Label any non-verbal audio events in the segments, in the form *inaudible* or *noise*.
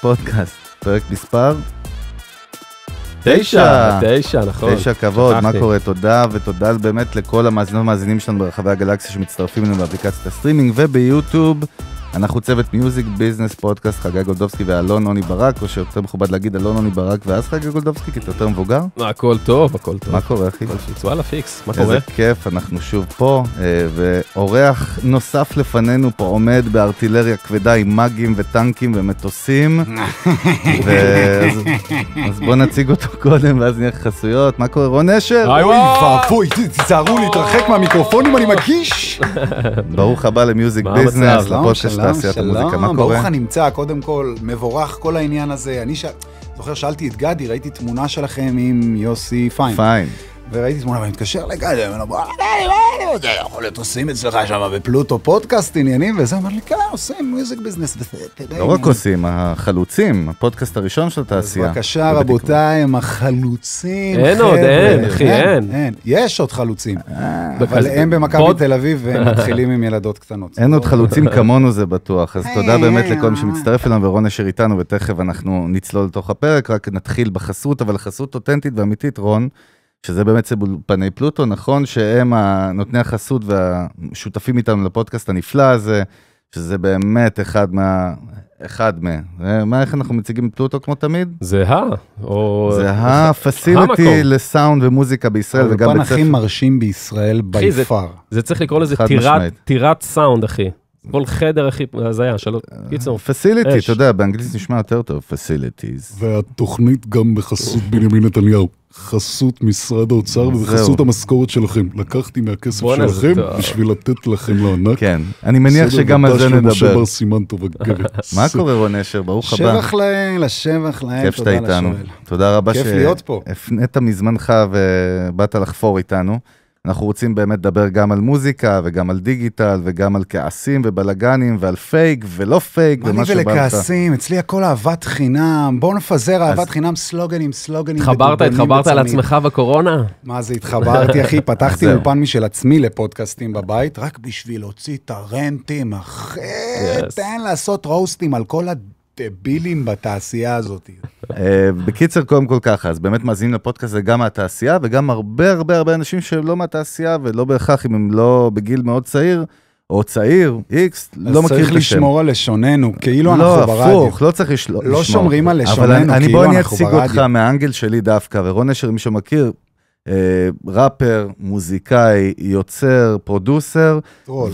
פודקאסט, פרק מספר? תשע. תשע, נכון. תשע כבוד, מה קורה? תודה, ותודה באמת לכל המאזינות והמאזינים שלנו ברחבי הגלקסיה שמצטרפים אלינו באפליקציית הסטרימינג וביוטיוב. אנחנו צוות מיוזיק ביזנס פודקאסט חגי גולדובסקי ואלון עוני ברק, או שיותר מכובד להגיד אלון עוני ברק ואז חגי גולדובסקי, כי אתה יותר מבוגר. הכל טוב, הכל טוב. מה קורה אחי? וואלה פיקס, מה קורה? איזה כיף, אנחנו שוב פה, אה, ואורח נוסף לפנינו פה עומד בארטילריה כבדה עם מאגים וטנקים ומטוסים. *laughs* אז בוא נציג אותו קודם ואז נהיה חסויות. מה קורה רון אשר? אוי ואבוי, תיזהרו להתרחק מהמיקרופונים, אני מגיש. ברוך הבא למיוזיק ביזנס, לפודקאסט לא? תעשיית המוזיקה, מה קורה? ברוך הנמצא, קודם כל, מבורך כל העניין הזה. אני ש... זוכר, שאלתי את גדי, ראיתי תמונה שלכם עם יוסי פיין. פיין. וראיתי תמונה, ואני מתקשר לגדי, ואני אומר, לא זה יכול להיות עושים אצלך שם בפלוטו פודקאסט עניינים וזה, אמר לי, כן, עושים מיוזיק ביזנס. לא רק עושים, החלוצים, הפודקאסט הראשון של התעשייה. אז בבקשה רבותיי, הם החלוצים. אין עוד, אין, אחי, אין. יש עוד חלוצים, אה, אבל הם במכבי תל אביב, והם *laughs* מתחילים עם ילדות קטנות. אין עוד חלוצים *laughs* כמונו זה בטוח, אז אה, תודה באמת אה, לכל מי שמצטרף אליו, ורון אשר איתנו, ותכף אנחנו נצלול לתוך הפרק, רק נתחיל בחסות, אבל חסות אותנטית ואמיתית, רון. שזה בעצם אולפני פלוטו, נכון שהם נותני החסות והשותפים איתנו לפודקאסט הנפלא הזה, שזה באמת אחד מה... אחד מה. מה, איך אנחנו מציגים את פלוטו כמו תמיד? זה ה... או... זה ה פסיליטי לסאונד ומוזיקה בישראל וגם בצפון. ספר. הכי מרשים בישראל by far. זה צריך לקרוא לזה טירת סאונד, אחי. כל חדר הכי, הזיה, שלוש, אה, קיצור. פסיליטי, אתה יודע, באנגלית נשמע יותר טוב, פסיליטיז. והתוכנית גם בחסות בנימין נתניהו, חסות משרד האוצר ובחסות המשכורת שלכם. לקחתי מהכסף שלכם בשביל לתת לכם לענק. כן, אני מניח שגם על זה נדבר. *laughs* מה קורה רון אשר, ברוך הבא. שבח לאל, השבח לאל, כיף שאתה איתנו. תודה רבה שהפנית מזמנך ובאת לחפור איתנו. אנחנו רוצים באמת לדבר גם על מוזיקה, וגם על דיגיטל, וגם על כעסים ובלאגנים, ועל פייק ולא פייק, ומה שבאת. מה לי ולכעסים? אצלי הכל אהבת חינם, בואו נפזר אהבת חינם, סלוגנים, סלוגנים. התחברת, התחברת על עצמך בקורונה? מה זה, התחברתי, אחי, *laughs* פתחתי אולפן משל עצמי לפודקאסטים בבית, רק בשביל להוציא את הרנטים, אחי, תן לעשות רוסטים על כל הד... דבילים בתעשייה הזאת. אה, בקיצר, קודם כל ככה, אז באמת מאזינים לפודקאסט הזה גם מהתעשייה, וגם הרבה הרבה הרבה אנשים שהם לא מהתעשייה, ולא בהכרח אם הם לא בגיל מאוד צעיר. או צעיר, איקס, לא מכיר את השם. אז צריך לשמור על לשוננו, כאילו לא, אנחנו ברדיו. לא, הפוך, לא צריך לשמור. לא שומרים על לשוננו, כאילו אנחנו ברדיו. אבל אני בוא אני אציג אותך מהאנגל שלי דווקא, ורון אשר, מי שמכיר, אה, ראפר, מוזיקאי, יוצר, פרודוסר. טרול.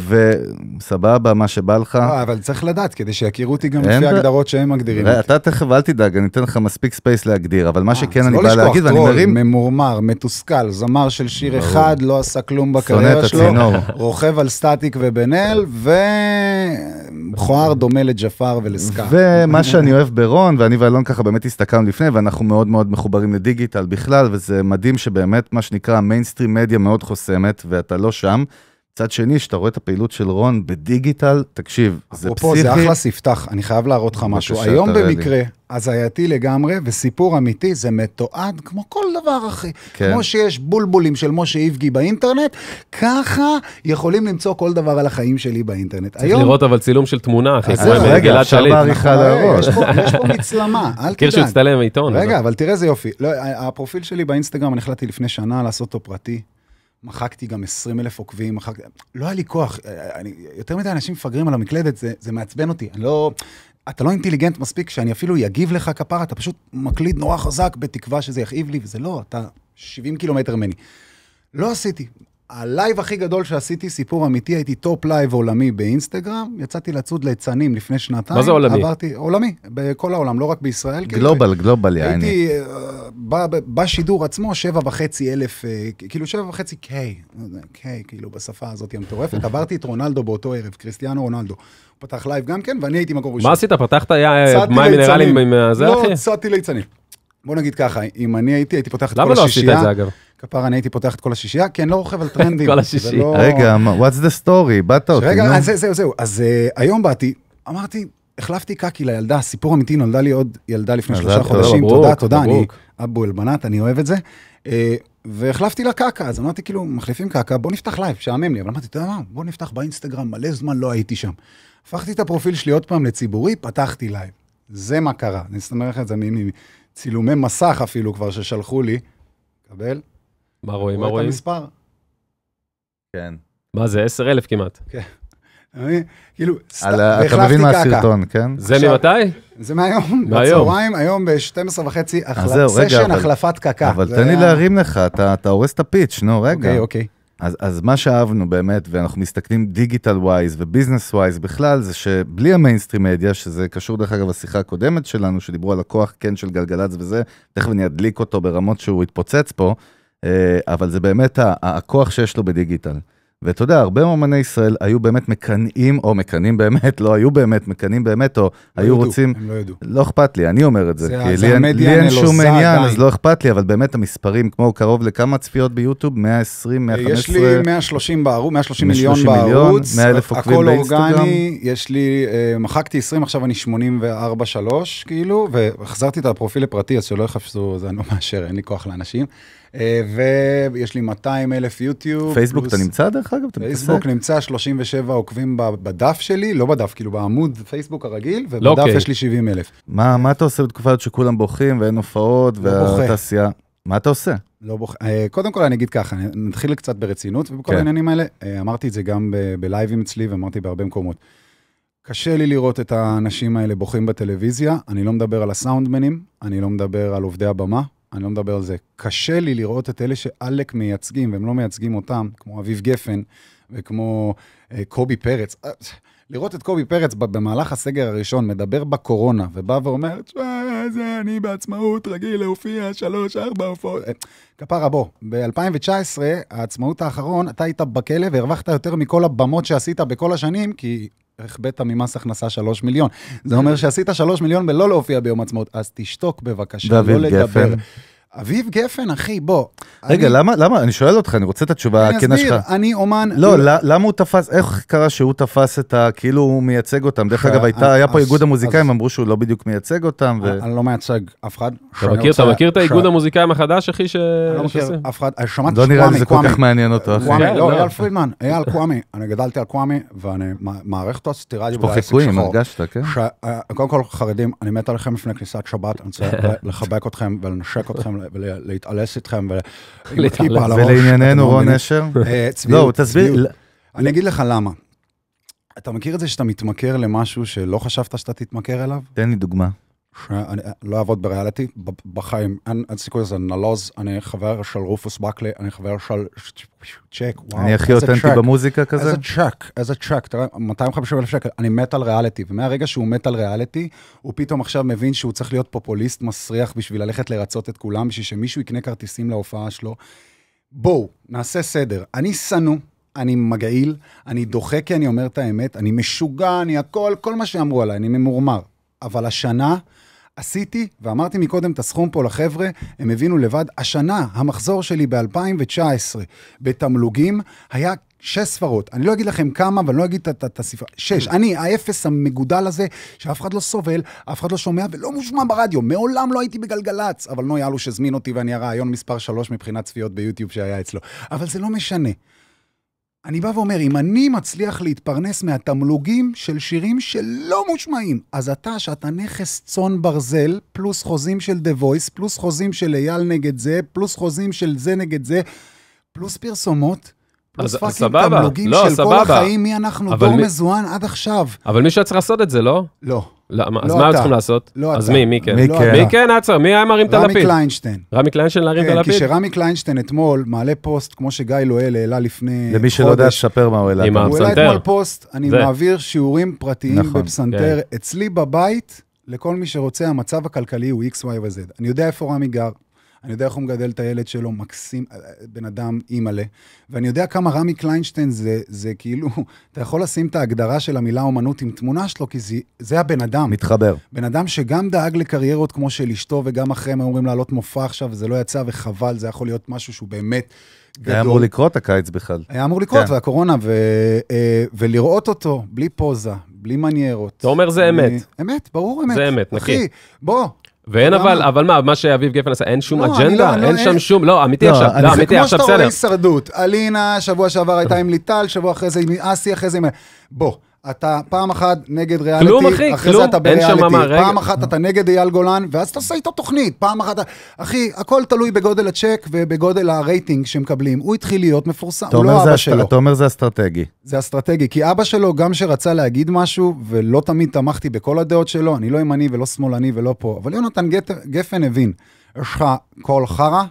וסבבה, מה שבא לך. לא, אבל צריך לדעת, כדי שיכירו אותי גם לפי ההגדרות שהם מגדירים. אתה תכף, אל תדאג, אני אתן לך מספיק ספייס להגדיר, אבל מה אה, שכן אני לא בא להגיד, ואני מרים... ממורמר, מתוסכל, זמר של שיר אחד, לא עשה כלום בקריירה שלו. רוכב על סטטיק ובן אל, ומכוער דומה לג'פר ולסקה. ומה שאני אוהב ברון, ואני ואלון ככה באמת הסתכלנו לפני, ואנחנו מאוד מאוד מחוברים לדיגיטל בכלל, וזה מדהים שבאמת... מה שנקרא מיינסטרים מדיה מאוד חוסמת, ואתה לא שם. מצד שני, כשאתה רואה את הפעילות של רון בדיגיטל, תקשיב, זה פסיכי. אפרופו, זה אחלה ספתח, אני חייב להראות לך משהו. היום במקרה, הזייתי לגמרי, וסיפור אמיתי, זה מתועד כמו כל דבר, אחי. כן. כמו שיש בולבולים של משה איבגי באינטרנט, ככה יכולים למצוא כל דבר על החיים שלי באינטרנט. צריך היום... לראות אבל צילום של תמונה, אחי, כמו עם רגע, שליט. נכון, יש פה, יש פה מצלמה, אל תדאג. קירשו הצטלם עיתון. רגע, אבל תראה איזה יופי. לא, הפרופיל שלי באינסטגרם, אני החלטתי לפני שנה לעשות אותו פרטי. מחקתי גם 20 אלף עוקבים, מחק... לא היה לי כוח, אה, אני... יותר מדי אנשים מפגרים על המקלדת, זה, זה מעצבן אותי. אני לא... אתה לא אינטליגנט מספיק שאני אפילו אגיב לך כפרה, אתה פשוט מקליד נורא חזק בתקווה שזה יכאיב לי, וזה לא, אתה 70 קילומטר ממני. לא עשיתי. הלייב הכי גדול שעשיתי, סיפור אמיתי, הייתי טופ לייב עולמי באינסטגרם, יצאתי לצוד ליצנים לפני שנתיים. מה זה עולמי? עברתי, עולמי, בכל העולם, לא רק בישראל. גלובל, כי... גלובל, יעני. הייתי, אה, uh, בשידור עצמו, שבע וחצי אלף, uh, כאילו שבע וחצי קיי, לא קיי, כאילו בשפה הזאת המטורפת. *laughs* עברתי את רונלדו באותו ערב, קריסטיאנו רונלדו. פתח לייב גם כן, ואני הייתי מקור ראשון. מה עשית? פתחת אה, מים מינרלים עם זה, לא אחי? לא, צעתי ליצנים. בוא נגיד ככה, אם אני הייתי, הייתי פותח את כל לא השישייה. למה לא עשית את זה, אגב? כפר, אני הייתי פותח את כל השישייה, כי אני לא רוכב על *laughs* טרנדים. כל לא- השישייה. לא... רגע, what's the story? באת אותי, רגע, נו. זהו, זהו, אז uh, היום באתי, אמרתי, החלפתי קקי לילדה, סיפור אמיתי, נולדה לי עוד ילדה לפני שלושה חודשים, ברוק, תודה, תודה, ברוק. אני אבו אלבנת, אני אוהב את זה. Uh, והחלפתי לה קקה, אז אמרתי, כאילו, מחליפים קקה, בוא נפתח לייב, שעמם לי, אבל אמרתי, אתה יודע מה, בוא נפתח באינסטגרם, מלא זמן לא הייתי שם. הפכתי את הפרופיל שלי עוד פעם לציבורי, פתחתי לייב. זה מה קרה, אני אסתמר לך את זה מצילומי מסך אפילו כבר ששלחו לי, קבל? מה רואים? מה רואים? רואה את המספר. כן. מה זה, 10,000 כמעט. כן. כאילו, סתם, אתה מבין כאילו, מה הסרטון, כן? זה ממתי? זה מהיום, בצהריים, היום ב-12 וחצי, סשן אה, החלפת קקע. אבל תן לי להרים לך, אתה הורס את הפיץ', נו, רגע. אוקיי, אוקיי. אז, אז מה שאהבנו באמת, ואנחנו מסתכלים דיגיטל ווייז וביזנס ווייז בכלל, זה שבלי המיינסטרים מדיה, שזה קשור דרך אגב לשיחה הקודמת שלנו, שדיברו על הכוח כן של גלגלצ וזה, תכף אני אדליק אותו ברמות שהוא יתפוצץ פה, אה, אבל זה באמת הכוח שיש לו בדיגיטל. ואתה יודע, הרבה מאמני ישראל היו באמת מקנאים, או מקנאים באמת, לא היו באמת מקנאים באמת, או לא היו ידעו, רוצים... הם לא ידעו. לא אכפת לי, אני אומר את זה. זה כי זה לי, לי אין שום עניין, אז לא אכפת לי, אבל באמת המספרים, כמו קרוב לכמה צפיות ביוטיוב? 120, 115? אה, יש לי 130 בערוץ, 130 מיליון בערוץ. 100 אלף עוקבים באינסטגרם. הכל אורגני, יש לי, מחקתי 20, עכשיו אני 84-3, כאילו, והחזרתי את הפרופיל לפרטי, אז שלא יחפשו, זה אני לא מאשר, אין לי כוח לאנשים. אה, ויש לי 200 אלף יוטיוב. פייסבוק פלוס... אתה נמצא דרך אגב? אתה פייסבוק מתעסק? נמצא 37 עוקבים בדף שלי, לא בדף, כאילו בעמוד פייסבוק הרגיל, ובדף לא, okay. אוקיי. יש לי 70 אלף. מה, מה אתה עושה בתקופה הזאת שכולם בוכים ואין הופעות לא והתעשייה? מה אתה עושה? לא בוח... אה, קודם כל אני אגיד ככה, נתחיל קצת ברצינות, ובכל כן. העניינים האלה, אה, אמרתי את זה גם בלייבים אצלי ואמרתי בהרבה מקומות. קשה לי לראות את האנשים האלה בוכים בטלוויזיה, אני לא מדבר על הסאונדמנים, אני לא מדבר על עובדי הבמה, אני לא מדבר על זה. קשה לי לראות את אלה שעלק מייצגים, והם לא מייצגים אותם, כמו אביב גפן וכמו אה, קובי פרץ. אה, לראות את קובי פרץ במהלך הסגר הראשון מדבר בקורונה, ובא ואומר, תשמע, זה אני בעצמאות רגיל להופיע שלוש, ארבע הופעות. אה, כפרה, בוא, ב-2019, העצמאות האחרון, אתה היית בכלא והרווחת יותר מכל הבמות שעשית בכל השנים, כי החבאת ממס הכנסה 3 מיליון. זה אומר שעשית 3 מיליון בלא להופיע ביום עצמאות, אז תשתוק בבקשה, לא לדבר. גפן. אביב גפן, אחי, בוא. רגע, אני... למה, למה, אני שואל אותך, אני רוצה את התשובה הכנה שלך. אני אסביר, אני אומן... לא, לא, למה הוא תפס, איך קרה שהוא תפס את ה... כאילו הוא מייצג אותם? דרך אגב, הייתה, היה פה איגוד המוזיקאים, אמרו שהוא לא בדיוק מייצג אותם. ו... אני לא מייצג אף אחד. אתה מכיר, אתה מכיר את האיגוד המוזיקאים החדש, אחי, ש... אני לא מכיר אף אחד, שמעתי שקוואמי, קוואמי. לא נראה לי זה כל כך מעניין אותו, אחי. כן, לא, אייל לא. פרידמן, אייל קוואמי, אני גדלתי על קוואמי, ואני מעריך אותו סטירה לי בעסק שחור. יש פה חיקויים, הרגשת, כן? אה, קודם כל, *laughs* ולהתעלס איתכם. *laughs* ולענייננו רון אשר? אה, לא, לא, תסביר. אני אגיד לך למה. אתה מכיר את זה שאתה מתמכר למשהו שלא חשבת שאתה תתמכר אליו? תן לי דוגמה. שאני אה, לא אעבוד בריאליטי בחיים, אין, אין סיכוי לזה, נלוז, אני חבר של רופוס בקלי, אני חבר של צ'ק, וואו, אני הכי אותנטי במוזיקה כזה? איזה צ'ק, איזה צ'ק, תראה, 250 אלף שקל, אני מת על ריאליטי, ומהרגע שהוא מת על ריאליטי, הוא פתאום עכשיו מבין שהוא צריך להיות פופוליסט מסריח בשביל ללכת לרצות את כולם, בשביל שמישהו יקנה כרטיסים להופעה שלו. בואו, נעשה סדר. אני שנוא, אני מגעיל, אני דוחה כי אני אומר את האמת, אני משוגע, אני הכל, כל מה שאמרו עליי, אני ממורמר. אבל השנה, עשיתי, ואמרתי מקודם את הסכום פה לחבר'ה, הם הבינו לבד, השנה, המחזור שלי ב-2019 בתמלוגים היה שש ספרות. אני לא אגיד לכם כמה, ואני לא אגיד את הספרה. שש. כן. אני האפס המגודל הזה, שאף אחד לא סובל, אף אחד לא שומע ולא מושמע ברדיו. מעולם לא הייתי בגלגלצ, אבל נוי אלוש הזמין אותי ואני הרעיון מספר שלוש מבחינת צפיות ביוטיוב שהיה אצלו. אבל זה לא משנה. אני בא ואומר, אם אני מצליח להתפרנס מהתמלוגים של שירים שלא מושמעים, אז אתה, שאתה נכס צאן ברזל, פלוס חוזים של דה וויס, פלוס חוזים של אייל נגד זה, פלוס חוזים של זה נגד זה, פלוס פרסומות, פלוס פאקינג תמלוגים לא, של סבבה. כל החיים, מי אנחנו, דור מ... מזוהן עד עכשיו. אבל מישהו היה צריך לעשות את זה, לא? לא. למה? אז לא מה היו צריכים לעשות? לא אתה. אז מי, מי כן? לא, כן? מי כן עצר? מי היה מרים את הלפיד? רמי קליינשטיין. רמי קליינשטיין להרים כן, את הלפיד? כן, כשרמי קליינשטיין אתמול מעלה פוסט, כמו שגיא לואל העלה לפני חודש. למי שלא יודע, שפר מה הוא העלה. עם הפסנתר. הוא העלה אתמול פוסט, אני מעביר שיעורים פרטיים נכון. בפסנתר כן. אצלי בבית, לכל מי שרוצה, המצב הכלכלי הוא x, y ו אני יודע איפה רמי גר, אני יודע איך הוא מגדל את הילד שלו, מקסים, אה, בן אדם אימא'לה, ואני יודע כמה רמי קליינשטיין זה, זה כאילו, *laughs* אתה יכול לשים את ההגדרה של המילה אומנות עם תמונה שלו, כי זה, זה הבן אדם. מתחבר. בן אדם שגם דאג לקריירות כמו של אשתו, וגם אחרי הם אומרים לעלות מופע עכשיו, וזה לא יצא, וחבל, זה יכול להיות משהו שהוא באמת... גדול. היה אמור לקרות הקיץ בכלל. היה אמור לקרות, כן. והקורונה, ו, אה, ולראות אותו בלי פוזה, בלי מניירות. אתה אומר זה אמת. אמת, ברור אמת. זה אמת, נקי. אחי, בוא, ואין אבל, אבל מה, מה שאביב גפן עשה, אין שום לא, אג'נדה, לא, לא, אין שם שום, לא, אמיתי עכשיו, לא, אמיתי עכשיו, בסדר. זה כמו שאתה רואה הישרדות. אלינה, שבוע שעבר הייתה עם ליטל, שבוע אחרי זה עם אסי, אחרי זה עם... בוא, אתה פעם אחת נגד ריאליטי, כלום, אחי, אחרי כלום. זה אתה בריאליטי, פעם רגע. אחת אתה נגד אייל גולן, ואז אתה עושה איתו תוכנית, פעם אחת, אחי, הכל תלוי בגודל הצ'ק ובגודל הרייטינג שמקבלים. הוא התחיל להיות מפורסם, הוא לא אבא שלו. אתה אומר זה אסטרטגי. זה אסטרטגי, כי אבא שלו, גם שרצה להגיד משהו, ולא תמיד תמכתי בכל הדעות שלו, אני לא ימני ולא שמאלני ולא פה, אבל יונתן גט, גפן הבין, יש לך קול חרא,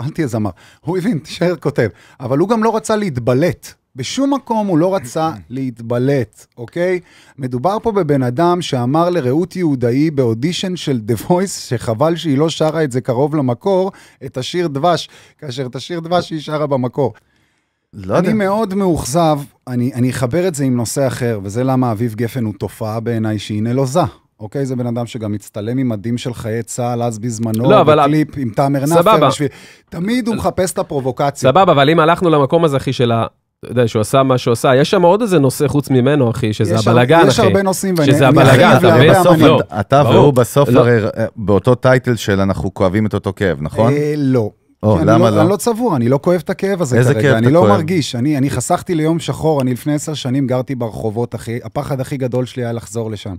אל תהיה זמר, הוא הבין, תישאר כותב, אבל הוא גם לא רצה להתבלט. בשום מקום הוא לא רצה *clears throat* להתבלט, אוקיי? מדובר פה בבן אדם שאמר לרעות יהודאי באודישן של דה וויס, שחבל שהיא לא שרה את זה קרוב למקור, את השיר דבש, כאשר את השיר דבש היא שרה במקור. לא אני יודע. אני מאוד מאוכזב, אני, אני אחבר את זה עם נושא אחר, וזה למה אביב גפן הוא תופעה בעיניי שהיא נלוזה. אוקיי? זה בן אדם שגם מצטלם עם מדים של חיי צה"ל אז בזמנו, לא, בקליפ אבל... עם תאמר נאפר, סבבה. בשביל... תמיד הוא מחפש את הפרובוקציה. סבבה, אבל אם הלכנו למקום הזה, אחי, של ה... אתה יודע, שהוא עשה מה שהוא עשה, יש שם עוד איזה נושא חוץ ממנו, אחי, שזה הבלגן, אחי. יש הרבה נושאים, ואני שזה הבלגן, אתה מבין? בסוף לא. אתה והוא בסוף לא. הרי אה, באותו טייטל של אנחנו כואבים את אותו כאב, נכון? אה, לא. או, למה לא-, לא? אני לא צבוע, אני לא כואב את הכאב הזה כרגע. איזה כאב אתה לא כואב? אני לא מרגיש, אני, אני חסכתי ליום שחור, אני לפני עשר שנים גרתי ברחובות, אחי, הפחד הכי גדול שלי היה לחזור לשם.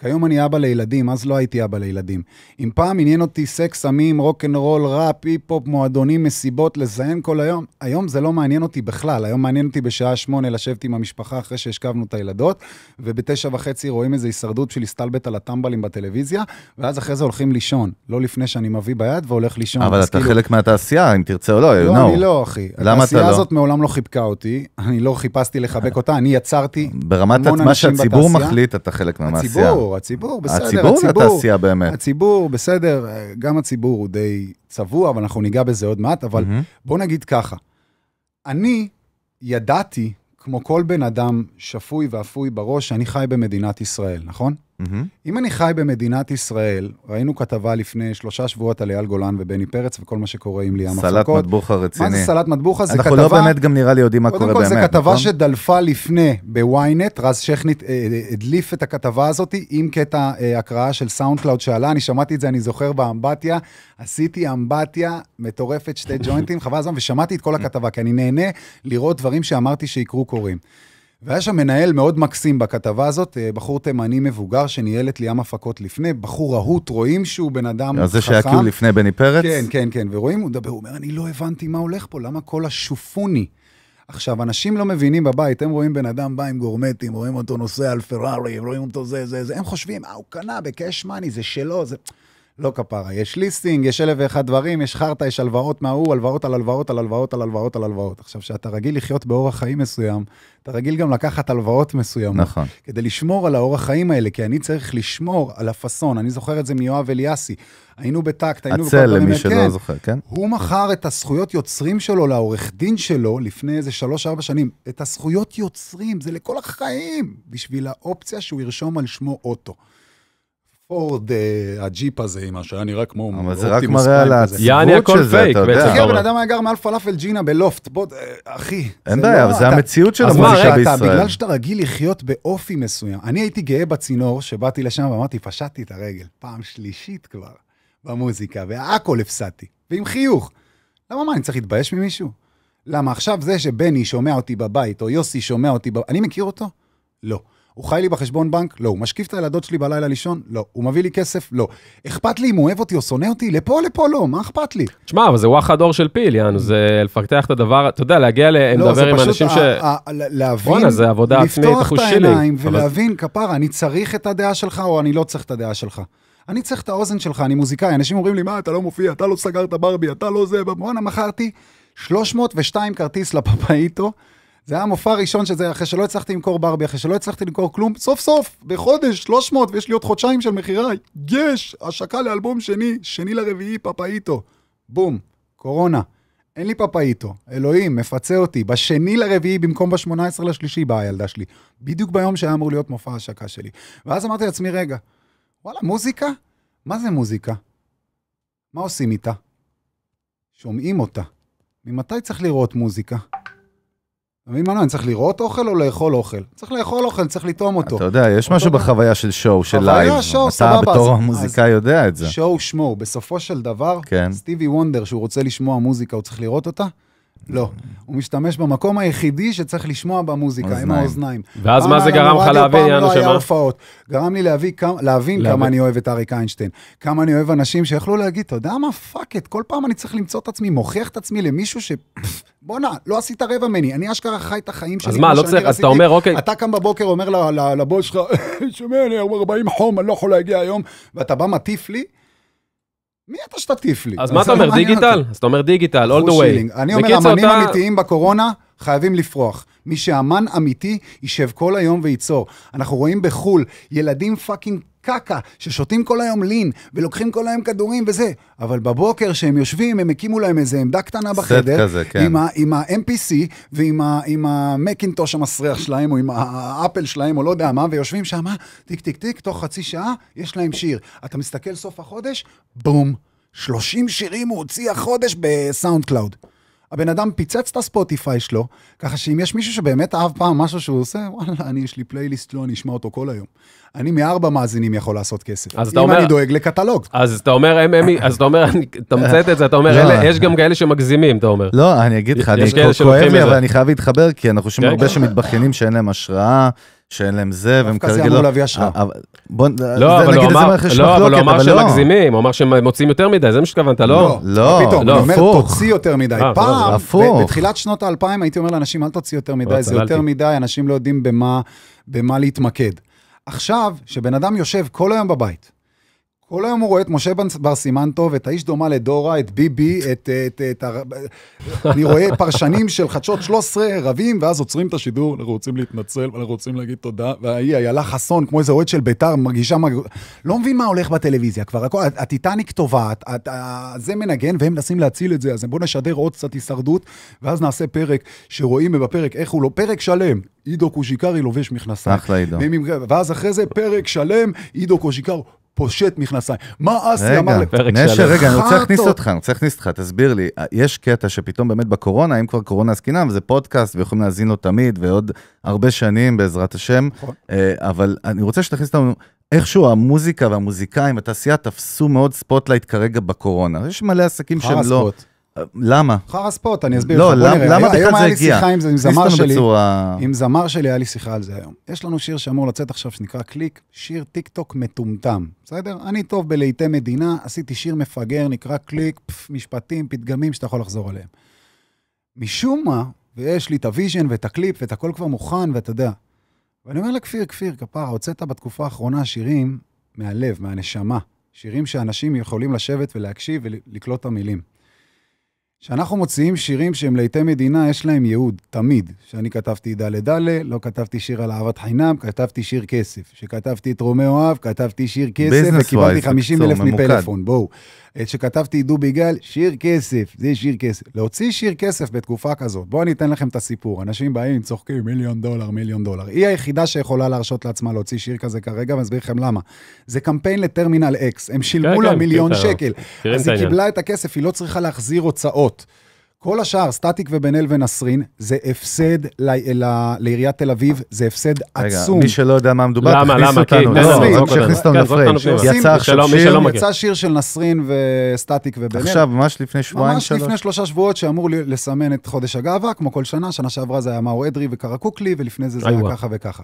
כיום אני אבא לילדים, אז לא הייתי אבא לילדים. אם פעם עניין אותי סקס, סמים, רוקנרול, ראפ, היפ-הופ, מועדונים, מסיבות, לזיין כל היום, היום זה לא מעניין אותי בכלל. היום מעניין אותי בשעה שמונה לשבת עם המשפחה אחרי שהשכבנו את הילדות, ובתשע וחצי רואים איזו הישרדות של הסתלבט על הטמבלים בטלוויזיה, ואז אחרי זה הולכים לישון. לא לפני שאני מביא ביד והולך לישון. אבל אתה כאילו... חלק מהתעשייה, אם תרצה או לא, לא you know. אני לא, אחי. למה אתה לא? התעשייה הזאת מעולם לא חיבקה אותי, אני לא חיפשתי לחבק אותה, אני יצרתי ברמת מה שהציבור מחליט, אתה חלק מהמעשייה. הציבור, הציבור, הציבור, בסדר, הציבור. הציבור זה התעשייה באמת. הציבור, בסדר, גם הציבור הוא די צבוע, אבל אנחנו ניגע בזה עוד מעט, אבל mm-hmm. בוא נגיד ככה, אני ידעתי, כמו כל בן אדם שפוי ואפוי בראש, שאני חי במדינת ישראל, נכון? Mm-hmm. אם אני חי במדינת ישראל, ראינו כתבה לפני שלושה שבועות על אייל גולן ובני פרץ וכל מה שקורה עם ליאם הפסקות. סלט מטבוחה רציני. מה זה סלט מטבוחה? זה אנחנו לא כתבה... אנחנו לא באמת גם נראה לי יודעים מה קורה כל, באמת, קודם כל, זו כתבה נכון? שדלפה לפני בוויינט, רז שכנית אה, אה, הדליף את הכתבה הזאת עם קטע אה, הקראה של סאונד קלאוד שעלה, אני שמעתי את זה, אני זוכר באמבטיה, עשיתי אמבטיה מטורפת, שתי ג'וינטים, חבל הזמן, ושמעתי את כל הכתבה, כי אני נהנה לראות דברים שאמרתי שיקרו קורים. והיה שם מנהל מאוד מקסים בכתבה הזאת, אה, בחור תימני מבוגר שניהל את ליאם הפקות לפני, בחור רהוט, רואים שהוא בן אדם חכם. זה שהיה כאילו לפני בני פרץ? כן, כן, כן, ורואים, הוא מדבר, הוא אומר, אני לא הבנתי מה הולך פה, למה כל השופוני? עכשיו, אנשים לא מבינים בבית, הם רואים בן אדם בא עם גורמטים, רואים אותו נוסע על פרארי, רואים אותו זה, זה, זה, הם חושבים, אה, הוא קנה בקאש מאני, זה שלו, זה... לא כפרה, יש ליסטינג, יש אלף ואחד דברים, יש חרטא, יש הלוואות מההוא, הלוואות על הלוואות על הלוואות על הלוואות על הלוואות. עכשיו, כשאתה רגיל לחיות באורח חיים מסוים, אתה רגיל גם לקחת הלוואות מסוימות. נכון. כדי לשמור על האורח חיים האלה, כי אני צריך לשמור על הפאסון, אני זוכר את זה מיואב אליאסי. היינו בטקט, היינו בכל הצל, למי שלא כן. זוכר, כן. הוא מכר את הזכויות יוצרים שלו לעורך דין שלו לפני איזה שלוש-ארבע שנים. את הזכויות יוצרים, זה לכל החיים, בשביל האופציה שהוא ירשום על שמו אוטו. פורד, אה, הג'יפ הזה, עם מה שהיה נראה כמו... אבל זה רק מראה על העצבות של זה, אתה יודע. תחי, הבן אדם היה גר מעל פלאפל ג'ינה בלופט, בוא, אה, אחי. אין בעיה, לא אבל זה המציאות של המוזיקה בישראל. בגלל שאתה רגיל לחיות באופי מסוים. אני הייתי גאה בצינור שבאתי לשם ואמרתי, פשטתי את הרגל, פעם שלישית כבר, במוזיקה, והכל הפסדתי, ועם חיוך. למה מה, אני צריך להתבייש ממישהו? למה עכשיו זה שבני שומע אותי בבית, או יוסי שומע אותי בבית, אני מכיר אותו? לא. הוא חי לי בחשבון בנק? לא. הוא משקיף את הילדות שלי בלילה לישון? לא. הוא מביא לי כסף? לא. אכפת לי אם הוא אוהב אותי או שונא אותי? לפה לפה לא, מה אכפת לי? תשמע, אבל זה וואחד אור של פיל, יאנו. זה לפתח את הדבר, אתה יודע, להגיע ל... לא, לדבר עם אנשים ש... להבין, בואנה, זה עבודה עצמית, אחוז שלי. לפתוח את העיניים ולהבין, כפרה, אני צריך את הדעה שלך או אני לא צריך את הדעה שלך. אני צריך את האוזן שלך, אני מוזיקאי. אנשים אומרים לי, מה, אתה לא מופיע, אתה לא סגרת ברבי, אתה לא זה, בואנה, מכרתי 302 כרטיס לפפאיטו. זה היה המופע הראשון שזה, אחרי שלא הצלחתי למכור ברבי, אחרי שלא הצלחתי למכור כלום, סוף סוף, בחודש, 300, ויש לי עוד חודשיים של מכירה, יש, השקה לאלבום שני, שני לרביעי, פפאיטו. בום, קורונה. אין לי פפאיטו, אלוהים, מפצה אותי. בשני לרביעי במקום ב-18 לשלישי באה הילדה שלי. בדיוק ביום שהיה אמור להיות מופע ההשקה שלי. ואז אמרתי לעצמי, רגע, וואלה, מוזיקה? מה זה מוזיקה? מה עושים איתה? שומעים אותה. ממתי צריך לראות מוזיקה? אתה מבין מה לא, אני צריך לראות אוכל או לאכול אוכל? צריך לאכול אוכל, צריך לטעום אותו. אתה יודע, יש משהו בחוויה של שואו, של לייב. חוויה שואו, סבבה. אתה בתור המוזיקאי יודע את זה. שואו שמו, בסופו של דבר, כן. סטיבי וונדר, שהוא רוצה לשמוע מוזיקה, הוא צריך לראות אותה, לא. הוא משתמש במקום היחידי שצריך לשמוע במוזיקה, עם האוזניים. ואז מה זה גרם לך להבין, יאנו, שמה? פעם לא היה הופעות. גרם לי להבין, להבין כמה אני אוהב את אריק איינשטיין. כמה אני אוהב אנשים שיכלו להגיד, אתה יודע מה, פאק את, כל פעם אני צריך למצוא את עצמי, מוכיח את עצמי למישהו ש... *laughs* בואנה, לא עשית רבע ממני, אני אשכרה חי את החיים שלי. אז מה, לא צריך, אז אתה אומר, אוקיי. אתה קם בבוקר, אומר לבוס שלך, *laughs* שומע, אני 40 חום, אני לא יכול להגיע היום, ואתה בא מטיף לי, מי אתה שתטיף לי? אז מה אתה אומר, דיגיטל? אז אתה אומר דיגיטל, all the way. אני אומר, אמנים אמיתיים בקורונה חייבים לפרוח. מי שאמן אמיתי, יישב כל היום וייצור. אנחנו רואים בחו"ל ילדים פאקינג קקה, ששותים כל היום לין, ולוקחים כל היום כדורים וזה, אבל בבוקר שהם יושבים, הם הקימו להם איזה עמדה קטנה בחדר, כזה, כן. עם, ה, עם ה-MPC ועם המקינטוש המסריח שלהם, או עם האפל שלהם, או לא יודע מה, ויושבים שם, טיק טיק טיק, תוך חצי שעה, יש להם שיר. אתה מסתכל סוף החודש, בום, 30 שירים הוא הוציא החודש בסאונד קלאוד. הבן אדם פיצץ את הספוטיפיי שלו, ככה שאם יש מישהו שבאמת אהב פעם משהו שהוא עושה, וואלה, אני, יש לי פלייליסט, לא, אני אשמע אותו כל היום. אני מארבע מאזינים יכול לעשות כסף. אז אתה אומר... אם אני דואג לקטלוג. אז אתה אומר, הם, אמ, הם, אז אתה אומר, תמצת את זה, אתה אומר, לא, אלה, יש גם כאלה שמגזימים, אתה אומר. לא, אני אגיד לך, אני כואב לי, אבל אני חייב להתחבר, כי אנחנו שומעים כן. הרבה שמתבכיינים שאין להם השראה. שאין להם זה, והם כרגע לא... דווקא זה אמור להביא השראה. בוא לא, נגיד את זה מערכת של מחלוקת, אבל לא. אבל הוא אמר שהם לא. מגזימים, הוא אמר שהם מוציאים יותר מדי, זה מה שהתכוונת, לא? לא, לא, לא הפוך. הוא אומר, תוציא יותר מדי. אה, פעם, בתחילת שנות האלפיים הייתי אומר לאנשים, אל תוציא יותר מדי, זה יותר מדי, אנשים לא יודעים במה להתמקד. עכשיו, שבן אדם יושב כל היום בבית, כל היום הוא רואה את משה בר סימן טוב, את האיש דומה לדורה, את ביבי, את... את, את, את אני רואה פרשנים של חדשות 13 רבים, ואז עוצרים את השידור, אנחנו רוצים להתנצל, אנחנו רוצים להגיד תודה, והיא, איילה חסון, כמו איזה אוהד של ביתר, מרגישה... מג... לא מבין מה הולך בטלוויזיה כבר, הכל, הטיטניק טובעת, זה מנגן, והם מנסים להציל את זה, אז בואו נשדר עוד קצת הישרדות, ואז נעשה פרק שרואים בפרק איך הוא לא... פרק שלם, עידו קוז'יקרי לובש מכנסה. אחלה עידו. ואז אחרי זה פרק שלם, עידו קוז'יקרי, פושט מכנסיים. מה אסי אמר לפרק לי? נשר, רגע, אה, אני רוצה להכניס אותך, אני רוצה להכניס אותך, תסביר לי. אה, יש קטע שפתאום באמת בקורונה, אם כבר קורונה עסקינם, זה פודקאסט ויכולים להזין לו תמיד ועוד הרבה שנים בעזרת השם, נכון. אה, אבל אני רוצה שתכניס אותנו איכשהו המוזיקה והמוזיקאים, התעשייה תפסו מאוד ספוטלייט כרגע בקורונה. יש מלא עסקים שהם לא... ספוט. למה? אחר הספוט, אני אסביר לא, לך. לא, למה בכלל זה הגיע? היום היה לי שיחה עם זמר שלי. בצורה... עם זמר שלי היה לי שיחה על זה היום. יש לנו שיר שאמור לצאת עכשיו שנקרא קליק, שיר טיק טוק מטומטם, בסדר? אני טוב בלהיטי מדינה, עשיתי שיר מפגר, נקרא קליק, פף, משפטים, פתגמים שאתה יכול לחזור עליהם. משום מה, ויש לי את הוויז'ן ואת הקליפ ואת הכל כבר מוכן, ואתה יודע. ואני אומר לכפיר, כפיר, כפרה, הוצאת בתקופה האחרונה שירים מהלב, מהנשמה. שירים שאנשים יכולים לשבת ולהקשיב ולקלוט את המילים. כשאנחנו מוציאים שירים שהם לעיתי מדינה, יש להם ייעוד, תמיד. שאני כתבתי דלה דלה, לא כתבתי שיר על אהבת חינם, כתבתי שיר כסף. כשכתבתי את רומי אוהב, כתבתי שיר כסף, וקיבלתי 50 אלף מפלאפון, בואו. שכתבתי דובי גל, שיר כסף, זה שיר כסף. להוציא שיר כסף בתקופה כזאת, בואו אני אתן לכם את הסיפור. אנשים באים, צוחקים, מיליון דולר, מיליון דולר. היא היחידה שיכולה להרשות לעצמה להוציא שיר כזה כרגע, ואני אסביר לכם למה. זה קמפיין לטרמינל אקס, הם שילמו כן, לה כן, מיליון שקל. אז היא קיבלה את הכסף, היא לא צריכה להחזיר הוצאות. כל השאר, סטטיק ובן אל ונסרין, זה הפסד לעיריית תל אביב, זה הפסד עצום. רגע, מי שלא יודע מה מדובר, למה, למה, כי... נסרין, תכניס אותנו לפריים. יצא עכשיו שיר, יצא שיר של נסרין וסטטיק ובן אל. עכשיו, ממש לפני שבועיים, ממש לפני שלושה שבועות, שאמור לסמן את חודש הגאווה, כמו כל שנה, שנה שעברה זה היה מאור אדרי וקרקוקלי, ולפני זה זה היה ככה וככה.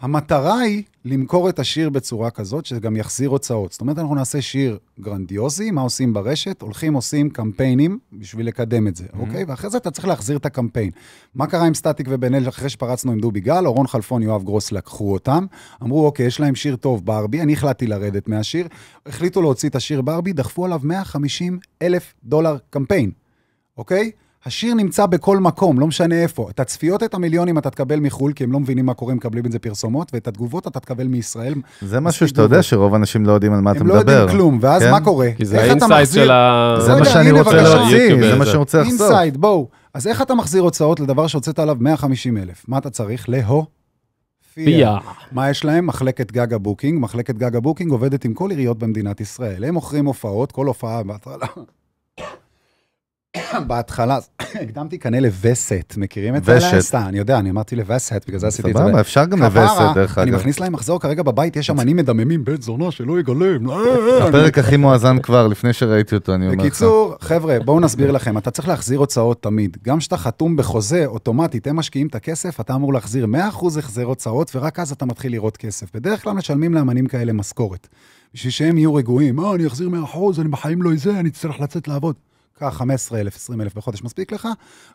המטרה היא למכור את השיר בצורה כזאת, שזה גם יחזיר הוצאות. זאת אומרת, אנחנו נעשה שיר גרנדיוזי, מה עושים ברשת? הולכים, עושים קמפיינים בשביל לקדם את זה, mm-hmm. אוקיי? ואחרי זה אתה צריך להחזיר את הקמפיין. מה קרה עם סטטיק ובן אל אחרי שפרצנו עם דובי גל, אורון חלפון, יואב גרוס לקחו אותם, אמרו, אוקיי, יש להם שיר טוב, ברבי, אני החלטתי לרדת מהשיר, החליטו להוציא את השיר ברבי, דחפו עליו 150 אלף דולר קמפיין, אוקיי? השיר נמצא בכל מקום, לא משנה איפה. את הצפיות, את המיליונים אתה תקבל מחו"ל, כי הם לא מבינים מה קורה, מקבלים את זה פרסומות, ואת התגובות אתה תקבל מישראל. זה משהו שאתה יודע שרוב האנשים לא יודעים על מה אתה לא מדבר. הם לא יודעים כלום, ואז כן? מה קורה? כי זה האינסייד של ה... לא זה מה שאני רוצה להוציא, זה מה שאני רוצה לחסוך. אינסייד, בואו. אז איך אתה מחזיר הוצאות לדבר שהוצאת עליו 150 אלף? מה אתה צריך? להו? פיה. מה יש להם? מחלקת גג הבוקינג. מחלקת גג הבוקינג עובדת עם כל עיריות במדינת ישראל. הם מוכרים הופעות, כל הופעה בהתחלה. בהתחלה, הקדמתי כנראה לווסת, מכירים את זה? וסת. אני יודע, אני אמרתי לווסת, בגלל זה עשיתי את זה. סבבה, אפשר גם לווסת, דרך אגב. אני מכניס להם מחזור כרגע בבית, יש אמנים מדממים, בית זונה שלא יגלם. אה, אה, אה, הפרק הכי מואזן כבר, לפני שראיתי אותו, אני אומר לך. בקיצור, חבר'ה, בואו נסביר לכם, אתה צריך להחזיר הוצאות תמיד. גם כשאתה חתום בחוזה, אוטומטית, הם משקיעים את הכסף, אתה אמור להחזיר 100% החזר הוצאות, ורק אז אתה מתחיל לראות כסף. בדרך כלל משלמים לאמנים כאלה משכורת. בשביל שהם יהיו רגועים, אה, אני אחזיר 100%, אני בחיים לא איזה, אני אצטרך לצאת לעבוד. קח 15,000, 20,000 בחודש מספיק לך.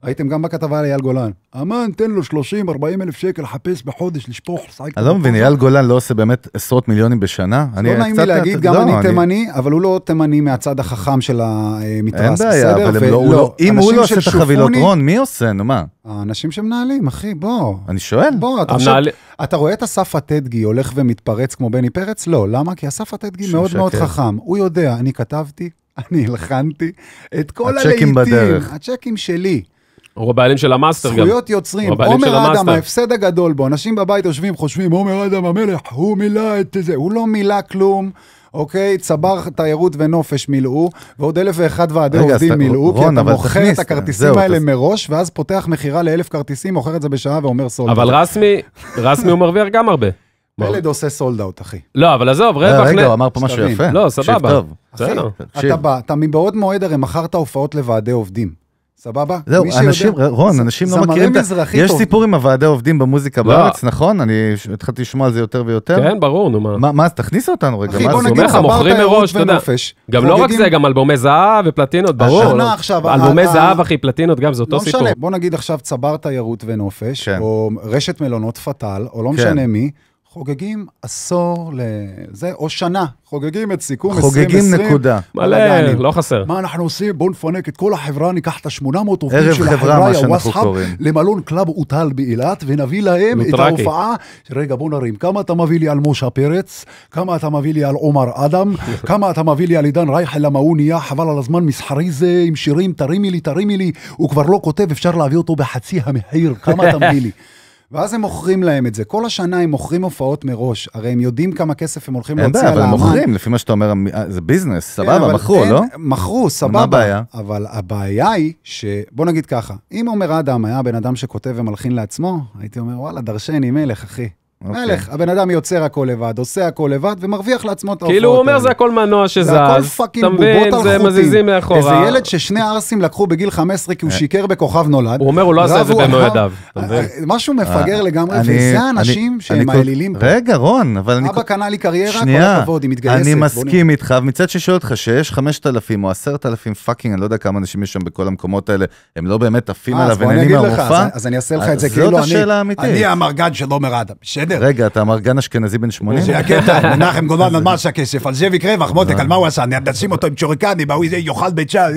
הייתם גם בכתבה על אייל גולן. אמן, תן לו 30, 40 אלף שקל, חפש בחודש, לשפוך, לשחק. אני לא מבין, אייל גולן לא עושה באמת עשרות מיליונים בשנה? לא נעים לי להגיד, לא, גם אני תימני, אבל הוא לא תימני מהצד החכם של המתרס, בסדר? אין בעיה, אבל לא- הוא לא... אם הוא לא עושה את החבילות, רון, מי עושה? נו, מה? האנשים שמנהלים, אחי, בוא. אני שואל. בוא, אתה חושב... אתה רואה את אסף הטדגי הולך ומתפרץ כמו בני פרץ? לא, למה? כי אסף הטדגי מאוד מאוד חכם. הוא יודע, אני כתבתי אני הלחנתי את כל הלעיתים. הצ'קים בדרך. הצ'קים שלי. הוא הבעלים של המאסטר גם. זכויות יוצרים, הוא הבעלים של המאסטר. עומר אדם, ההפסד הגדול בו, אנשים בבית יושבים, חושבים, עומר אדם המלך, הוא מילא את זה, הוא לא מילא כלום. אוקיי, צבר תיירות ונופש מילאו, ועוד אלף ואחד ועדי עובדים מילאו, כי אתה מוכר את אה, הכרטיסים האלה מראש, ואז פותח מכירה לאלף כרטיסים, מוכר את זה בשעה ואומר סולד. אבל רסמי, רסמי הוא מרוויח גם הרבה. פלד עושה סולד אאוט, אחי. לא, אבל עזוב, אה, רווח... רגע, הוא אמר פה משהו יפה. לא, סבבה. אחי, אתה בא, אתה מבעוד מועד הרי מכרת הופעות לוועדי עובדים. סבבה? זהו, אנשים, רון, אנשים לא מכירים את זה. יש סיפור עם הוועדי עובדים במוזיקה לא. בארץ, נכון? אני התחלתי לשמוע על זה יותר ויותר. כן, ברור, נו מה. מה, אז תכניס אותנו רגע. אחי, בוא נגיד לך, מוכרים מראש, אתה יודע. גם לא רק זה, גם אלבומי זהב ופלטינות, ברור. השנה עכשיו. אלבומי אה, אה, זהב, אחי, פלטינות גם, זה אותו סיפור. לא משנה, בוא נגיד עכשיו צבר תיירות ונופש, כן. או רשת מלונות פתאל, או לא כן. משנה מי. חוגגים עשור לזה, או שנה, חוגגים את סיכום 2020. חוגגים 20, נקודה. מלא, לא חסר. מה אנחנו עושים? בואו נפנק את כל החברה, ניקח את ה-800 עובדים של החברה, הוואסחאפ, למלון קלאב אוטל באילת, ונביא להם את ההופעה. רגע, בואו נרים, כמה אתה מביא לי על משה פרץ? כמה אתה מביא לי על עומר אדם? *laughs* כמה אתה מביא לי על עידן רייכל נהיה חבל על הזמן, מסחרי זה עם שירים, תרימי לי, תרימי לי. הוא כבר לא כותב, אפשר להביא אותו בחצי המחיר. כמה אתה מביא לי? *laughs* ואז הם מוכרים להם את זה. כל השנה הם מוכרים הופעות מראש, הרי הם יודעים כמה כסף הם הולכים להוציא על האמן. אין בעיה, אבל הם מוכרים, לפי מה שאתה אומר, אה, זה ביזנס, אה, סבבה, מכרו, לא? מכרו, סבבה. מה הבעיה? אבל הבעיה היא ש... בוא נגיד ככה, אם עומר אדם היה בן אדם שכותב ומלחין לעצמו, הייתי אומר, וואלה, דרשני מלך, אחי. אוקיי. מלך, okay. הבן אדם יוצר הכל לבד, עושה הכל לבד ומרוויח לעצמו את ההופעות. כאילו הוא אומר זה הכל מנוע שזז, זה הכל פאקינג בובות על חוטים. זה מזיזים מאחורה. איזה ילד ששני ערסים לקחו בגיל 15 כי הוא אה. שיקר בכוכב נולד. הוא אומר הוא לא עשה את זה במו ידיו. אה, משהו מפגר אה, לגמרי, וזה האנשים שהם האלילים פה. רגע, רון, אבל אני... אבא קנה לי קריירה, כל הכבוד, היא מתגייסת. אני מסכים איתך, מצד ששואל אותך שיש 5,000 או 10,000 פאקינג, אני לא יודע כמה אנשים יש שם בכל המקומות האלה, הם לא באמת עפים עליו ונהנים מהמופע. אז אני אעשה לך את זה כאילו אני המרגן של עומר אדם. בסדר. רגע, אתה אמר גן אשכנזי בן 80? זה הקטע, *laughs* מנחם גולן על מה הכסף, על זאביק רווח, מותק, על מה הוא עשה? נשים אותו עם צ'וריקני, והוא הוא יאכל בית שער,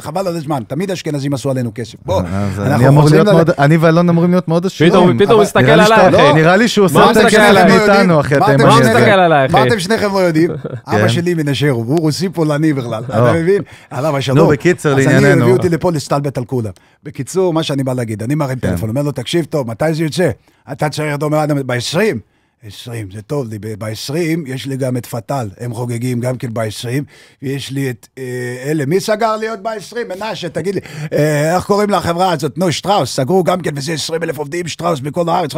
חבל על הזמן. תמיד אשכנזים עשו עלינו כסף. בוא, אה, אני ואלון אמורים להיות מאוד עשירים. פתאום הוא מסתכל עליי, אחי. לא, אוקיי. נראה לי שהוא עושה את הכסף מאיתנו, אחי. מה הוא מסתכל עליי, אחי? מה אתם שניכם לא יודעים? כן. אבא שלי מנשר, הוא רוסי פולני בכלל, לא. אתה מבין? עליו השלום. נו, בקיצר, לענייננו. אז אני הביא אותי לפה להסתלבט על כולם. בקיצור, מה שאני בא להגיד, אני מרים כן. טלפון, אומר לו, תקשיב טוב, מתי זה יוצא? אתה צריך, אתה אומר, ב-20? 20, זה טוב לי, ב-20 יש לי גם את פתאל, הם חוגגים גם כן ב-20, ויש לי את אה, אלה, מי סגר לי עוד ב-20? מנשה, תגיד לי, אה, איך קוראים לחברה הזאת? נו, שטראוס, סגרו גם כן, וזה 20 אלף עובדים, שטראוס מכל הארץ.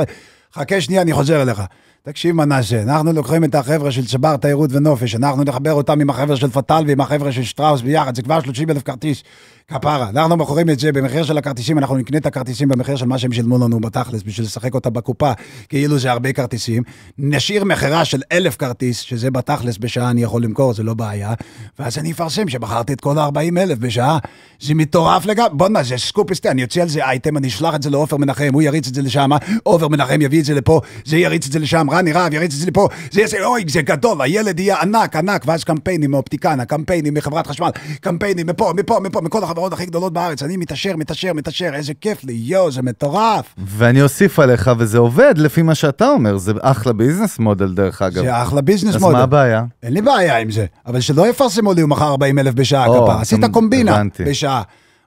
חכה שנייה, אני חוזר אליך. תקשיב, מנשה, אנחנו לוקחים את החבר'ה של צבר תיירות ונופש, אנחנו נחבר אותם עם החבר'ה של פטל ועם החבר'ה של שטראוס ביחד, זה כבר 30 אלף כרטיס, כפרה. אנחנו מוכרים את זה במחיר של הכרטיסים, אנחנו נקנה את הכרטיסים במחיר של מה שהם שילמו לנו בתכלס, בשביל לשחק אותה בקופה, כאילו זה הרבה כרטיסים. נשאיר מכירה של אלף כרטיס, שזה בתכלס בשעה אני יכול למכור, זה לא בעיה, ואז אני אפרסם שבחרתי את כל ה-40 אלף בשעה. זה מטורף לגמרי, בוא'נה, זה סקופ אסטי, אני אוציא על זה אייטם, אני אשלח את זה לעופר מנחם, הוא יריץ את זה לשם, עופר מנחם יביא את זה לפה, זה יריץ את זה לשם, רני רהב יריץ את זה לפה, זה יעשה, אוי, זה גדול, הילד יהיה ענק, ענק, ואז קמפיינים מאופטיקנה, קמפיינים מחברת חשמל, קמפיינים מפה, מפה, מפה, מכל החברות הכי גדולות בארץ, אני מתעשר, מתעשר, מתעשר, איזה כיף לי, יואו, זה מטורף. ואני אוסיף עליך, וזה עובד לפי מה שאתה אומר, זה אחלה ביזנס מודל דרך אגב. זה אחלה ביזנס מודל. אז מה הבעיה? אין לי בעיה עם זה, אבל שלא יפרסמו לי מחר 40 אלף בשעה, כפר, עשית קומבינה בשעה.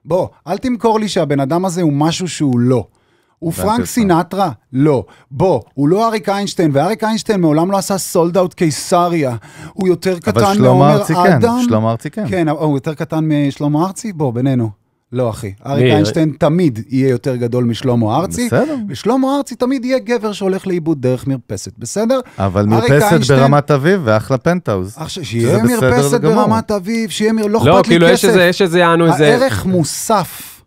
בוא, אל תמכור לי שהבן אדם הזה הוא משהו שהוא לא. הוא פרנק סינטרה? לא. בוא, הוא לא אריק איינשטיין, ואריק איינשטיין מעולם לא עשה סולד אאוט קיסריה. הוא יותר קטן מעומר אדם. אבל שלמה ארצי כן. שלמה ארצי כן, כן, הוא יותר קטן משלמה ארצי? בוא, בינינו. לא, אחי. אריק אה, איינשטיין תמיד יהיה יותר גדול משלמה ארצי. בסדר. ושלמה ארצי תמיד יהיה גבר שהולך לאיבוד דרך מרפסת, בסדר? אבל מרפסת ברמת אביב ואחלה פנטאוז. שיהיה מרפסת ברמת אביב, שיהיה מרפסת, לא, לא, אכפת לי כסף. לא, כאילו יש איזה, יש איזה, יענו איזה... הערך מוסף,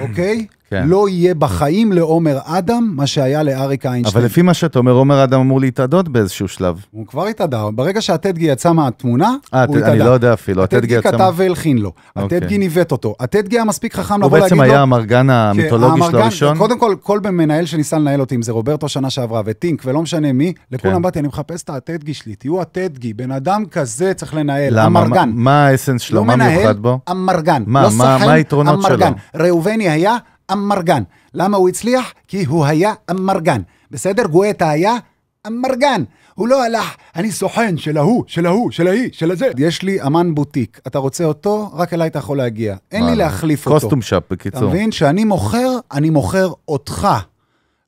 אוקיי? כן. לא יהיה בחיים לעומר אדם מה שהיה לאריק איינשטיין. אבל לפי מה שאתה אומר, עומר אדם אמור להתאדות באיזשהו שלב. הוא כבר התאדה, ברגע שהטדגי יצא מהתמונה, 아, אה, הוא התאדה. אני לא יודע אפילו, הטדגי יצא... הטדגי כתב והלחין לו, אוקיי. הטדגי ניווט אותו. הטדגי היה מספיק חכם לבוא להגיד לו... הוא בעצם היה המרגן כן, המיתולוגי שלו הראשון? קודם כל, כל מנהל שניסה לנהל אותי, אם זה רוברטו שנה שעברה וטינק ולא משנה מי, לכולם כן. באתי, אני מחפש את הטדגי שלי, תהיו הטדגי, בן אדם כזה צריך לנהל, המרגן. מה האסנס שלו? לא מה מיוחד בו? המרגן. מה לא היתרונות שלו? ראובני היה אמרגן. למה הוא הצליח? כי הוא היה אמרגן. בסדר? גואטה היה אמרגן. הוא לא הלך, אני סוכן של ההוא, של ההוא, של ההיא, של הזה. יש לי אמן בוטיק, אתה רוצה אותו? רק אליי אתה יכול להגיע. אין לי להחליף אותו. קוסטום שאפ בקיצור. אתה מבין? שאני מוכר, אני מוכר אותך.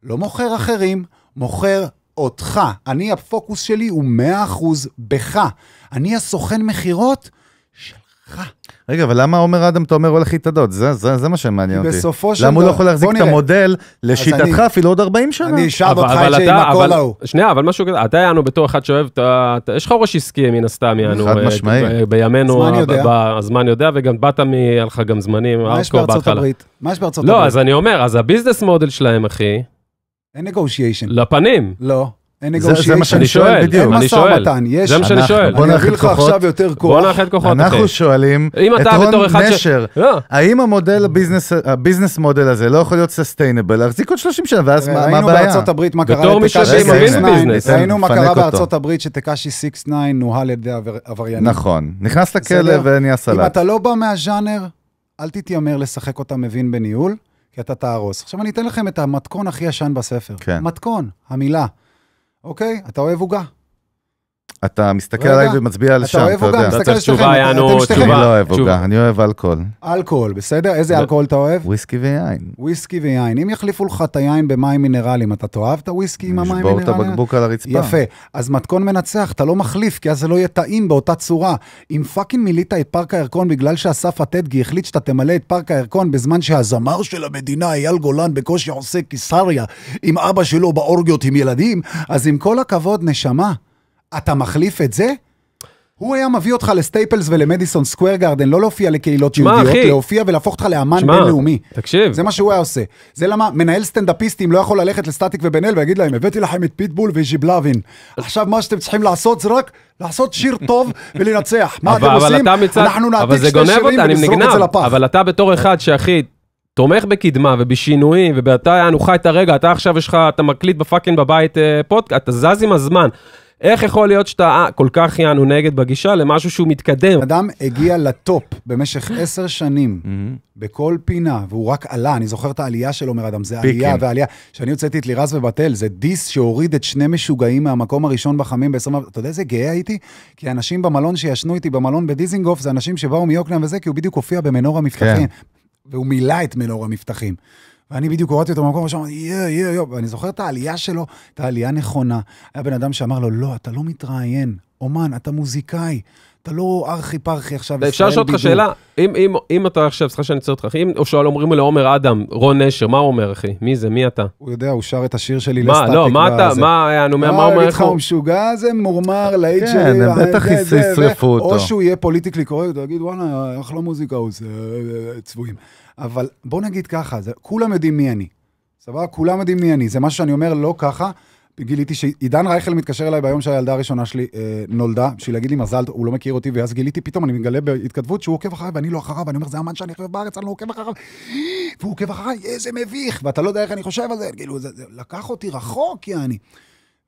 לא מוכר אחרים, מוכר אותך. אני, הפוקוס שלי הוא 100% בך. אני הסוכן מכירות שלך. רגע, אבל למה עומר אדם, אתה אומר, הולך להתאדות? זה, זה, זה מה שמעניין אותי. בסופו של דבר, למה הוא לא יכול להחזיק את המודל, לשיטתך אפילו עוד 40 שנה? אני אשאל אותך את זה עם הקול ההוא. שנייה, אבל משהו כזה, אתה יענו בתור אחד שאוהב, יש לך ראש עסקי מן הסתם, יענו. חד אה, משמעי. בימינו, הזמן יודע, וגם באת, היה לך גם זמנים, מה יש בארצות הברית? מה יש בארצות לא, הברית? לא, אז אני אומר, אז הביזנס מודל שלהם, אחי, אין negotiation. לפנים. לא. אין נגושיישן, זה מה שאני שואל, בדיוק. אין משא ומתן, יש. זה מה שאני שואל. בוא נאחד כוחות. יותר כוח. בוא נאחד כוחות, אחי. אנחנו אוקיי. שואלים אם אתה את רון נשר, לא. האם המודל, הביזנס מודל הזה לא יכול להיות סוסטיינבל, להחזיק עוד 30 שנה, ואז מה הבעיה? היינו בארצות הברית מה קרה לתקשי 6-9, ראינו מה קרה בארצות הברית שתקשי 6-9 נוהל על ידי עבריינים. נכון, נכנס לכלא ונהיה סלט. אם אתה לא בא מהז'אנר, אל תתיימר לשחק אותה מבין בניהול, כי אתה תהרוס. עכשיו אני אתן לכם את המתכון הכי ישן בספר. כן. מתכון, המילה. אוקיי? אתה אוהב עוגה, אתה מסתכל עליי ומצביע על שם, אתה יודע. אתה אוהב עוגה, מסתכל על שתיכם, אתם אני לא אוהב עוגה, אני אוהב אלכוהול. אלכוהול, בסדר? איזה לא. אלכוהול אתה אוהב? וויסקי ויין. וויסקי ויין. אם יחליפו לך את היין במים מינרלים, אתה תאהב את הוויסקי עם המים מינרלים? נשבור את הבקבוק על הרצפה. יפה. אז מתכון מנצח, אתה לא מחליף, כי אז זה לא יהיה טעים באותה צורה. אם פאקינג מילאת את פארק הירקון בגלל שאסף הטדגי החליט שאתה תמלא את פארק הירקון בזמן שהזמר של המדינה, אייל גולן, בקושי עושה קיסריה עם אבא שלו באורגיות עם ילדים, אז עם כל הכבוד, נשמה, אתה מחליף את זה? הוא היה מביא אותך לסטייפלס ולמדיסון סקוויר גרדן, לא להופיע לקהילות יהודיות, להופיע ולהפוך אותך לאמן שמה, בינלאומי. תקשיב. זה מה שהוא היה עושה. זה למה מנהל סטנדאפיסטים לא יכול ללכת לסטטיק ובן אל ולהגיד להם, הבאתי לכם את פיטבול וז'יבלבין. עכשיו מה שאתם צריכים לעשות זה רק לעשות שיר טוב ולנצח. מה אתם עושים? אנחנו נעתיק שתי שירים ונזרוק את זה לפח. אבל אתה בתור אחד שהכי תומך בקדמה ובשינויים, ואתה, היה נוחה את הרגע, אתה עכשיו יש לך, אתה מקליט בפאקינג בבית אה, פודקאסט, אתה זז עם הזמן. איך יכול להיות שאתה 아, אה, כל כך יענו נגד בגישה למשהו שהוא מתקדם? אדם הגיע לטופ במשך *laughs* עשר שנים, mhm. בכל פינה, והוא רק עלה, אני זוכר את העלייה של עומר אדם, זה עלייה ועלייה. כשאני הוצאתי את לירז ובתל, זה דיס שהוריד את שני משוגעים מהמקום הראשון בחמים ב-20... אתה יודע איזה גאה הייתי? כי אנשים במלון שישנו איתי במלון בדיזינגוף, זה אנשים שבאו מיוקנעם וזה, כי הוא בדיוק הופיע במנור המבטחים. כן. והוא מילא את מנור המבטחים. ואני בדיוק הורדתי אותו במקום, ראשון, אמרתי, יואו, יואו, יואו, ואני זוכר את העלייה שלו, את העלייה נכונה. היה בן אדם שאמר לו, לא, אתה לא מתראיין, אומן, אתה מוזיקאי, אתה לא ארכי פרחי עכשיו, אפשר לשאול אותך שאלה, אם, אם, אם אתה עכשיו, סליחה שאני עוצר אותך, אם או שואל, אומרים לו עומר אדם, רון נשר, מה הוא אומר, אחי? מי זה? מי אתה? הוא יודע, הוא שר את השיר שלי לא, לסטטיק. מה, לא, מה אתה, מה, היה, אה, נו, מה הוא אומר לך? הוא משוגע, זה מורמר, כן, להיט ש... כן, הם בטח אה, ישרפו אותו. או שהוא יהיה פוליטיקלי קורקט, הוא יגיד, וואלה, אחלה לא מוזיקה הוא עושה, אה, צבועים. אבל בוא נגיד ככה, זה, כולם יודעים מי אני. סבבה? כולם יודעים מי אני. זה משהו שאני אומר לא ככה. גיליתי שעידן רייכל מתקשר אליי ביום שהילדה הראשונה שלי אה, נולדה, בשביל להגיד לי מזל, הוא לא מכיר אותי, ואז גיליתי, פתאום אני מגלה בהתכתבות שהוא עוקב אחריי ואני לא אחריו, ואני אומר, זה אמן שאני חושב בארץ, אני לא עוקב אחריו, והוא עוקב אחריי, איזה מביך, ואתה לא יודע איך אני חושב על זה, כאילו, זה, זה לקח אותי רחוק, יעני.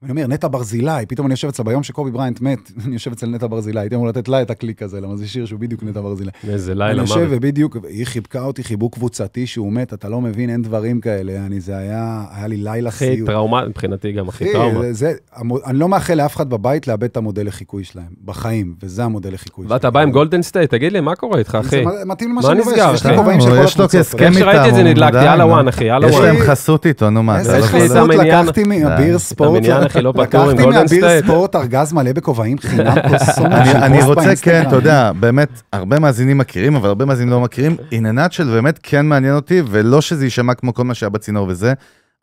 ואני אומר, נטע ברזילי, פתאום אני יושב אצלה, ביום שקובי בריינט מת, *laughs* אני יושב אצל נטע ברזילי, הייתי אמור לתת לה את הקליק הזה, למה זה שיר שהוא בדיוק נטע ברזילי. איזה לילה מוות. אני יושב ובדיוק, היא חיבקה אותי חיבוק קבוצתי שהוא מת, אתה לא מבין, אין דברים כאלה, אני, זה היה, היה לי לילה סיוט. הכי טראומה, מבחינתי גם הכי טראומה. אני לא מאחל לאף אחד בבית לאבד את המודל לחיקוי שלהם, בחיים, וזה המודל לחיקוי שלהם. ואתה בא עם גולדן סטייט, תגיד לי, מה קורה איתך, אחי? מתאים למה לחי, לא פטור עם גולדן סטייט. לקחתי מאביר ספורט ארגז מלא בכובעים חינם פרסומת *laughs* אני רוצה, כן, אתה יודע, באמת, הרבה מאזינים מכירים, אבל הרבה מאזינים לא מכירים. עניינת של באמת כן מעניין אותי, ולא שזה יישמע כמו כל מה שהיה בצינור וזה.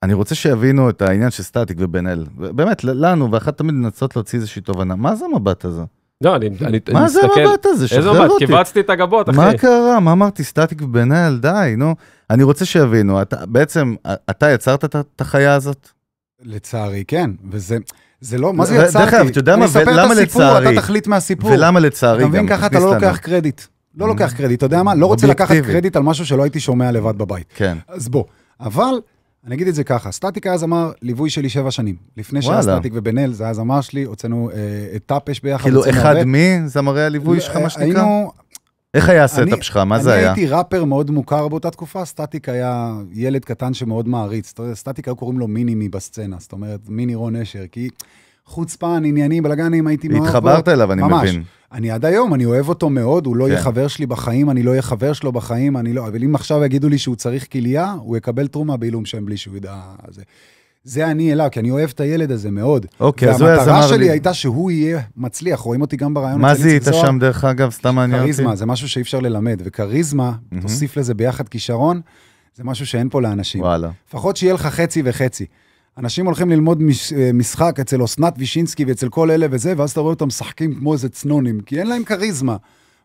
אני רוצה שיבינו את העניין של סטטיק ובן אל. באמת, לנו, ואחת תמיד לנסות להוציא איזושהי תובנה. מה זה המבט הזה? לא, אני, מסתכל... מה זה המבט הזה? שחרר אותי. איזה מבט? קיבצתי את הגבות, אחי. מה קרה? מה אמרתי? סטטיק ובן אל, די, נו. אני רוצה שיבינו, בעצם, אתה יצרת את החיה הזאת? לצערי, כן, וזה... זה לא, מה זה יצרתי? דרך אגב, אתה יודע מה, ולמה לצערי? אתה תחליט מהסיפור. ולמה לצערי גם? אתה מבין, ככה אתה לא לוקח קרדיט. לא mm-hmm. לוקח קרדיט, אתה יודע מה? לא רוצה לקחת קרדיט על משהו שלא הייתי שומע לבד בבית. כן. אז בוא, אבל אני אגיד את זה ככה, סטטיק אז אמר ליווי שלי שבע שנים. לפני שהיה סטטיק ובן אל, זה היה זמר שלי, הוצאנו אה, את טאפש ביחד. כאילו, אחד מי זמרי הליווי שלך, אה, מה שנקרא? היינו... איך היה הסטאפ שלך? מה זה היה? אני הייתי ראפר מאוד מוכר באותה תקופה, סטטיק היה ילד קטן שמאוד מעריץ. סטטיק היו קוראים לו מינימי בסצנה, זאת אומרת, מיני רון אשר, כי חוצפן, עניינים, בלאגנים, הייתי מאוד... התחברת אליו, אני מבין. אני עד היום, אני אוהב אותו מאוד, הוא לא כן. יהיה חבר שלי בחיים, אני לא אהיה חבר שלו בחיים, אני לא... אבל אם עכשיו יגידו לי שהוא צריך כליה, הוא יקבל תרומה בעילום שם בלי שהוא ידע... זה. זה אני אליו, כי אני אוהב את הילד הזה מאוד. אוקיי, אז הוא יזמר לי. והמטרה שלי הייתה שהוא יהיה מצליח, רואים אותי גם ברעיון. מה זיהית שם, דרך אגב? סתם מעניין אותי. כריזמה, זה משהו שאי אפשר ללמד, וכריזמה, mm-hmm. תוסיף לזה ביחד כישרון, זה משהו שאין פה לאנשים. וואלה. לפחות שיהיה לך חצי וחצי. אנשים הולכים ללמוד אה, משחק אצל אסנת וישינסקי ואצל כל אלה וזה, ואז אתה רואה אותם משחקים כמו איזה צנונים, כי אין להם כריזמה.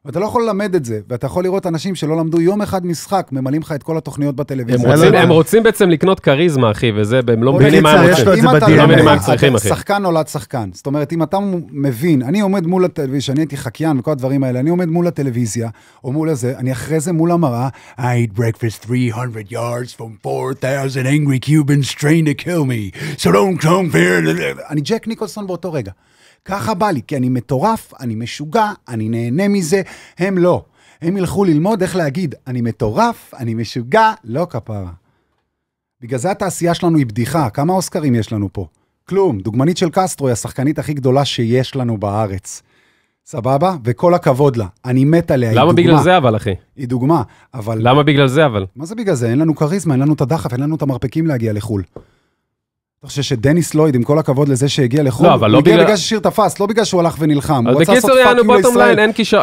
ואתה לא יכול ללמד את זה, ואתה יכול לראות אנשים שלא למדו יום אחד משחק, ממלאים לך את כל התוכניות בטלוויזיה. הם רוצים, הם רוצים בעצם לקנות כריזמה, אחי, וזה, הם לא מבינים מה הם רוצים. לא הם לא מבינים מה צריכים, אחי. שחקן נולד שחקן. זאת אומרת, אם אתה מבין, אני עומד מול הטלוויזיה, אני הייתי חקיין וכל הדברים האלה, אני עומד מול הטלוויזיה, או מול הזה, אני אחרי זה מול המראה, I eat breakfast 300 yards from 4,000 angry Cubans trained to kill me, so don't come here. אני ג'ק ניקולסון באותו רגע. ככה בא לי, כי אני מטורף, אני משוגע, אני נהנה מזה, הם לא. הם ילכו ללמוד איך להגיד, אני מטורף, אני משוגע, לא כפרה. בגלל זה התעשייה שלנו היא בדיחה, כמה אוסקרים יש לנו פה? כלום, דוגמנית של קסטרו היא השחקנית הכי גדולה שיש לנו בארץ. סבבה? וכל הכבוד לה. אני מת עליה, היא דוגמה. למה בגלל זה אבל, אחי? היא דוגמה, אבל... למה בגלל זה אבל? מה זה בגלל זה? אין לנו כריזמה, אין לנו את הדחף, אין לנו את המרפקים להגיע לחו"ל. אתה חושב שדניס לויד, עם כל הכבוד לזה שהגיע לחו"ל, לא, לא הגיע בגלל בגלל ששיר תפס, לא בגלל שהוא הלך ונלחם. הוא רצה לעשות פאקינג לישראל.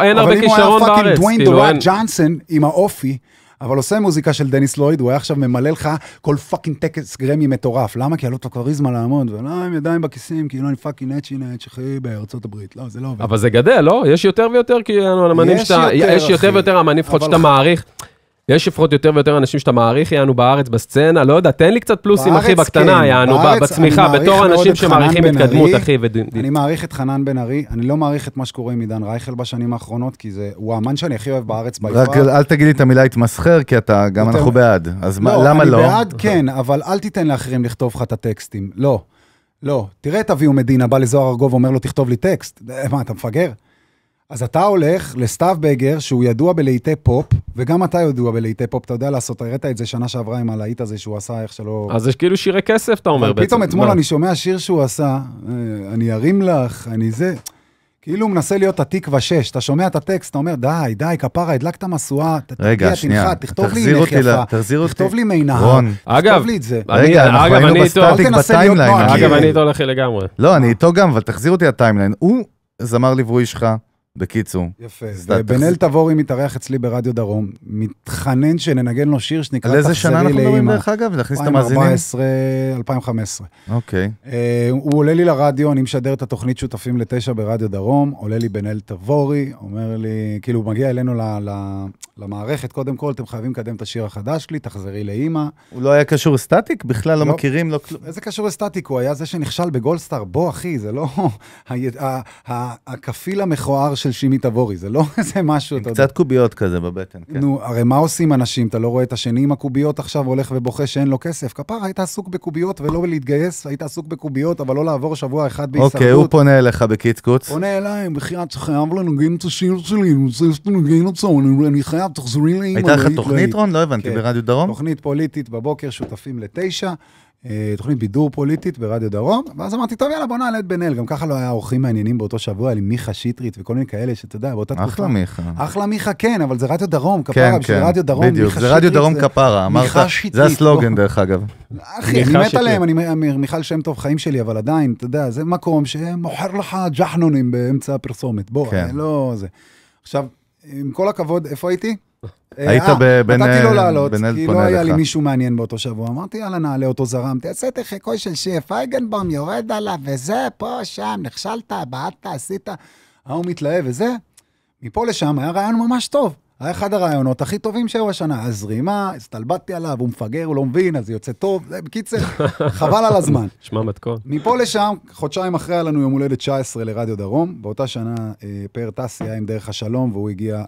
אין הרבה כישרון בארץ. אבל אם הוא היה פאקינג דוויין דורט ג'אנסון עם האופי, אבל עושה מוזיקה של דניס לויד, הוא היה עכשיו ממלא לך כל פאקינג טקס גרמי מטורף. למה? כי היה לו את הכריזמה לעמוד, ולא עם ידיים בכיסים, כאילו אני פאקינג אצ'י נאצ' אחי בארצות הברית. לא, זה לא עובד. אבל זה גדל, לא? יש יותר ויותר, כאילו, אמנים שאתה... יש יותר ויותר אמנים, לפחות שאתה מעריך. יש לפחות יותר ויותר אנשים שאתה מעריך, יענו, בארץ, בסצנה, לא יודע, תן לי קצת פלוסים, אחי, בקטנה, כן, יענו, בארץ, בצמיחה, בתור אנשים שמעריכים התקדמות, אחי. ו... אני מעריך את חנן בן ארי, אני לא מעריך את מה שקורה עם עידן רייכל בשנים האחרונות, כי זה, הוא האמן שאני הכי אוהב בארץ ביפר. רק אל תגיד לי את המילה התמסחר, כי אתה, גם אתם... אנחנו בעד, אז לא, מה, למה לא? אני בעד, כן, אבל אל תיתן לאחרים לכתוב לך את הטקסטים, לא. לא, תראה את אביהו מדינה, בא לזוהר ארגוב אומר לו, תכתוב לי טקסט. אה, מה, אתה מפגר? אז אתה הולך לסתיו בגר, שהוא ידוע בלהיטי פופ, וגם אתה ידוע בלהיטי פופ, אתה יודע לעשות, הראית את זה שנה שעברה עם הלהיט הזה שהוא עשה, איך שלא... אז יש כאילו שירי כסף, אתה אומר בעצם. פתאום אתמול לא. אני שומע שיר שהוא עשה, אה, אני ארים לך, אני זה... כאילו הוא מנסה להיות התקווה 6, אתה שומע את הטקסט, אתה אומר, די, די, כפרה, הדלקת משואה, תגיע, תנחת, תכתוב לי הילך יפה, תכתוב לי מי נהר, תכתוב לי את זה. רגע, אנחנו היינו בסטטיק בטיימליין. אגב, אני איתו הולך לגמרי. לא, אני איתו גם, אבל תחזיר אותי לטיימליין. הוא זמר ליווי שלך, בקיצור. יפה. ובן-אל תבורי מתארח אצלי ברדיו דרום, מתחנן שננגן לו שיר שנקרא תחזרי לאימא. על איזה שנה אנחנו מדברים דרך אגב? להכניס את המאזינים? 2014, 2015. אוקיי. אה, הוא עולה לי לרדיו, אני משדר את התוכנית שותפים לתשע ברדיו דרום, עולה לי בן-אל תבורי, אומר לי, כאילו, הוא מגיע אלינו למערכת, קודם כל, אתם חייבים לקדם את השיר החדש שלי, תחזרי לאימא. הוא לא היה קשור סטטיק? בכלל לא, לא. מכירים, לא איזה קשור סטטיק? הוא היה זה שנכשל בגולדסטאר, בוא אחי, זה לא... *laughs* הכפיל המכוער של של שימי תבורי, זה לא *laughs* איזה משהו, אתה יודע. קצת קוביות כזה בבטן, כן. נו, הרי מה עושים אנשים? אתה לא רואה את השני עם הקוביות עכשיו הולך ובוכה שאין לו כסף? כפרה, היית עסוק בקוביות ולא להתגייס, היית עסוק בקוביות, אבל לא לעבור שבוע אחד בהישרדות. אוקיי, הוא פונה אליך בקיצקוץ. פונה אליי, בחייאת, חייב לנגן את השיר שלי, אני רוצה שתנגן אותו, אני חייב, תחזרי לאימא. הייתה לך תוכנית, רון? לא הבנתי, כן. ברדיו דרום? תוכנית פוליטית בבוקר, שותפים לתשע. אה, תוכנית בידור פוליטית ברדיו דרום, ואז אמרתי, טוב, יאללה, בוא נעלה את בן אל. גם ככה לא היה אורחים מעניינים באותו שבוע, היה לי מיכה שטרית וכל מיני כאלה, שאתה יודע, באותה תקופה. אחלה מיכה. אחלה מיכה, כן, אבל זה רדיו דרום, כפרה, כן, בשביל כן. רדיו דרום, מיכה שטרית. זה רדיו דרום זה... כפרה, אמרת, זה הסלוגן לא? דרך אגב. אחי, אני מת עליהם, אני מיכל שם טוב חיים שלי, אבל עדיין, אתה יודע, זה מקום שמוכר לך ג'חנונים באמצע הפרסומת. בוא, כן. אה, לא זה. עכשיו, עם כל הכבוד, איפה הייתי? אה, היית פונה אה, לך. נתתי לו אה, לעלות, כי לא היה לי מישהו מעניין באותו שבוע. אמרתי, יאללה, נעלה אותו, זרמתי. עשיתי חיקוי של שיף אייגנבאום, יורד עליו, וזה, פה, שם, נכשלת, בעטת, עשית. ההוא מתלהב וזה. מפה לשם היה רעיון ממש טוב. היה אחד הרעיונות הכי טובים שהיו השנה. הזרימה, הסתלבטתי עליו, הוא מפגר, הוא לא מבין, אז יוצא טוב. בקיצר, *laughs* חבל על הזמן. שמע מתכון. מפה לשם, חודשיים אחרי היה לנו יום הולדת 19 לרדיו דרום. באותה שנה פאר טסי היה עם דרך השלום, והוא הגיע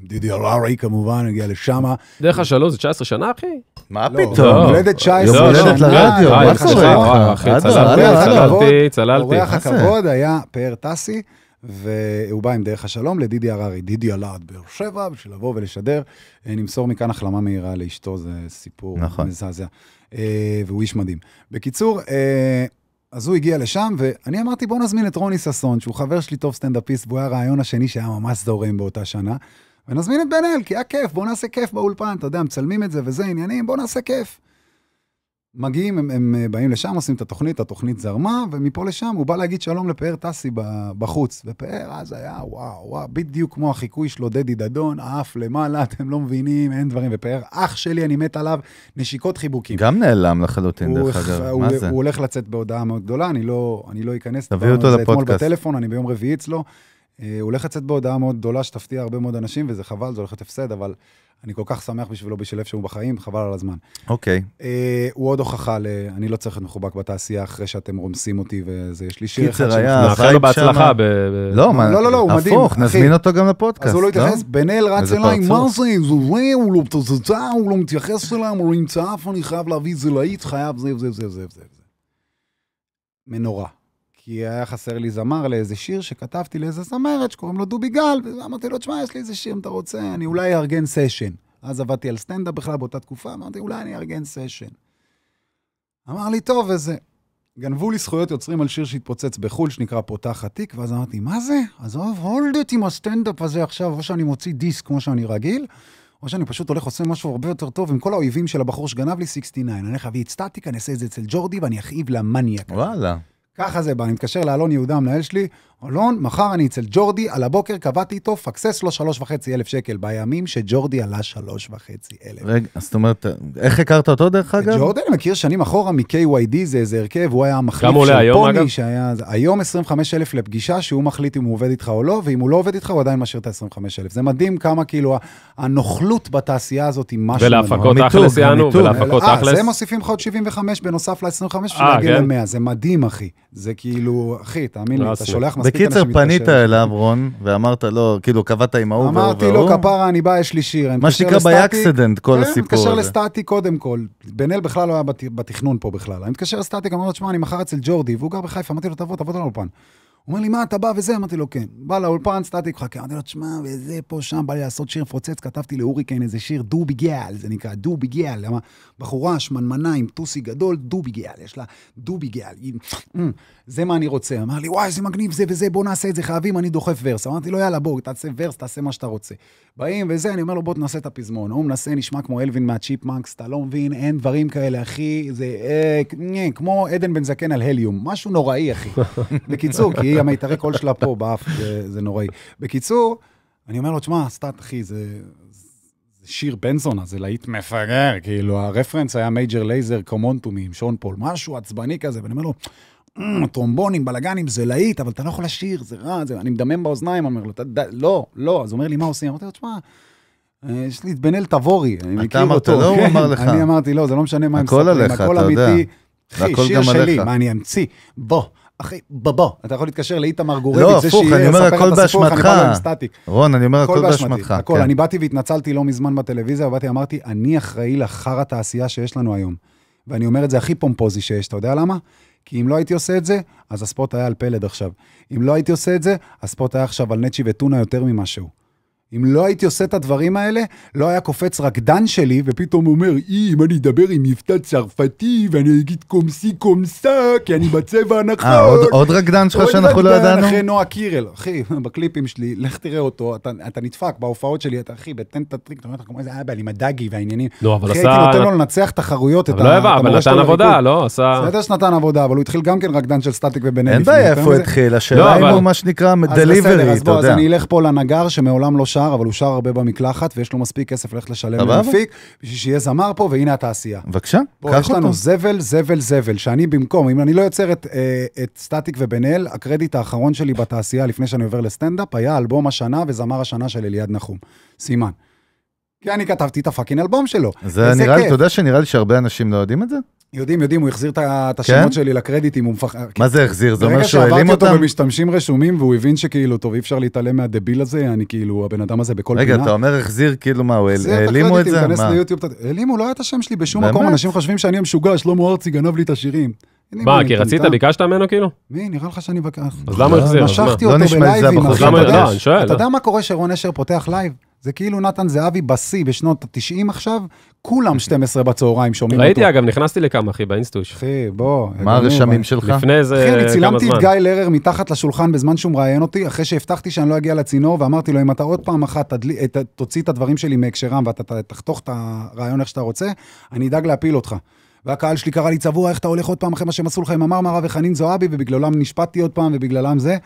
עם דידי הררי כמובן, הגיע לשם. דרך השלום זה 19 שנה, אחי? מה לא, פתאום? לא, הולדת 19 שנה. יום הולדת לרדיו, מה קורה? אחי, צללתי, צללתי. אורח הכבוד היה פאר טסי, והוא בא עם דרך השלום לדידי הררי, דידי הלעד באר שבע, בשביל לבוא ולשדר. אה, נמסור מכאן החלמה מהירה לאשתו, זה סיפור נכון. מזעזע. אה, והוא איש מדהים. בקיצור, אה, אז הוא הגיע לשם, ואני אמרתי, בוא נזמין את רוני ששון, שהוא חבר שלי טוב סטנדאפיסט, והוא היה הרעיון השני שהיה ממש זורם באותה שנה. ונזמין את בן אל, כי היה כיף, בואו נעשה כיף באולפן, אתה יודע, מצלמים את זה וזה עניינים, בואו נעשה כיף. מגיעים, הם, הם אה, באים לשם, עושים את התוכנית, התוכנית זרמה, ומפה לשם הוא בא להגיד שלום לפאר טסי בחוץ. ופאר אז היה, וואו, וואו, בדיוק כמו החיקוי שלו, דדי דדון, עף למעלה, אתם לא מבינים, אין דברים. ופאר, אח שלי, אני מת עליו, נשיקות חיבוקים. גם נעלם לחלוטין, דרך אגב, מה הוא, זה? הוא הולך לצאת בהודעה מאוד גדולה, אני לא, אני לא אכנס. תביא אותו לפודקאסט. אתמול בטלפון, אני ביום רביעי אצלו. אה, הוא הולך לצאת בהודעה מאוד גדולה שתפתיע הרבה מאוד אנשים, וזה חבל, זה הולך להיות הפסד, אבל אני כל כך שמח בשבילו, בשביל איפה שהוא בחיים, חבל על הזמן. אוקיי. Okay. אה, הוא עוד הוכחה ל... אני לא צריך להיות מחובק בתעשייה אחרי שאתם רומסים אותי וזה, יש לי שיר אחד... קיצר, היה אחרי לו בהצלחה ב... ב... לא, לא מה... לא, לא, לא, הוא הפוך, מדהים. הפוך, נזמין אחי. אותו גם לפודקאסט, אז הוא לא התייחס, לא? בנאל רץ אליי, מה זה, זה זה, הוא לא פצצה, הוא לא מתייחס אליי, הוא לא ימצא אף, אני חייב להביא את זה להיט, חייב זה, זה, זה, זה, זה, זה. מנורה. כי היה חסר לי זמר לאיזה שיר שכתבתי לאיזה זמרת שקוראים לו דובי גל, ואמרתי לו, תשמע, יש לי איזה שיר, אם אתה רוצה, אני אולי אארגן סשן. אז עבדתי על סטנדאפ בכלל באותה תקופה, אמרתי, אולי אני אארגן סשן. אמר לי, טוב, איזה... גנבו לי זכויות יוצרים על שיר שהתפוצץ בחו"ל, שנקרא פותח התיק, ואז אמרתי, מה זה? עזוב, הולד את עם הסטנדאפ הזה עכשיו, או שאני מוציא דיסק כמו שאני רגיל, או שאני פשוט הולך עושה משהו הרבה יותר טוב עם כל האויבים של הבחור שגנב לי 69. אני הולך להביא את סטטיק, אני אעשה את זה אצל ג'ורדי, ואני אכאיב למאניאק. וואלה. ככה זה בא, אני מתקשר לאלון יהודה, המנהל שלי, אלון, מחר אני אצל ג'ורדי, על הבוקר קבעתי איתו, פקסס לו שלוש וחצי אלף שקל, בימים שג'ורדי עלה שלוש וחצי אלף. רגע, אז זאת אומרת, איך הכרת אותו דרך אגב? ג'ורדי אני מכיר שנים אחורה מ-KYD, זה איזה הרכב, הוא היה המחליף של היום, פוני, אגב? שהיה... היום 25 אלף לפגישה, שהוא מחליט אם הוא עובד איתך או לא, ואם הוא לא עובד איתך, הוא עדיין משאיר את ה-25 אלף. זה מדהים כמה כאילו הנוכלות בתעשייה הזאת היא משהו... ולהפקות אחלס יענו, ולהפקות אה, אחלס. זה כאילו, אחי, תאמין לי, אתה שולח מספיק אנשים... בקיצר, פנית אליו, רון, ואמרת לו, כאילו, קבעת עם ההוא והוא. אמרתי לו, כפרה, אני בא, יש לי שיר. מה שנקרא ביאקסדנט, כל כן, הסיפור הזה. אני מתקשר לסטטי קודם כל. בן בכלל לא היה בתכנון פה בכלל. אני מתקשר לסטטיק, אמרתי לו, תשמע, אני מחר אצל ג'ורדי, והוא גר בחיפה, אמרתי לו, תבוא, תבוא לאולפן. הוא אומר לי, מה אתה בא וזה? אמרתי לו, כן. בא לאולפן, סטטיק חכה. אמרתי לו, תשמע, וזה פה, שם, בא לי לעשות שיר מפוצץ, כתבתי להוריקן איזה שיר, דו ביגיאל, זה נקרא, דו ביגיאל. למה? בחורה, שמנמנה עם טוסי גדול, דו ביגיאל, יש לה דו ביגיאל. אמ", זה מה אני רוצה. אמר לי, וואי, זה מגניב, זה וזה, בוא נעשה את זה, חייבים, אני דוחף ורס. אמרתי לו, יאללה, בוא, תעשה ורס, תעשה מה שאתה רוצה. באים וזה, אני אומר לו, בוא תנסה את הפזמון. הוא מנסה, נשמע כמו אלווין מהצ'יפמנקס, אתה לא מבין, אין דברים כאלה, אחי, זה אה, כמו עדן בן זקן על הליום. משהו נוראי, אחי. *laughs* בקיצור, כי היא המיתרי קול שלה פה באף, זה, זה נוראי. בקיצור, אני אומר לו, תשמע, סטאט, אחי, זה, זה שיר בנזונה, זה להיט מפגר, כאילו, הרפרנס היה מייג'ר לייזר קומונטומי עם שון פול, משהו עצבני כזה, ואני אומר לו, אמ, טרומבונים, בלאגנים, זה להיט, אבל אתה לא יכול לשיר, זה רע, זה... אני מדמם באוזניים, אומר לו, לא, לא, אז הוא אומר לי, מה עושים? אמרתי לו, תשמע, אה, יש לי את בן אל תבורי, אני מכיר אותו. אתה אמרת לא, הוא כן, אמר לך. אני אמרתי, לא, זה לא משנה מה הם מספרים, הכל אמיתי. אחי, שיר שלי, מה אני אמציא? בוא. אחי, בוא, אתה יכול להתקשר לאיתמר גורביץ, לא, הפוך, אני אומר הכל באשמתך. רון, אני אומר הכל באשמתך. הכל, כן. אני באתי והתנצלתי לא מזמן בטלוויזיה, ובאתי, אמרתי, אני אחראי לאחר התעשייה שיש לנו היום. ואני אומר את זה הכי פומפוזי שיש, אתה יודע למה? כי אם לא הייתי עושה את זה, אז הספורט היה על פלד עכשיו. אם לא הייתי עושה את זה, הספורט היה עכשיו על נצ'י וטונה יותר ממשהו. אם לא הייתי עושה את הדברים האלה, לא היה קופץ רקדן שלי, ופתאום אומר, אי, אם אני אדבר עם מבטא צרפתי, ואני אגיד קומסי קומסה, כי אני בצבע אה, הנכון. אה, עוד, עוד רקדן שלך שאנחנו לא ידענו? עוד רקדן אחרי נועה קירל, אחי, בקליפים שלי, לך תראה אותו, אתה, אתה נדפק, בהופעות שלי, אתה אחי, תן את הטריק, אתה אומר, לך, כמו איזה אבא, עם הדגי והעניינים. לא, אבל אחי, עשה... הייתי נותן לו לנצח תחרויות, את לא המורשת אבל נתן עבודה, לא, עשה... בסדר שנתן עבודה, אבל הוא התחיל גם כן רקדן לא שר, אבל הוא שר הרבה במקלחת, ויש לו מספיק כסף ללכת לשלם למפיק, בשביל שיהיה זמר פה, והנה התעשייה. בבקשה, קח אותו. יש לנו זבל, זבל, זבל, שאני במקום, אם אני לא יוצר את, אה, את סטטיק ובן אל, הקרדיט האחרון שלי בתעשייה, לפני שאני עובר לסטנדאפ, היה אלבום השנה וזמר השנה של אליעד נחום. סימן. כי אני כתבתי את הפאקינג אלבום שלו. זה נראה לי, אתה יודע שנראה לי שהרבה אנשים לא יודעים את זה? יודעים, יודעים, הוא החזיר את כן? השמות שלי לקרדיטים, הוא מפחד. מה זה החזיר? זה אומר שהוא העלים אותם? ברגע שעברתי אותו במשתמשים רשומים, והוא הבין שכאילו, טוב, אי אפשר להתעלם מהדביל הזה, אני כאילו, הבן אדם הזה בכל פינה. רגע, אתה אומר החזיר, כאילו מה, העלימו את זה? תיכנס ליוטיוב, העלימו, לא היה את השם שלי בשום מקום, אנשים חושבים שאני המשוגע, שלמה ארצי גנב לי את השירים. מה, כי רצית, ביקשת ממנו כאילו? מי, נראה לך שאני... אז למה החזיר? משכתי לא אותו בלייבים, לא, אתה יודע מה קורה שרון אשר פותח לייב? זה כאילו נתן זהבי בשיא בשנות ה-90 עכשיו, כולם 12 אוקיי. בצהריים שומעים אותו. ראיתי, אגב, נכנסתי לכמה, אחי, באינסטוש. אחי, בוא. מה הרשמים שלך? לפני איזה כמה זמן. אחי, אני צילמתי את גיא לרר מתחת לשולחן בזמן שהוא מראיין אותי, אחרי שהבטחתי שאני לא אגיע לצינור, ואמרתי לו, אם אתה עוד פעם אחת תוציא את הדברים שלי מהקשרם ואתה תחתוך את הרעיון איך שאתה רוצה, אני אדאג להפיל אותך. והקהל שלי קרא לי צבוע, איך אתה הולך עוד פעם אחרי מה שהם עשו לך עם המרמרה וחנין זועבי, ובגללם נשפטתי עוד פעם ובגללם זה.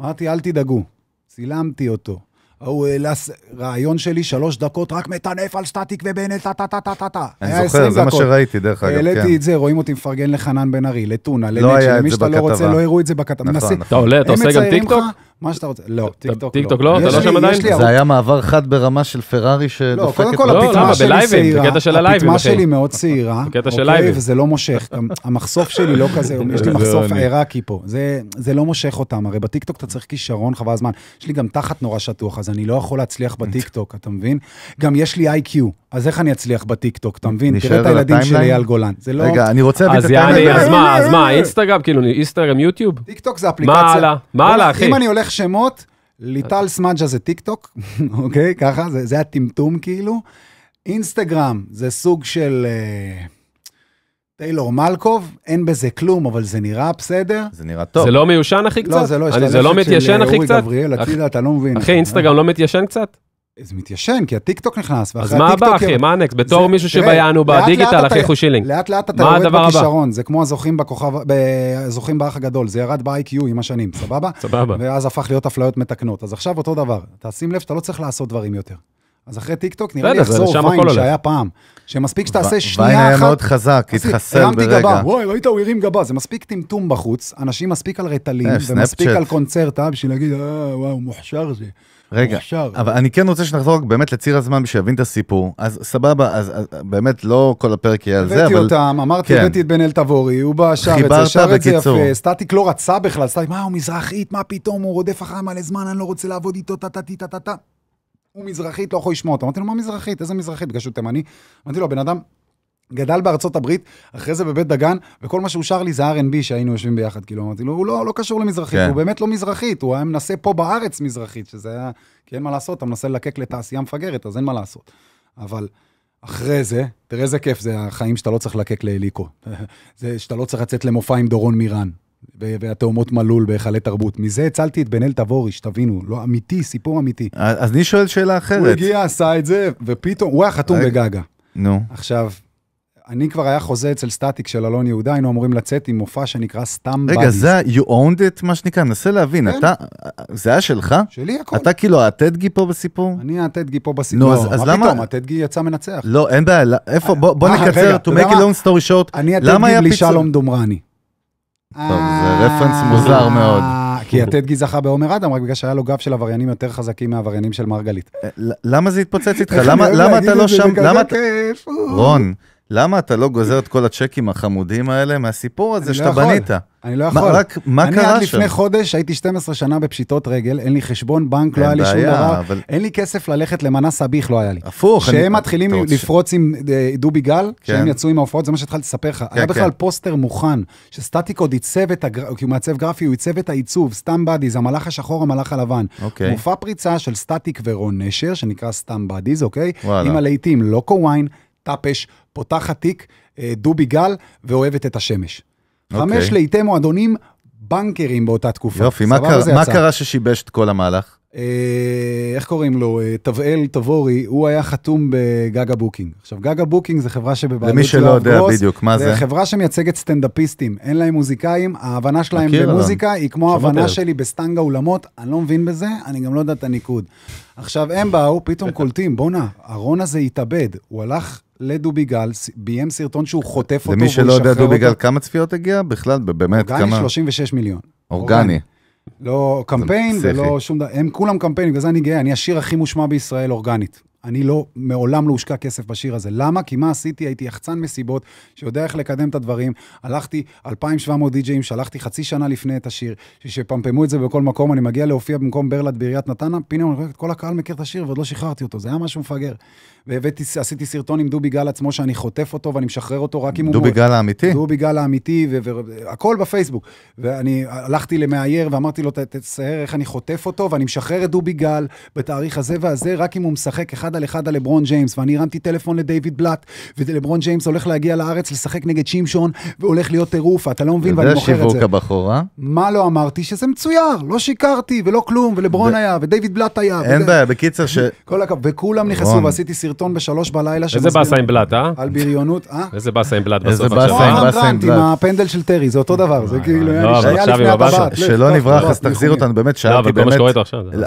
אמרתי, אל תדאגו, צילמתי אותו. ההוא העלה אה, רעיון שלי, שלוש דקות, רק מטנף על סטטיק ובנט, טה-טה-טה-טה-טה. טה. אני זוכר, זה מה שראיתי, דרך אגב, כן. העליתי את זה, רואים אותי מפרגן לחנן בן ארי, לטונה, לא לנט, שלמי שאתה לא רוצה, לא הראו את זה בכתבה. נכון, נכון. אתה עולה, אתה עושה גם טיקטוק? מה שאתה רוצה, לא, טיקטוק לא. טיקטוק לא? אתה לא שם עדיין? זה היה מעבר חד ברמה של פרארי לא, שדופקת. לא, קודם כל הפטמה לא, לא, שלי צעירה, הפטמה שלי מאוד צעירה, בקטע של אוקיי? לייבים. וזה לא מושך. המחשוף שלי לא כזה, *laughs* יש לי מחשוף עיראקי פה, זה לא מושך אותם, הרי בטיקטוק אתה צריך כישרון, חבל הזמן. יש לי גם תחת נורא שטוח, אז אני לא יכול להצליח בטיקטוק, אתה מבין? גם יש לי איי-קיו. אז איך אני אצליח בטיקטוק, אתה מבין? תראה את הילדים של אייל גולן. זה לא... רגע, אני רוצה להביא את הטיימליין. אז מה, אז מה, אינסטגרם, כאילו, אינסטגרם, יוטיוב? טיקטוק זה אפליקציה. מה הלאה? מה הלאה, אחי? אם אני הולך שמות, ליטל סמאג'ה זה טיקטוק, *laughs* אוקיי? ככה, זה הטמטום כאילו. אינסטגרם זה סוג של... אה, טיילור מלקוב, אין בזה כלום, אבל זה נראה בסדר. זה נראה טוב. זה לא מיושן הכי לא, קצת? לא, זה לא, יש את הלשת לא של אה, אורי גבריאל, אתה לא מבין. אחי, אינסטגרם לא מתיישן קצת? זה מתיישן, כי הטיקטוק נכנס, ואחרי הטיקטוק... אז מה הבא, אחי? מה הנקסט? בתור מישהו שבעיינו בדיגיטל, אחי חושילינג. לאט לאט אתה יורד בכישרון, זה כמו הזוכים בכוכב, זוכים באח הגדול, זה ירד ב-IQ עם השנים, סבבה? סבבה. ואז הפך להיות אפליות מתקנות. אז עכשיו אותו דבר, תשים לב שאתה לא צריך לעשות דברים יותר. אז אחרי טיקטוק נראה לי יחזור ויין שהיה פעם, שמספיק שתעשה שנייה אחת. ויין היה מאוד חזק, התחסן ברגע. וואי, ראית, הוא הרים גבה, זה מספיק טמטום בחוץ, אנשים מספיק על רטלין, אה, ומספיק על קונצרטה אה, בשביל להגיד, אה, וואו, מוכשר זה. רגע, מוכשר. אבל אני כן רוצה שנחזור באמת לציר הזמן בשביל להבין את הסיפור. אז סבבה, אז, אז באמת לא כל הפרק יהיה על זה, אבל... הבאתי אותם, אמרתי, כן. הבאתי את בן אל תבורי, הוא בא שר את זה, שר את זה יפה. סטטיק לא רצה בכלל, סטטיק, מה, הוא מזרחית, מה פתאום, הוא רודף אחריי מלא זמן, אני לא רוצה לעבוד איתו, טה-טה-טה-טה-טה. הוא מזרחית, לא יכול לשמוע אותו. אמרתי לו, מה מזרחית? איזה מזרחית? בגלל שהוא תימני. אמרתי לו, הבן אדם גדל בארצות הברית, אחרי זה בבית דגן, וכל מה שהוא שר לי זה R&B שהיינו יושבים ביחד, כאילו, אמרתי לו, הוא לא, לא קשור למזרחית, כן. הוא באמת לא מזרחית, הוא היה מנסה פה בארץ מזרחית, שזה היה, כי אין מה לעשות, אתה מנסה ללקק לתעשייה מפגרת, אז אין מה לעשות. אבל אחרי זה, תראה איזה כיף, זה החיים שאתה לא צריך ללקק לאליקו. *laughs* זה שאתה לא צריך לצאת למופע עם דורון מירן, והתאומות מלול בהיכלי תרבות. מזה הצלתי את בן-אל תבורי, שתבינו, לא אמיתי, סיפור אמיתי. אז, אני שואל שאלה אחרת. הוא הגיע, עשה את זה, ופתאום, הוא היה חתום רק... בגגה. נו. עכשיו, אני כבר היה חוזה אצל סטטיק של אלון יהודה, היינו אמורים לצאת עם מופע שנקרא סתם בדיס. רגע, זה you owned it, מה שנקרא? אני מנסה להבין, כן. אתה, זה היה שלך? שלי הכול. אתה כאילו הטדגי פה בסיפור? אני הטדגי פה בסיפור. נו, לא, אז אז למה? מה פתאום, הטדגי יצא מנצח. לא, אין בעיה, לא, איפה, בוא בוא אה, נקצר, to make a long story short, למה היה פיצול? אני הטדגי בלי שלום דומרני. טוב, זה רפרנס אה, מוזר מאוד. אה, כי הטדגי זכה בעומר אדם, רק בגלל שהיה לו גב של עבריינים יותר חזקים מהעבריינים של מרגלית. למה זה התפוצץ איתך? למה אתה לא שם? למה אתה... רון. למה אתה לא גוזר את כל הצ'קים החמודים האלה מהסיפור הזה שאתה לא בנית? אני לא יכול. מה, רק, מה קרה שם? אני עד לפני חודש הייתי 12 שנה בפשיטות רגל, אין לי חשבון בנק, לא היה לי שום דבר, אבל... אין לי כסף ללכת למנה סביח, לא היה לי. הפוך. שהם אני... מתחילים טוב, לפרוץ ש... עם אה, דובי גל, כן. שהם יצאו עם ההופעות, זה מה שהתחלתי לספר לך. כן, היה כן. בכלל פוסטר מוכן, שסטטיק עוד עיצב את הגר... כי הוא מעצב גרפי, הוא עיצב את העיצוב, סתם בדיז, המלאך השחור, המלאך הלבן. אוקיי. מופע פריצה של סטטיק ורון נשר, שנקרא סתם בדיז, אוקיי? וואלה. עם הלהיטים לוקו וויין, טפש, פותחת תיק אה, דובי גל ואוהבת את השמש. Okay. אוקיי. חמש לעיתי מועדונים בנקרים באותה תקופה. יופי, מה, קר, מה קרה ששיבש את כל המהלך? אה, איך קוראים לו? אה, תבאל תבורי, הוא היה חתום בגגה בוקינג. עכשיו, גגה בוקינג זה חברה שבבעלות למי שלא יודע גרוס, בדיוק, מה זה? זה חברה שמייצגת סטנדאפיסטים, אין להם מוזיקאים, ההבנה שלהם במוזיקה היא כמו ההבנה שלי בסטנגה אולמות, אני לא מבין בזה, אני גם לא יודע את הניקוד. עכשיו, הם באו, פתאום קולטים, בואנה, הרון הזה התאבד, הוא הלך לדובי גל, ביים סרטון שהוא חוטף אותו למי שלא יודע, דובי גל, כמה צפיות הגיע? בכלל, באמת, כמה... אורגני 36 מיליון. אורגני. לא קמפיין ולא שום דבר, הם כולם קמפיינים, בגלל זה אני גאה, אני השיר הכי מושמע בישראל אורגנית. אני לא, מעולם לא הושקע כסף בשיר הזה. למה? כי מה עשיתי? הייתי יחצן מסיבות, שיודע איך לקדם את הדברים. הלכתי 2,700 די-ג'אים, שלחתי חצי שנה לפני את השיר, שפמפמו את זה בכל מקום. אני מגיע להופיע במקום ברלד בעיריית נתנה, פתאום כל הקהל מכיר את השיר ועוד לא שחררתי אותו, זה היה משהו מפגר. ועשיתי סרטון עם דובי גל עצמו, שאני חוטף אותו ואני משחרר אותו רק אם הוא... דובי גל האמיתי? דובי גל האמיתי, והכול בפייסבוק. ואני הלכתי למאייר ואמרתי לו, תצייר איך אני חוטף אותו, ואני משחרר את דובי גל בתאריך הזה והזה, רק אם הוא משחק אחד על אחד על לברון ג'יימס, ואני הרמתי טלפון לדייוויד בלאט, ולברון ג'יימס הולך להגיע לארץ לשחק נגד שמשון, והולך להיות טירוף, אתה לא מבין, ואני מוכר את זה. זה שיווק הבחורה? מה לא אמרתי? שזה מצויר, לא שיקרתי, ולא כלום, ולברון ו... היה, ודייוויד בלאט היה. אין ודה... בעיה, בקיצר ש... *laughs* כל הכבוד, וכולם נכנסו, ועשיתי סרטון בשלוש בלילה. איזה באסה עם בלאט, אה? על בריונות, אה? איזה באסה עם בלאט בסוף איזה באסה עם בלאט. עם הפנדל של טרי, זה אותו לא, דבר, זה לא, כאילו, שהיה לא, לפני הטבעת. שלא נברח, אז תחזיר אותנו, באמת שאלתי, באמת...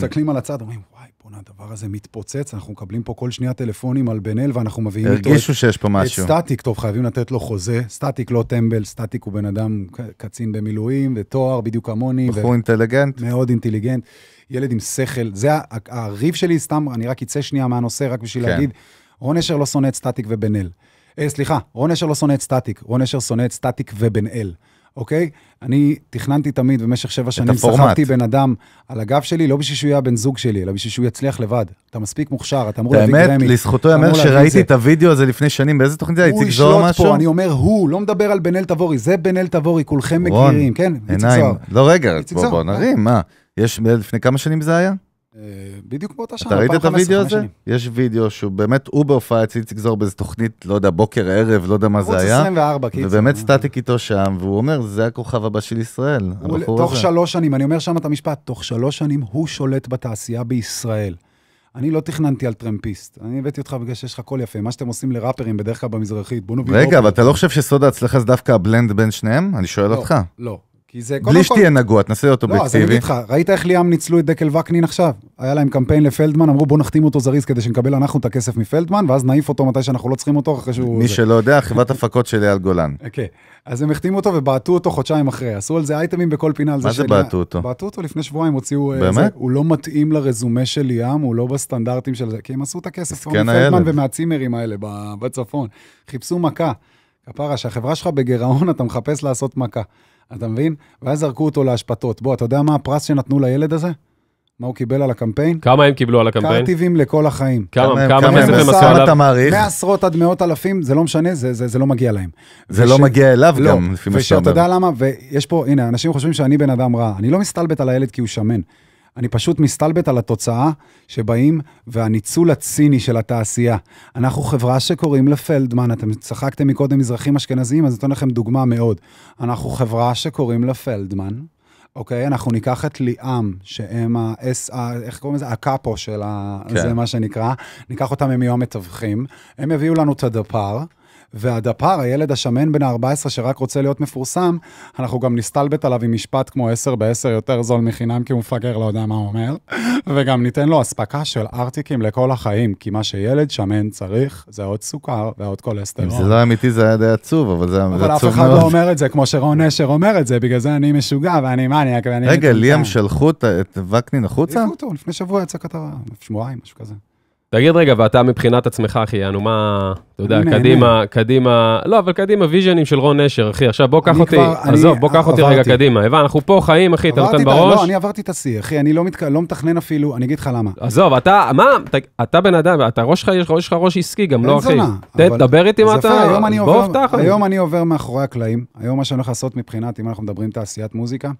כן. מסתכלים על הצד, אומרים, וואי, בוא'נה, הדבר הזה מתפוצץ, אנחנו מקבלים פה כל שנייה טלפונים על בן אל, ואנחנו מביאים איתו... הרגישו שיש פה משהו. את סטטיק, טוב, חייבים לתת לו חוזה. סטטיק לא טמבל, סטטיק הוא בן אדם, קצין במילואים, ותואר, בדיוק כמוני. בחור אינטליגנט. מאוד אינטליגנט. ילד עם שכל. זה הריב שלי, סתם, אני רק אצא שנייה מהנושא, רק בשביל כן. להגיד, רון אשר לא שונא את סטטיק ובן אל. אה, סליחה, רון אשר לא שונא את סטטיק, רון אשר שונא את סטטיק ובן אל. אוקיי? אני תכננתי תמיד במשך שבע שנים, סחבתי בן אדם על הגב שלי, לא בשביל שהוא יהיה הבן זוג שלי, אלא בשביל שהוא יצליח לבד. אתה מספיק מוכשר, אתה אמור להביא גרמי. באמת, לזכותו ייאמר שראיתי את הוידאו הזה לפני שנים, באיזה תוכנית זה היה? איציק זוהר משהו? הוא ישלוט פה, אני אומר הוא, לא מדבר על בן אל תבורי, זה בן אל תבורי, כולכם מכירים, כן? עיניים. לא, רגע, בוא נרים, מה? יש אה, לפני כמה שנים זה היה? אה, בדיוק באותה שנה, אתה ראית את הוידאו הזה? יש וידאו שהוא באמת, הוא בהופעה אצל איציק זוהר באיזה תוכנית, לא יודע, בוקר, ערב, לא יודע מה זה היה. ערוץ 24, קיצור. ובאמת סטטיק איתו שם, והוא אומר, זה הכוכב הבא של ישראל, הבחור תוך שלוש שנים, אני אומר שם את המשפט, תוך שלוש שנים הוא שולט בתעשייה בישראל. אני לא תכננתי על טרמפיסט, אני הבאתי אותך בגלל שיש לך קול יפה, מה שאתם עושים לראפרים בדרך כלל במזרחית, בוא נביא... רגע, אבל אתה לא חושב שסוד ההצלחה זה דווקא הבלנד בין שניהם? אני שואל לא, אותך. לא, כי זה קודם כל... בלי שתהיה נגוע, תנסה להיות אובייקטיבי. לא, אז אני אגיד לך, ראית איך ליאם ניצלו את דקל וקנין עכשיו? היה להם קמפיין לפלדמן, אמרו בוא נחתים אותו זריז כדי שנקבל אנחנו את הכסף מפלדמן, ואז נעיף אותו מתי שאנחנו לא צריכים אותו אחרי שהוא... מי שלא יודע, חברת הפקות של אייל גולן. אוקיי. אז הם החתימו אותו ובעטו אותו חודשיים אחרי, עשו על זה אייטמים בכל פינה על זה מה זה בעטו אותו? בעטו אותו לפני שבועיים, הוציאו... אה, באמת? הוא לא מתאים לרזומה של ליאם, הוא לא בסטנדרטים של זה, כי הם עשו את הכסף מפלדמן כן, ומהצימרים האלה בצפון. חיפשו מכה. כפרה, שהחברה שלך בגירעון, אתה מחפש לעשות מכה. אתה מבין? ואז זרקו אותו להשפתות. בוא, אתה יודע מה הפרס שנתנו לילד הזה? מה הוא קיבל על הקמפיין? כמה הם קיבלו על הקמפיין? קרטיבים לכל החיים. כמה, כמה, כמה כסף הם עשו עליו? אתה מעריך? מעשרות עד מאות אלפים, זה לא משנה, זה, זה, זה לא מגיע להם. זה לא וש... לא מגיע אליו לא, גם, לפי מה שאתה אומר. ושאתה יודע למה, ויש פה, הנה, אנשים חושבים שאני בן אדם רע. אני לא מסתלבט על הילד כי הוא שמן. אני פשוט מסתלבט על התוצאה שבאים והניצול הציני של התעשייה. אנחנו חברה שקוראים לה פלדמן, אתם צחקתם מקודם מזרחים אשכנזיים, אז אתן לכם דוגמה מאוד. אנחנו חברה שקוראים לה פלדמן, אוקיי? אנחנו ניקח את ליאם, שהם ה... S, ה איך קוראים לזה? הקאפו של ה... כן. זה מה שנקרא. ניקח אותם, הם יהיו המתווכים. הם יביאו לנו את הדפ"ר. והדפ"ר, הילד השמן בן ה-14 שרק רוצה להיות מפורסם, אנחנו גם נסתלבט עליו עם משפט כמו 10 ב-10 יותר זול מחינם, כי הוא מפגר לא יודע מה הוא אומר, וגם ניתן לו אספקה של ארטיקים לכל החיים, כי מה שילד שמן צריך זה עוד סוכר ועוד קולסטרון. זה לא אמיתי זה היה די עצוב, אבל זה עצוב מאוד. אבל אף אחד לא אומר את זה, כמו שרון נשר אומר את זה, בגלל זה אני משוגע ואני מניאק ואני... רגע, ליאם שלחו את וקנין החוצה, לפני שבוע יצא כתבה, שבועיים, משהו כזה. תגיד רגע, ואתה מבחינת עצמך, אחי, יענו, מה, אתה יודע, קדימה, קדימה, לא, אבל קדימה, ויז'נים של רון נשר, אחי, עכשיו בוא קח אותי, עזוב, בוא קח אותי רגע קדימה, הבנתי, אנחנו פה חיים, אחי, אתה נותן בראש. לא, אני עברתי את השיא, אחי, אני לא, לא מתכנן אפילו, אני אגיד לך למה. עזוב, אתה, מה, אתה בן אדם, אתה ראש שלך, יש לך ראש עסקי גם, לא, אחי. תדבר איתי מה אתה, בוא פתח. היום אני עובר מאחורי הקלעים, היום מה שאני הולך לעשות מבחינת, אם אנחנו מדברים תעשיית מוזיקה,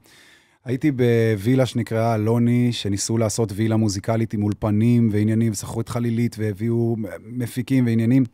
הייתי בווילה שנקראה אלוני, שניסו לעשות וילה מוזיקלית עם אולפנים ועניינים, ושכרו את חלילית והביאו מפיקים ועניינים.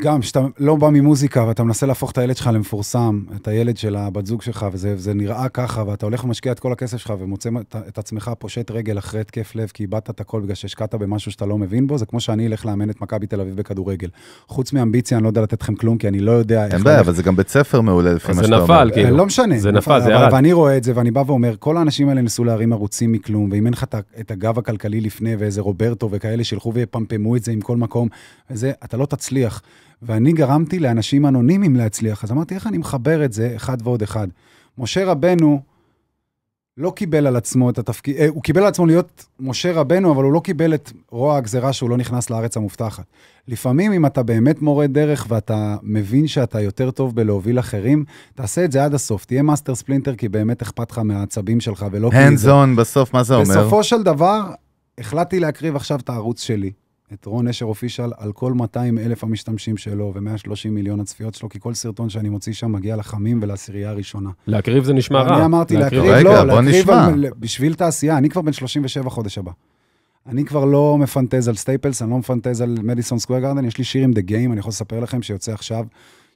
גם, כשאתה לא בא ממוזיקה ואתה מנסה להפוך את הילד שלך למפורסם, את הילד של הבת זוג שלך, וזה נראה ככה, ואתה הולך ומשקיע את כל הכסף שלך ומוצא את, את עצמך פושט רגל אחרי התקף לב, כי איבדת את הכל בגלל שהשקעת במשהו שאתה לא מבין בו, זה כמו שאני אלך לאמן את מכבי תל אביב בכדורגל. חוץ מאמביציה, אני לא יודע לתת לכם כלום, כי אני לא יודע איך... אין בעיה, אבל זה גם בית ספר מעולה לפי מה שאתה אומר. זה נפל, אה, כאילו. לא משנה. זה נפל, זה ירד. ואני רואה את זה, ואני בא ואומר, כל האנשים האלה ניסו להרים ערוצים מכלום, ואם אין לך את הגב הכלכלי לפני, ואיזה רוברטו וכאלה שילכו ויפמפמו את זה עם כל מקום, זה, אתה לא תצליח. ואני גרמתי לאנשים אנונימיים להצליח. אז אמרתי, איך אני מחבר את זה אחד ועוד אחד? משה רבנו לא קיבל על עצמו את התפקיד, אה, הוא קיבל על עצמו להיות משה רבנו, אבל הוא לא קיבל את רוע הגזרה שהוא לא נכנס לארץ המובטחת. לפעמים, אם אתה באמת מורה דרך ואתה מבין שאתה יותר טוב בלהוביל אחרים, תעשה את זה עד הסוף. תהיה מאסטר ספלינטר, כי באמת אכפת לך מהעצבים שלך ולא... hands on, בסוף מה זה אומר? בסופו של דבר, החלטתי להקריב עכשיו את הערוץ שלי. את רון אשר אופישל על כל 200 אלף המשתמשים שלו ו-130 מיליון הצפיות שלו, כי כל סרטון שאני מוציא שם מגיע לחמים ולעשירייה הראשונה. להקריב זה נשמע רע. אני אמרתי להקריב, להקריב רגע, לא, להקריב על, בשביל תעשייה, אני כבר בן 37 חודש הבא. אני כבר לא מפנטז על סטייפלס, אני לא מפנטז על מדיסון סקוויר גרדן, יש לי שיר עם דה גיים, אני יכול לספר לכם שיוצא עכשיו.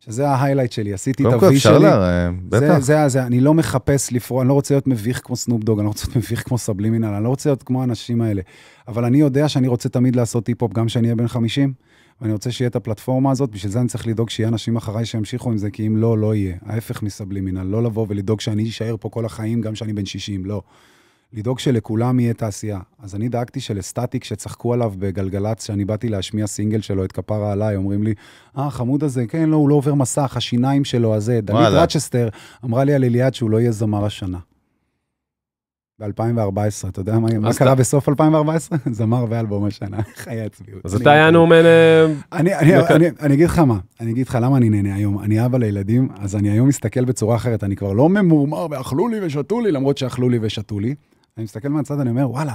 שזה ההיילייט שלי, עשיתי את הווי שלי. לה, אה, בטח. זה, זה, זה, אני לא מחפש לפרוע, אני לא רוצה להיות מביך כמו סנופ דוג, אני לא רוצה להיות מביך כמו סבלימינל, אני לא רוצה להיות כמו האנשים האלה. אבל אני יודע שאני רוצה תמיד לעשות היפ-הופ, גם כשאני אהיה בן 50, ואני רוצה שיהיה את הפלטפורמה הזאת, בשביל זה אני צריך לדאוג שיהיה אנשים אחריי שימשיכו עם זה, כי אם לא, לא יהיה. ההפך מסבלימינל, לא לבוא ולדאוג שאני אשאר פה כל החיים, גם כשאני בן 60, לא. לדאוג שלכולם יהיה תעשייה. אז אני דאגתי שלסטטיק, שצחקו עליו בגלגלצ, שאני באתי להשמיע סינגל שלו, את כפרה עליי, אומרים לי, אה, החמוד הזה, כן, לא, הוא לא עובר מסך, השיניים שלו, הזה. דנית רצ'סטר אמרה לי על אליעד שהוא לא יהיה זמר השנה. ב-2014, אתה יודע מה, מה קרה בסוף 2014? *laughs* זמר ואלבום השנה, *laughs* חיי הצביעות. אז אתה היה נאומן... אה, אני אגיד לך מה, אני אגיד לך למה אני נהנה היום. אני אבא לילדים, אז אני היום מסתכל בצורה אחרת, אני כבר לא ממורמר ואכלו לי ושתו לי, למרות שאכלו לי ושתו לי. אני מסתכל מהצד, אני אומר, וואלה,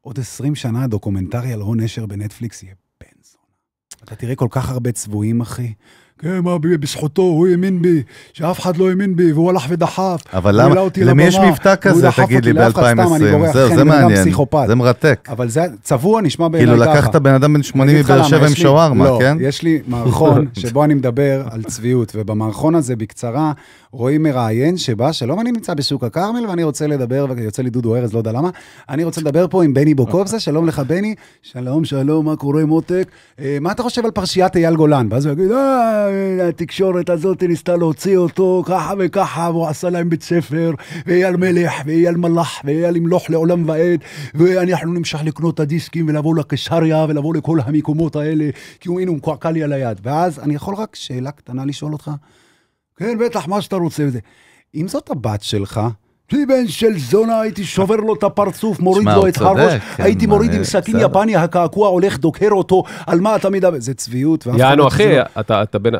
עוד 20 שנה הדוקומנטרי על רון אשר בנטפליקס יהיה בן זונה. אתה תראה כל כך הרבה צבועים, אחי. כן, מה, בזכותו, הוא האמין בי, שאף אחד לא האמין בי, והוא הלך ודחף. אבל למה, למי יש מבטא כזה, תגיד לי, ב-2020? זהו, כן, זה מעניין, זה מרתק. אבל זה, צבוע נשמע בעיניי כאילו, ככה. כאילו, לקחת בן אדם בן 80 מבאר שבע עם שווארמה, לא, כן? יש לי מערכון *laughs* שבו אני מדבר על צביעות, ובמערכון הזה, בקצרה, רואים מראיין שבא, שלום, אני נמצא בשוק הכרמל, ואני רוצה לדבר, ויוצא לי דודו ארז, לא יודע למה, אני רוצה לדבר פה עם בני בוקובזה, שלום לך, בני, שלום, שלום, מה קורה, מותק? אה, מה אתה חושב על פרשיית אייל גולן? ואז הוא יגיד, אה... אה, התקשורת הזאת ניסתה להוציא אותו ככה וככה, והוא עשה להם בית ספר, ואייל מלך, ואייל מלח, ואייל ימלוך לעולם ועד, ואנחנו נמשך לקנות את הדיסקים ולבוא לקיסריה ולבוא לכל המקומות האלה, כי הוא הנה הוא מקועקע לי על היד. ואז אני יכול רק שאלה קטנה לשאול אותך? כן, בטח, מה שאתה רוצה וזה. אם זאת הבת שלך, תהי בן של זונה, הייתי שובר לו את הפרצוף, מוריד לו את הראש, כן, הייתי מוריד עם סכין יפני, הקעקוע הולך, דוקר אותו, על מה אתה מדבר? זה צביעות. יענו, לא אחי,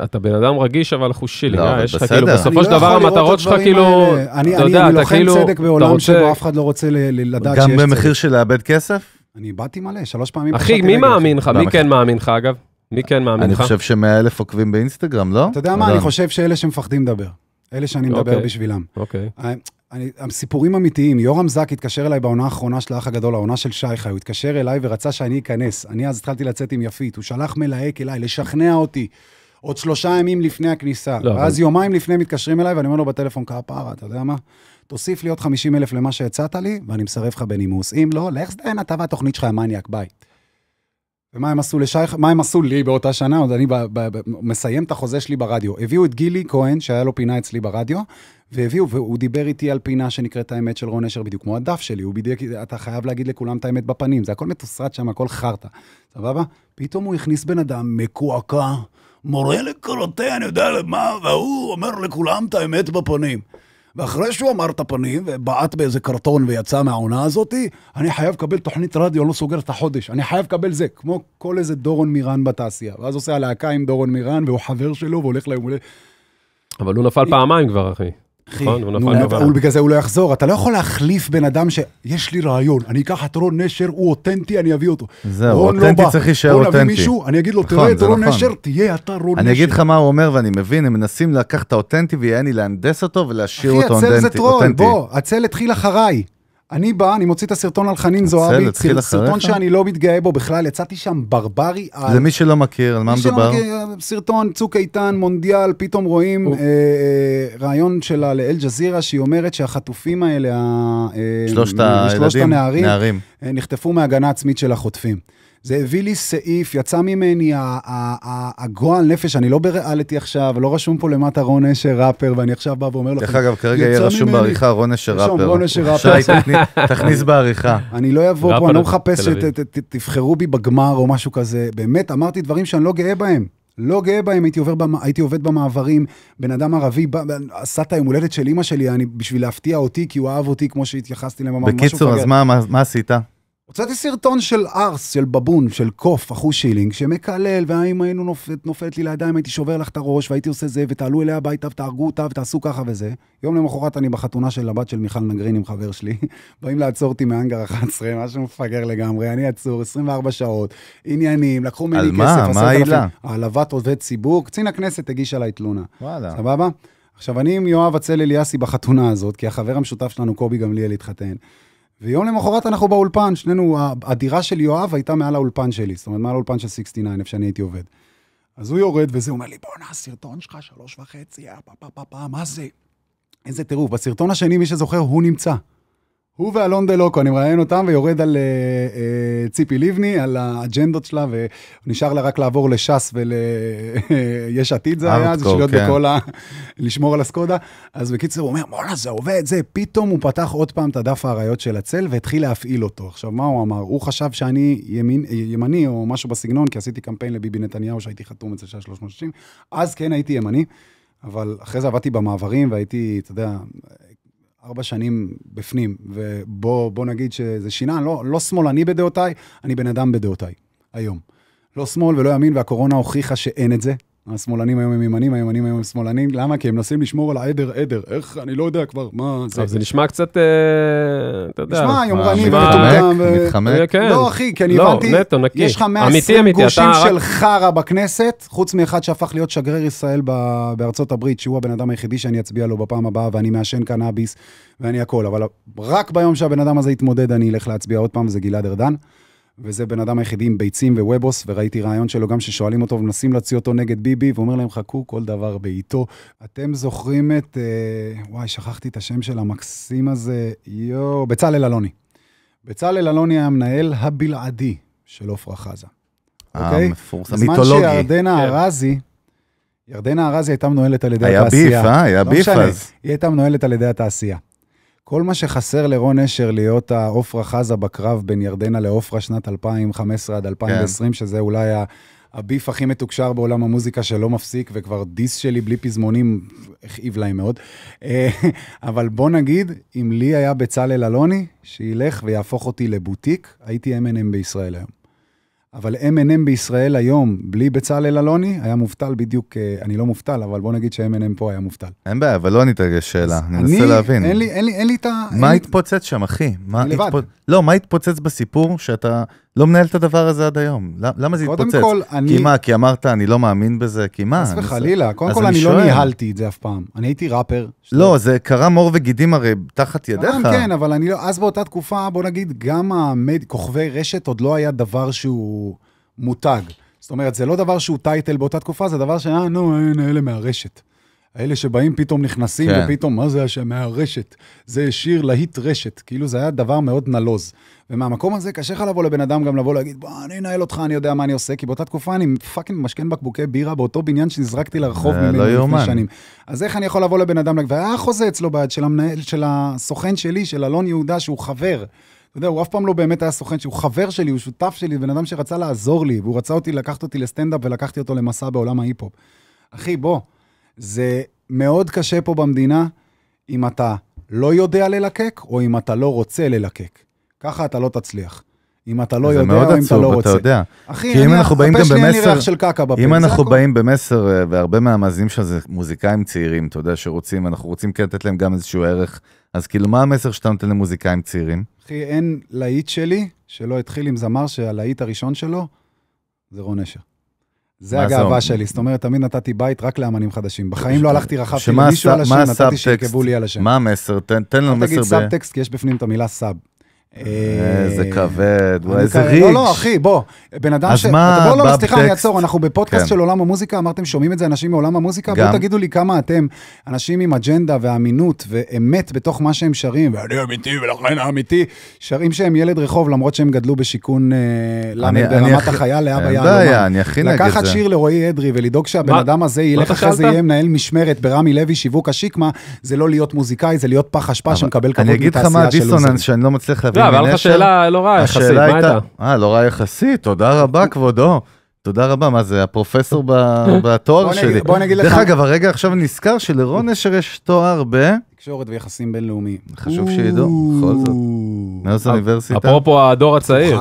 אתה בן אדם רגיש, אבל חושי לי, לא, אה, יש לך כאילו, בסופו של לא דבר המטרות שלך כאילו, אתה יודע, אתה כאילו, אני לוחם צדק בעולם שבו אף אחד לא רוצה לדעת שיש צדק. גם במחיר של לאבד כסף? אני באתי מלא, שלוש פעמים. אחי, מי מאמין לך? מי כן מאמין לך, אגב? מי כן מאמין לך? אני חושב שמאה אלף עוקבים באינסטגרם, לא? אתה יודע מה, אני חושב שאלה שמפחדים לדבר. אלה שאני מדבר אוקיי. בשבילם. אוקיי. אה, אני, סיפורים אמיתיים, יורם זק התקשר אליי בעונה האחרונה של האח הגדול, העונה של שייכה, הוא התקשר אליי ורצה שאני אכנס. אני אז התחלתי לצאת עם יפית, הוא שלח מלהק אליי לשכנע אותי. עוד שלושה ימים לפני הכניסה. לא, ואז אבל... יומיים לפני מתקשרים אליי, ואני אומר לו בטלפון, כפרה, אתה יודע מה? תוסיף לי עוד 50 אלף למה שהצעת לי, ואני מסרב לך בנימוס. אם לא, לך זדיין אתה והתוכנית שלך, המניאק, ביי. ומה הם עשו לשייך, מה הם עשו לי באותה שנה, עוד אני ב, ב, ב, מסיים את החוזה שלי ברדיו. הביאו את גילי כהן, שהיה לו פינה אצלי ברדיו, והביאו, והוא דיבר איתי על פינה שנקראת האמת של רון אשר, בדיוק כמו הדף שלי, הוא בדיוק, אתה חייב להגיד לכולם את האמת בפנים, זה הכל מתוסרט שם, הכל חרטא, סבבה? פתאום הוא הכניס בן אדם מקועקע, מורה לקרוטה, אני יודע למה, והוא אומר לכולם את האמת בפנים. ואחרי שהוא אמר את הפנים, ובעט באיזה קרטון ויצא מהעונה הזאת, אני חייב לקבל תוכנית רדיו, אני לא סוגר את החודש, אני חייב לקבל זה, כמו כל איזה דורון מירן בתעשייה. ואז עושה הלהקה עם דורון מירן, והוא חבר שלו, והולך ליום הולדת. אבל הוא נפל פעמיים כבר, אחי. נכון, הוא נפל נכון, בגלל זה הוא לא יחזור, אתה לא יכול להחליף בן אדם שיש לי רעיון, אני אקח את רון לא נשר, הוא אותנטי, אני אביא אותו. זהו, לא אותנטי צריך להישאר אותנטי. בוא נביא מישהו, אני אגיד לו, נכון, תראה את רון לא נכון. נשר, תהיה אתה רון נשר. אני אגיד לך מה הוא אומר ואני מבין, הם מנסים לקחת את האותנטי ויהיה לי להנדס אותו ולהשאיר אותו אותנטי. אחי, הצל זה טרון, בוא, הצל התחיל אחריי. אני בא, אני מוציא את הסרטון על חנין זועבי, סרטון שאני אה? לא מתגאה בו בכלל, יצאתי שם ברברי על... זה מי שלא מכיר, על מה מדובר? אה, סרטון צוק איתן, מונדיאל, פתאום רואים אה, רעיון שלה לאל ג'זירה, שהיא אומרת שהחטופים האלה, שלושת הנערים, נחטפו מהגנה עצמית של החוטפים. זה הביא לי סעיף, יצא ממני הגועל נפש, אני לא בריאליטי עכשיו, לא רשום פה למטה רון אשר ראפר, ואני עכשיו בא ואומר לכם, דרך אגב, כרגע יהיה רשום בעריכה רון אשר ראפר. רון אשר ראפר. שי, תכניס בעריכה. אני לא אבוא פה, אני לא מחפש שתבחרו בי בגמר או משהו כזה. באמת, אמרתי דברים שאני לא גאה בהם. לא גאה בהם, הייתי, עובר במ... הייתי עובד במעברים, בן אדם ערבי ב... עשה את היום הולדת של אימא שלי אני... בשביל להפתיע אותי, כי הוא אהב אותי כמו שהתייחסתי למאמר. בקיצור, אז מה, מה, מה עשית? הוצאתי סרטון של ארס, של בבון, של קוף, אחוז שילינג, שמקלל, והאם היינו נופלת, נופלת לי לידיים, הייתי שובר לך את הראש, והייתי עושה זה, ותעלו אליה הביתה, ותהרגו אותה, ותעשו ככה וזה. יום למחרת אני בחתונה של הבת של מיכל נגרין עם חבר שלי, *laughs* באים לעצור אותי מהאנגר 11, משהו מפגר לגמרי, אני עצור 24 שעות, עניינים, לקחו ממני כסף, על מה? מה העילה? העלבת עובד ציבור, קצין הכנסת הגיש עליי תלונה. וואלה. סבבה? עכשיו, אני עם יואב עצל אליאסי בחתונה הזאת, כי החבר המשותף שלנו, קובי גמליאל, התחתן. ויום למחרת אנחנו באולפן, שנינו, הדירה של יואב הייתה מעל האולפן שלי, זאת אומרת, מעל האולפן של 69, איפה שאני הייתי עובד. אז הוא יורד וזה, אומר לי, בואנה, הסרטון שלך שלוש וחצי, אה, פה, פה, פה, מה זה? איזה טירוף. בסרטון השני, מי שזוכר, הוא נמצא. הוא ואלון דה לוקו, אני מראיין אותם ויורד על uh, uh, ציפי לבני, על האג'נדות שלה, ונשאר לה רק לעבור לש"ס וליש אה, עתיד זה היה, זה שלהיות כן. בכל ה... לשמור על הסקודה. אז בקיצור, הוא אומר, בואנה, זה עובד, זה. פתאום הוא פתח עוד פעם את הדף האריות של הצל והתחיל להפעיל אותו. עכשיו, מה הוא אמר? הוא חשב שאני ימין, ימני או משהו בסגנון, כי עשיתי קמפיין לביבי נתניהו שהייתי חתום אצל שעה 360, אז כן הייתי ימני. אבל אחרי זה עבדתי במעברים והייתי, אתה יודע, ארבע שנים בפנים, ובוא נגיד שזה שינה, לא, לא שמאלני בדעותיי, אני בן אדם בדעותיי, היום. לא שמאל ולא ימין, והקורונה הוכיחה שאין את זה. השמאלנים היום הם ימנים, הימנים היום הם שמאלנים, למה? כי הם מנסים לשמור על העדר עדר, איך, אני לא יודע כבר, מה זה. זה נשמע קצת, אה, אתה יודע. נשמע יומרני ומטומטם. מתחמק. כן, כן. לא, אחי, כי אני לא, הבנתי, יש לך 120 גושים של חרא בכנסת, חוץ מאחד שהפך להיות שגריר ישראל בארצות הברית, שהוא הבן אדם היחידי שאני אצביע לו בפעם הבאה, ואני מעשן קנאביס, ואני הכל, אבל רק ביום שהבן אדם הזה יתמודד, אני אלך להצביע עוד פעם, וזה גלעד ארדן. וזה בן אדם היחידי עם ביצים ווובוס, וראיתי רעיון שלו גם ששואלים אותו ומנסים להוציא אותו נגד ביבי, ואומר להם, חכו, כל דבר בעיתו. אתם זוכרים את, אה, וואי, שכחתי את השם של המקסים הזה, יואו, בצלאל אלוני. בצלאל אלוני היה המנהל הבלעדי של עפרה חזה. אוקיי? המפורסם, מיתולוגי. בזמן שירדנה כן. ארזי, ירדנה ארזי הייתה מנוהלת על ידי היה התעשייה. היה ביף, אה? היה לא ביף משנה, אז. היא הייתה מנוהלת על ידי התעשייה. כל מה שחסר לרון אשר להיות העופרה חזה בקרב בין ירדנה לעופרה שנת 2015 עד 2020, כן. שזה אולי הביף הכי מתוקשר בעולם המוזיקה שלא מפסיק, וכבר דיס שלי בלי פזמונים הכאיב להם מאוד. אה, *laughs* אבל בוא נגיד, אם לי היה בצלאל אלוני, שילך ויהפוך אותי לבוטיק, הייתי M&M בישראל היום. אבל M&M בישראל היום, בלי בצלאל אלוני, היה מובטל בדיוק, אה, אני לא מובטל, אבל בוא נגיד ש-M&M פה היה מובטל. אין בעיה, אבל לא ענית על שאלה, אני מנסה להבין. אין לי, אין לי, אין לי את ה... מה התפוצץ שם, אחי? מה לבד. לא, מה התפוצץ בסיפור שאתה... לא מנהל את הדבר הזה עד היום. למה זה התפוצץ? קודם כל, אני... כי מה, כי אמרת, אני לא מאמין בזה, כי מה? חס וחלילה. קודם כל, אני אני לא ניהלתי את זה אף פעם. אני הייתי ראפר. לא, זה קרם עור וגידים הרי תחת ידיך. כן, אבל אני לא... אז באותה תקופה, בוא נגיד, גם המד... כוכבי רשת עוד לא היה דבר שהוא מותג. זאת אומרת, זה לא דבר שהוא טייטל באותה תקופה, זה דבר שהיה, נו, אלה מהרשת. אלה שבאים פתאום נכנסים, כן. ופתאום, מה זה השם? מהרשת. זה שיר להיט רשת. כאילו זה היה דבר מאוד נלוז. ומהמקום הזה קשה לך לבוא לבן אדם גם לבוא להגיד, בוא, אני אנהל אותך, אני יודע מה אני עושה, כי באותה תקופה אני פאקינג משכן בקבוקי בירה באותו בניין שנזרקתי לרחוב ממנו לא לפני יומן. שנים. אז איך אני יכול לבוא לבן אדם, והיה חוזה אצלו ביד של המנהל, של הסוכן שלי, של אלון יהודה, שהוא חבר. אתה יודע, הוא אף פעם לא באמת היה סוכן, שהוא חבר שלי, הוא שותף שלי, בן אדם שרצה לעזור לי, והוא רצה אותי, לקחת אותי לסטנדאפ ולקחתי אותו למסע בעולם ההיפ-הופ. אחי, בוא, זה מאוד קשה פה במדינה אם אתה לא יודע ללקק, או אם אתה לא רוצה ללקק. ככה אתה לא תצליח. אם אתה לא יודע או עצוב, אם אתה לא רוצה. זה מאוד עצוב, אתה יודע. אחי, כי אם אנחנו באים גם במסר, אם אנחנו באים במסר, אה, והרבה מהמאזינים של זה מוזיקאים צעירים, אתה יודע, שרוצים, אנחנו רוצים כן לתת להם גם איזשהו ערך, אז כאילו, מה המסר שאתה נותן למוזיקאים צעירים? אחי, אין להיט שלי שלא התחיל עם זמר שהלהיט הראשון שלו זה רון אשר. זה הגאווה שלי, זאת אומרת, תמיד נתתי בית רק לאמנים חדשים. בחיים לא הלכתי רכבתי מישהו על השם, נתתי שיקבו לי על השם. מה המסר? תן לנו מסר ב... אל תגיד סאב-טקסט, כי יש בפנים את המילה סאב. איזה אה, כבד, וואי, איזה ריץ'. לא, לא, אחי, בוא, בן אדם ש... אז מה, בוא, לא, לא סליחה, אני אעצור, אנחנו בפודקאסט כן. של עולם המוזיקה, אמרתם, שומעים את זה אנשים מעולם המוזיקה? בואו תגידו לי כמה אתם אנשים עם אג'נדה ואמינות ואמת בתוך מה שהם שרים, ואני אמיתי ולכן אמיתי, שרים שהם ילד רחוב, למרות שהם גדלו בשיכון אה, ברמת החייל לאבא יעלומה. אין בעיה, אני הכי נגד זה. לקחת שיר לרועי אדרי ולדאוג שהבן אדם הזה ילך אחרי זה, יהיה מנהל משמרת ברמי לוי, שיווק השיקמה, זה לא להיות מוזיקאי, זה להיות פח אשפה שמקבל כבוד מתעשייה של לוזון. אתה, לא, אבל לך שאלה לא רעה יחסית, מה הייתה? אה, לא רעה יחסית, תודה רבה כבודו. תודה רבה, מה זה הפרופסור *laughs* בתואר שלי. בוא נגיד לך... דרך אגב, הרגע עכשיו נזכר שלרון נשר יש תואר ב... תקשורת ויחסים בינלאומיים. חשוב שידעו, בכל זאת. מאיזה אוניברסיטה? אפרופו הדור הצעיר.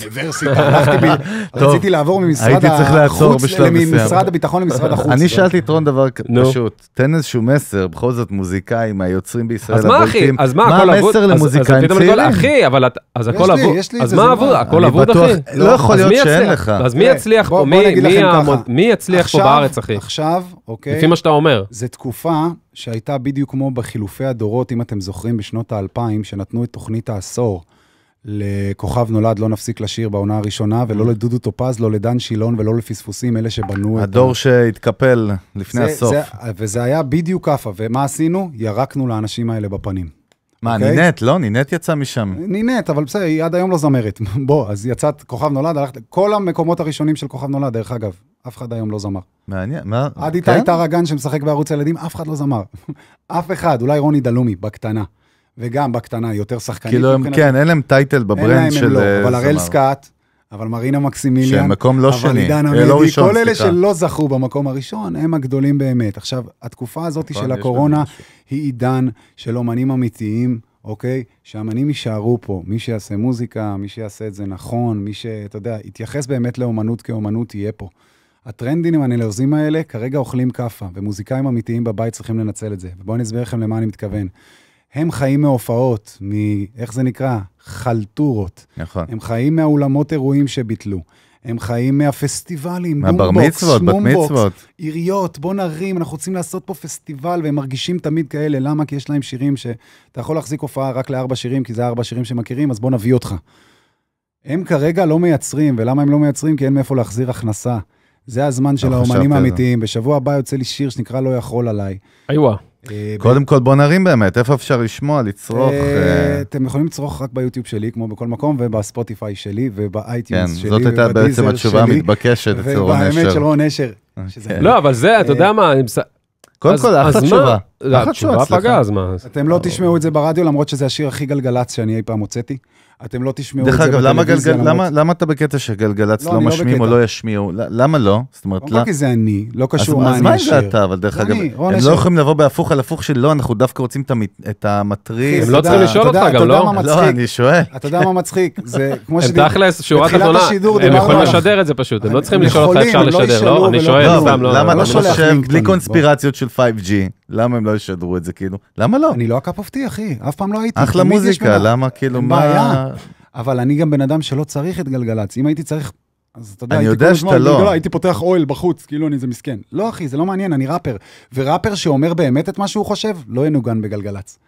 אוניברסיטה, *laughs* רציתי לעבור ממשרד החוץ, למשרד הביטחון למשרד *laughs* החוץ. אני שאלתי את רון דבר פשוט, תן איזשהו מסר, בכל זאת מוזיקאים, היוצרים בישראל, אז מה אחי, אז מה, מה המסר למוזיקאים צעירים? אחי, אבל אז הכל אבוד, אז מה אבוד, הכל אבוד אחי? לא יכול להיות שאין לך. אז מי אוקיי, יצליח פה, מי יצליח פה בארץ אחי? עכשיו, אוקיי. לפי מה שאתה אומר. זה תקופה שהייתה בדיוק כמו בחילופי הדורות, אם אתם זוכרים, בשנות האלפיים, שנתנו את תוכנית העשור. לכוכב נולד לא נפסיק לשיר בעונה הראשונה, ולא mm. לדודו טופז, לא לדן שילון ולא לפספוסים, אלה שבנו את... הדור שהתקפל לפני הסוף. וזה היה בדיוק כאפה, ומה עשינו? ירקנו לאנשים האלה בפנים. מה, אוקיי? נינט, לא? נינט יצא משם. נינט, אבל בסדר, היא עד היום לא זמרת. *laughs* בוא, אז יצאת כוכב נולד, הלכת... כל המקומות הראשונים של כוכב נולד, דרך אגב, אף אחד היום לא זמר. מעניין, מה? עד כן? איתי טרגן שמשחק בערוץ הילדים, אף אחד לא זמר. *laughs* אף אחד, אולי רוני דלומי, בקטנה. וגם בקטנה, יותר שחקנית. כאילו הם, כן, אין להם טייטל בברנד של... אין להם, הם לא, אה, אבל הראל סקאט, אבל מרינה מקסימיליאן, שהם מקום לא שני, עידן אה, לא עמדי, לא ראשון, כל אלה שלא זכו במקום הראשון, הם הגדולים באמת. עכשיו, התקופה הזאת נכון, של הקורונה היא עידן של אומנים אמיתיים, אוקיי? שהאמנים יישארו פה. מי שיעשה מוזיקה, מי שיעשה את זה נכון, מי שאתה יודע, יתייחס באמת לאומנות כאומנות, יהיה פה. הטרנדים הנלוזים האלה כרגע אוכלים כאפה, ומוזיקאים אמיתיים בבית צריכים לנצל את זה. ובואו אני אסביר לכם למה אני מתכוון. הם חיים מהופעות, מאיך זה נקרא? חלטורות. נכון. הם חיים מהאולמות אירועים שביטלו. הם חיים מהפסטיבלים, מהבר מצוות, בת מצוות. עיריות, בוא נרים, אנחנו רוצים לעשות פה פסטיבל, והם מרגישים תמיד כאלה, למה? כי יש להם שירים ש... אתה יכול להחזיק הופעה רק לארבע שירים, כי זה ארבע שירים שמכירים, אז בוא נביא אותך. הם כרגע לא מייצרים, ולמה הם לא מייצרים? כי אין מאיפה להחזיר הכנסה. זה הזמן של לא האומנים האמיתיים. בשבוע הבא יוצא לי שיר שנקרא לא יכול עליי. איווה. אה, קודם כל בוא נרים באמת, איפה אפשר לשמוע, לצרוך? אה, אה, אתם יכולים לצרוך רק ביוטיוב שלי, כמו בכל מקום, ובספוטיפיי שלי, ובאייטיונס שלי, כן, ובדיזר שלי. זאת הייתה בעצם התשובה המתבקשת אצל רון אשר. ובאמת של רון אשר. אוקיי. לא, אבל זה, אתה יודע מה, אני קודם כל, אחלה תשובה. לא, אחלה תשובה פגעה, אז מה? אתם לא תשמעו את זה ברדיו, למרות שזה השיר הכי גלגלצ שאני אי פעם הוצאתי. אתם לא תשמעו את זה בטלוויזיה. דרך אגב, למה, גלגל, למרות... למה, למה אתה בקטע שגלגלצ לא, לא, לא משמיעים לא או לא ישמיעו? למה לא? זאת אומרת, לא... למה? לא- כי זה אני, לא קשור מה אני אשאיר. אז מה זה אתה, אבל דרך אגב, הם לא יכולים לבוא בהפוך על הפוך של לא, אנחנו דווקא רוצים את המתריס. הם לא צריכים לשאול אותך גם, לא? לא, אני שואל. אתה יודע מה מצחיק? זה כמו ש... תכלס, שורה תחתונה, הם יכולים לשדר את זה פשוט, הם לא צריכים לשאול אותך אפשר לא לשדר, לא? אני שואל, סתם לא... למה אתה חושב, בלי קונספירציות של 5G, למה הם לא ישדרו את זה, כאילו? למה לא? אני לא הקאפ אופטי, אחי, אף פעם לא הייתי. אחלה מוזיקה, למה, כאילו, מה... אבל אני גם בן אדם שלא צריך את גלגלצ. אם הייתי צריך אז אתה יודע, אני יודע שאתה לא. גדולה, הייתי פותח אוהל בחוץ, כאילו אני איזה מסכן. לא, אחי, זה לא מעניין, אני ראפר. וראפר שאומר באמת את מה שהוא חושב, לא ינוגן בגלגלצ.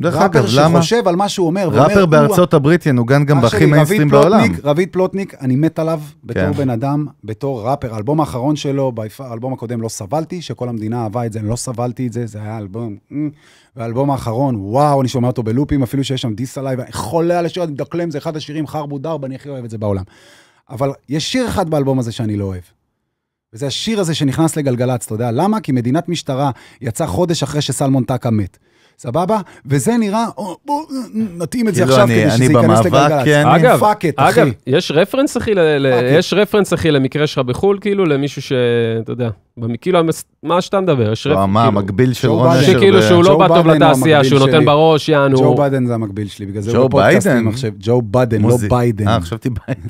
דרך אגב, למה? ראפר שחושב על מה שהוא אומר, ראפר בארצות הוא... הברית ינוגן גם בהכי מיינסטרים בעולם. רביד פלוטניק, אני מת עליו בתור כן. בן אדם, בתור ראפר. האלבום האחרון שלו, האלבום הקודם לא סבלתי, שכל המדינה אהבה את זה, אני לא סבלתי את זה, זה היה אלבום... אה. והאלבום האחרון, וואו, אני שומע אותו בלופים, אפילו שיש שם דיס עליי, חולה על השיר, אני מדקלם, זה אחד השירים, חרבו דרבה, אני הכי אוהב את זה בעולם. אבל יש שיר אחד באלבום הזה שאני לא אוהב. וזה השיר הזה שנכנס לגלגלצ, אתה יודע למה? כי מדינת משטרה יצאה חודש אחרי שסלמון טקה מת. סבבה? וזה נראה, בואו נתאים את זה כאילו, עכשיו כדי שזה ייכנס לגלגלצ. כן. אגב, אגב, יש רפרנס, אחי, יש רפרנס, אחי, למקרה שלך בחו"ל, כאילו, למישהו שאתה יודע, כאילו, מה שאתה מדבר, יש רפרנס. מה, כאילו- המקביל של רון אשר. שכאילו שהוא לא בא טוב לתעשייה, שהוא נותן בראש, יענו. ג'ו ביידן זה המקביל שלי, בגלל זה הוא בפודקאסטים עכשיו. ג'ו ביידן, לא ביידן. אה, חשבתי ביידן.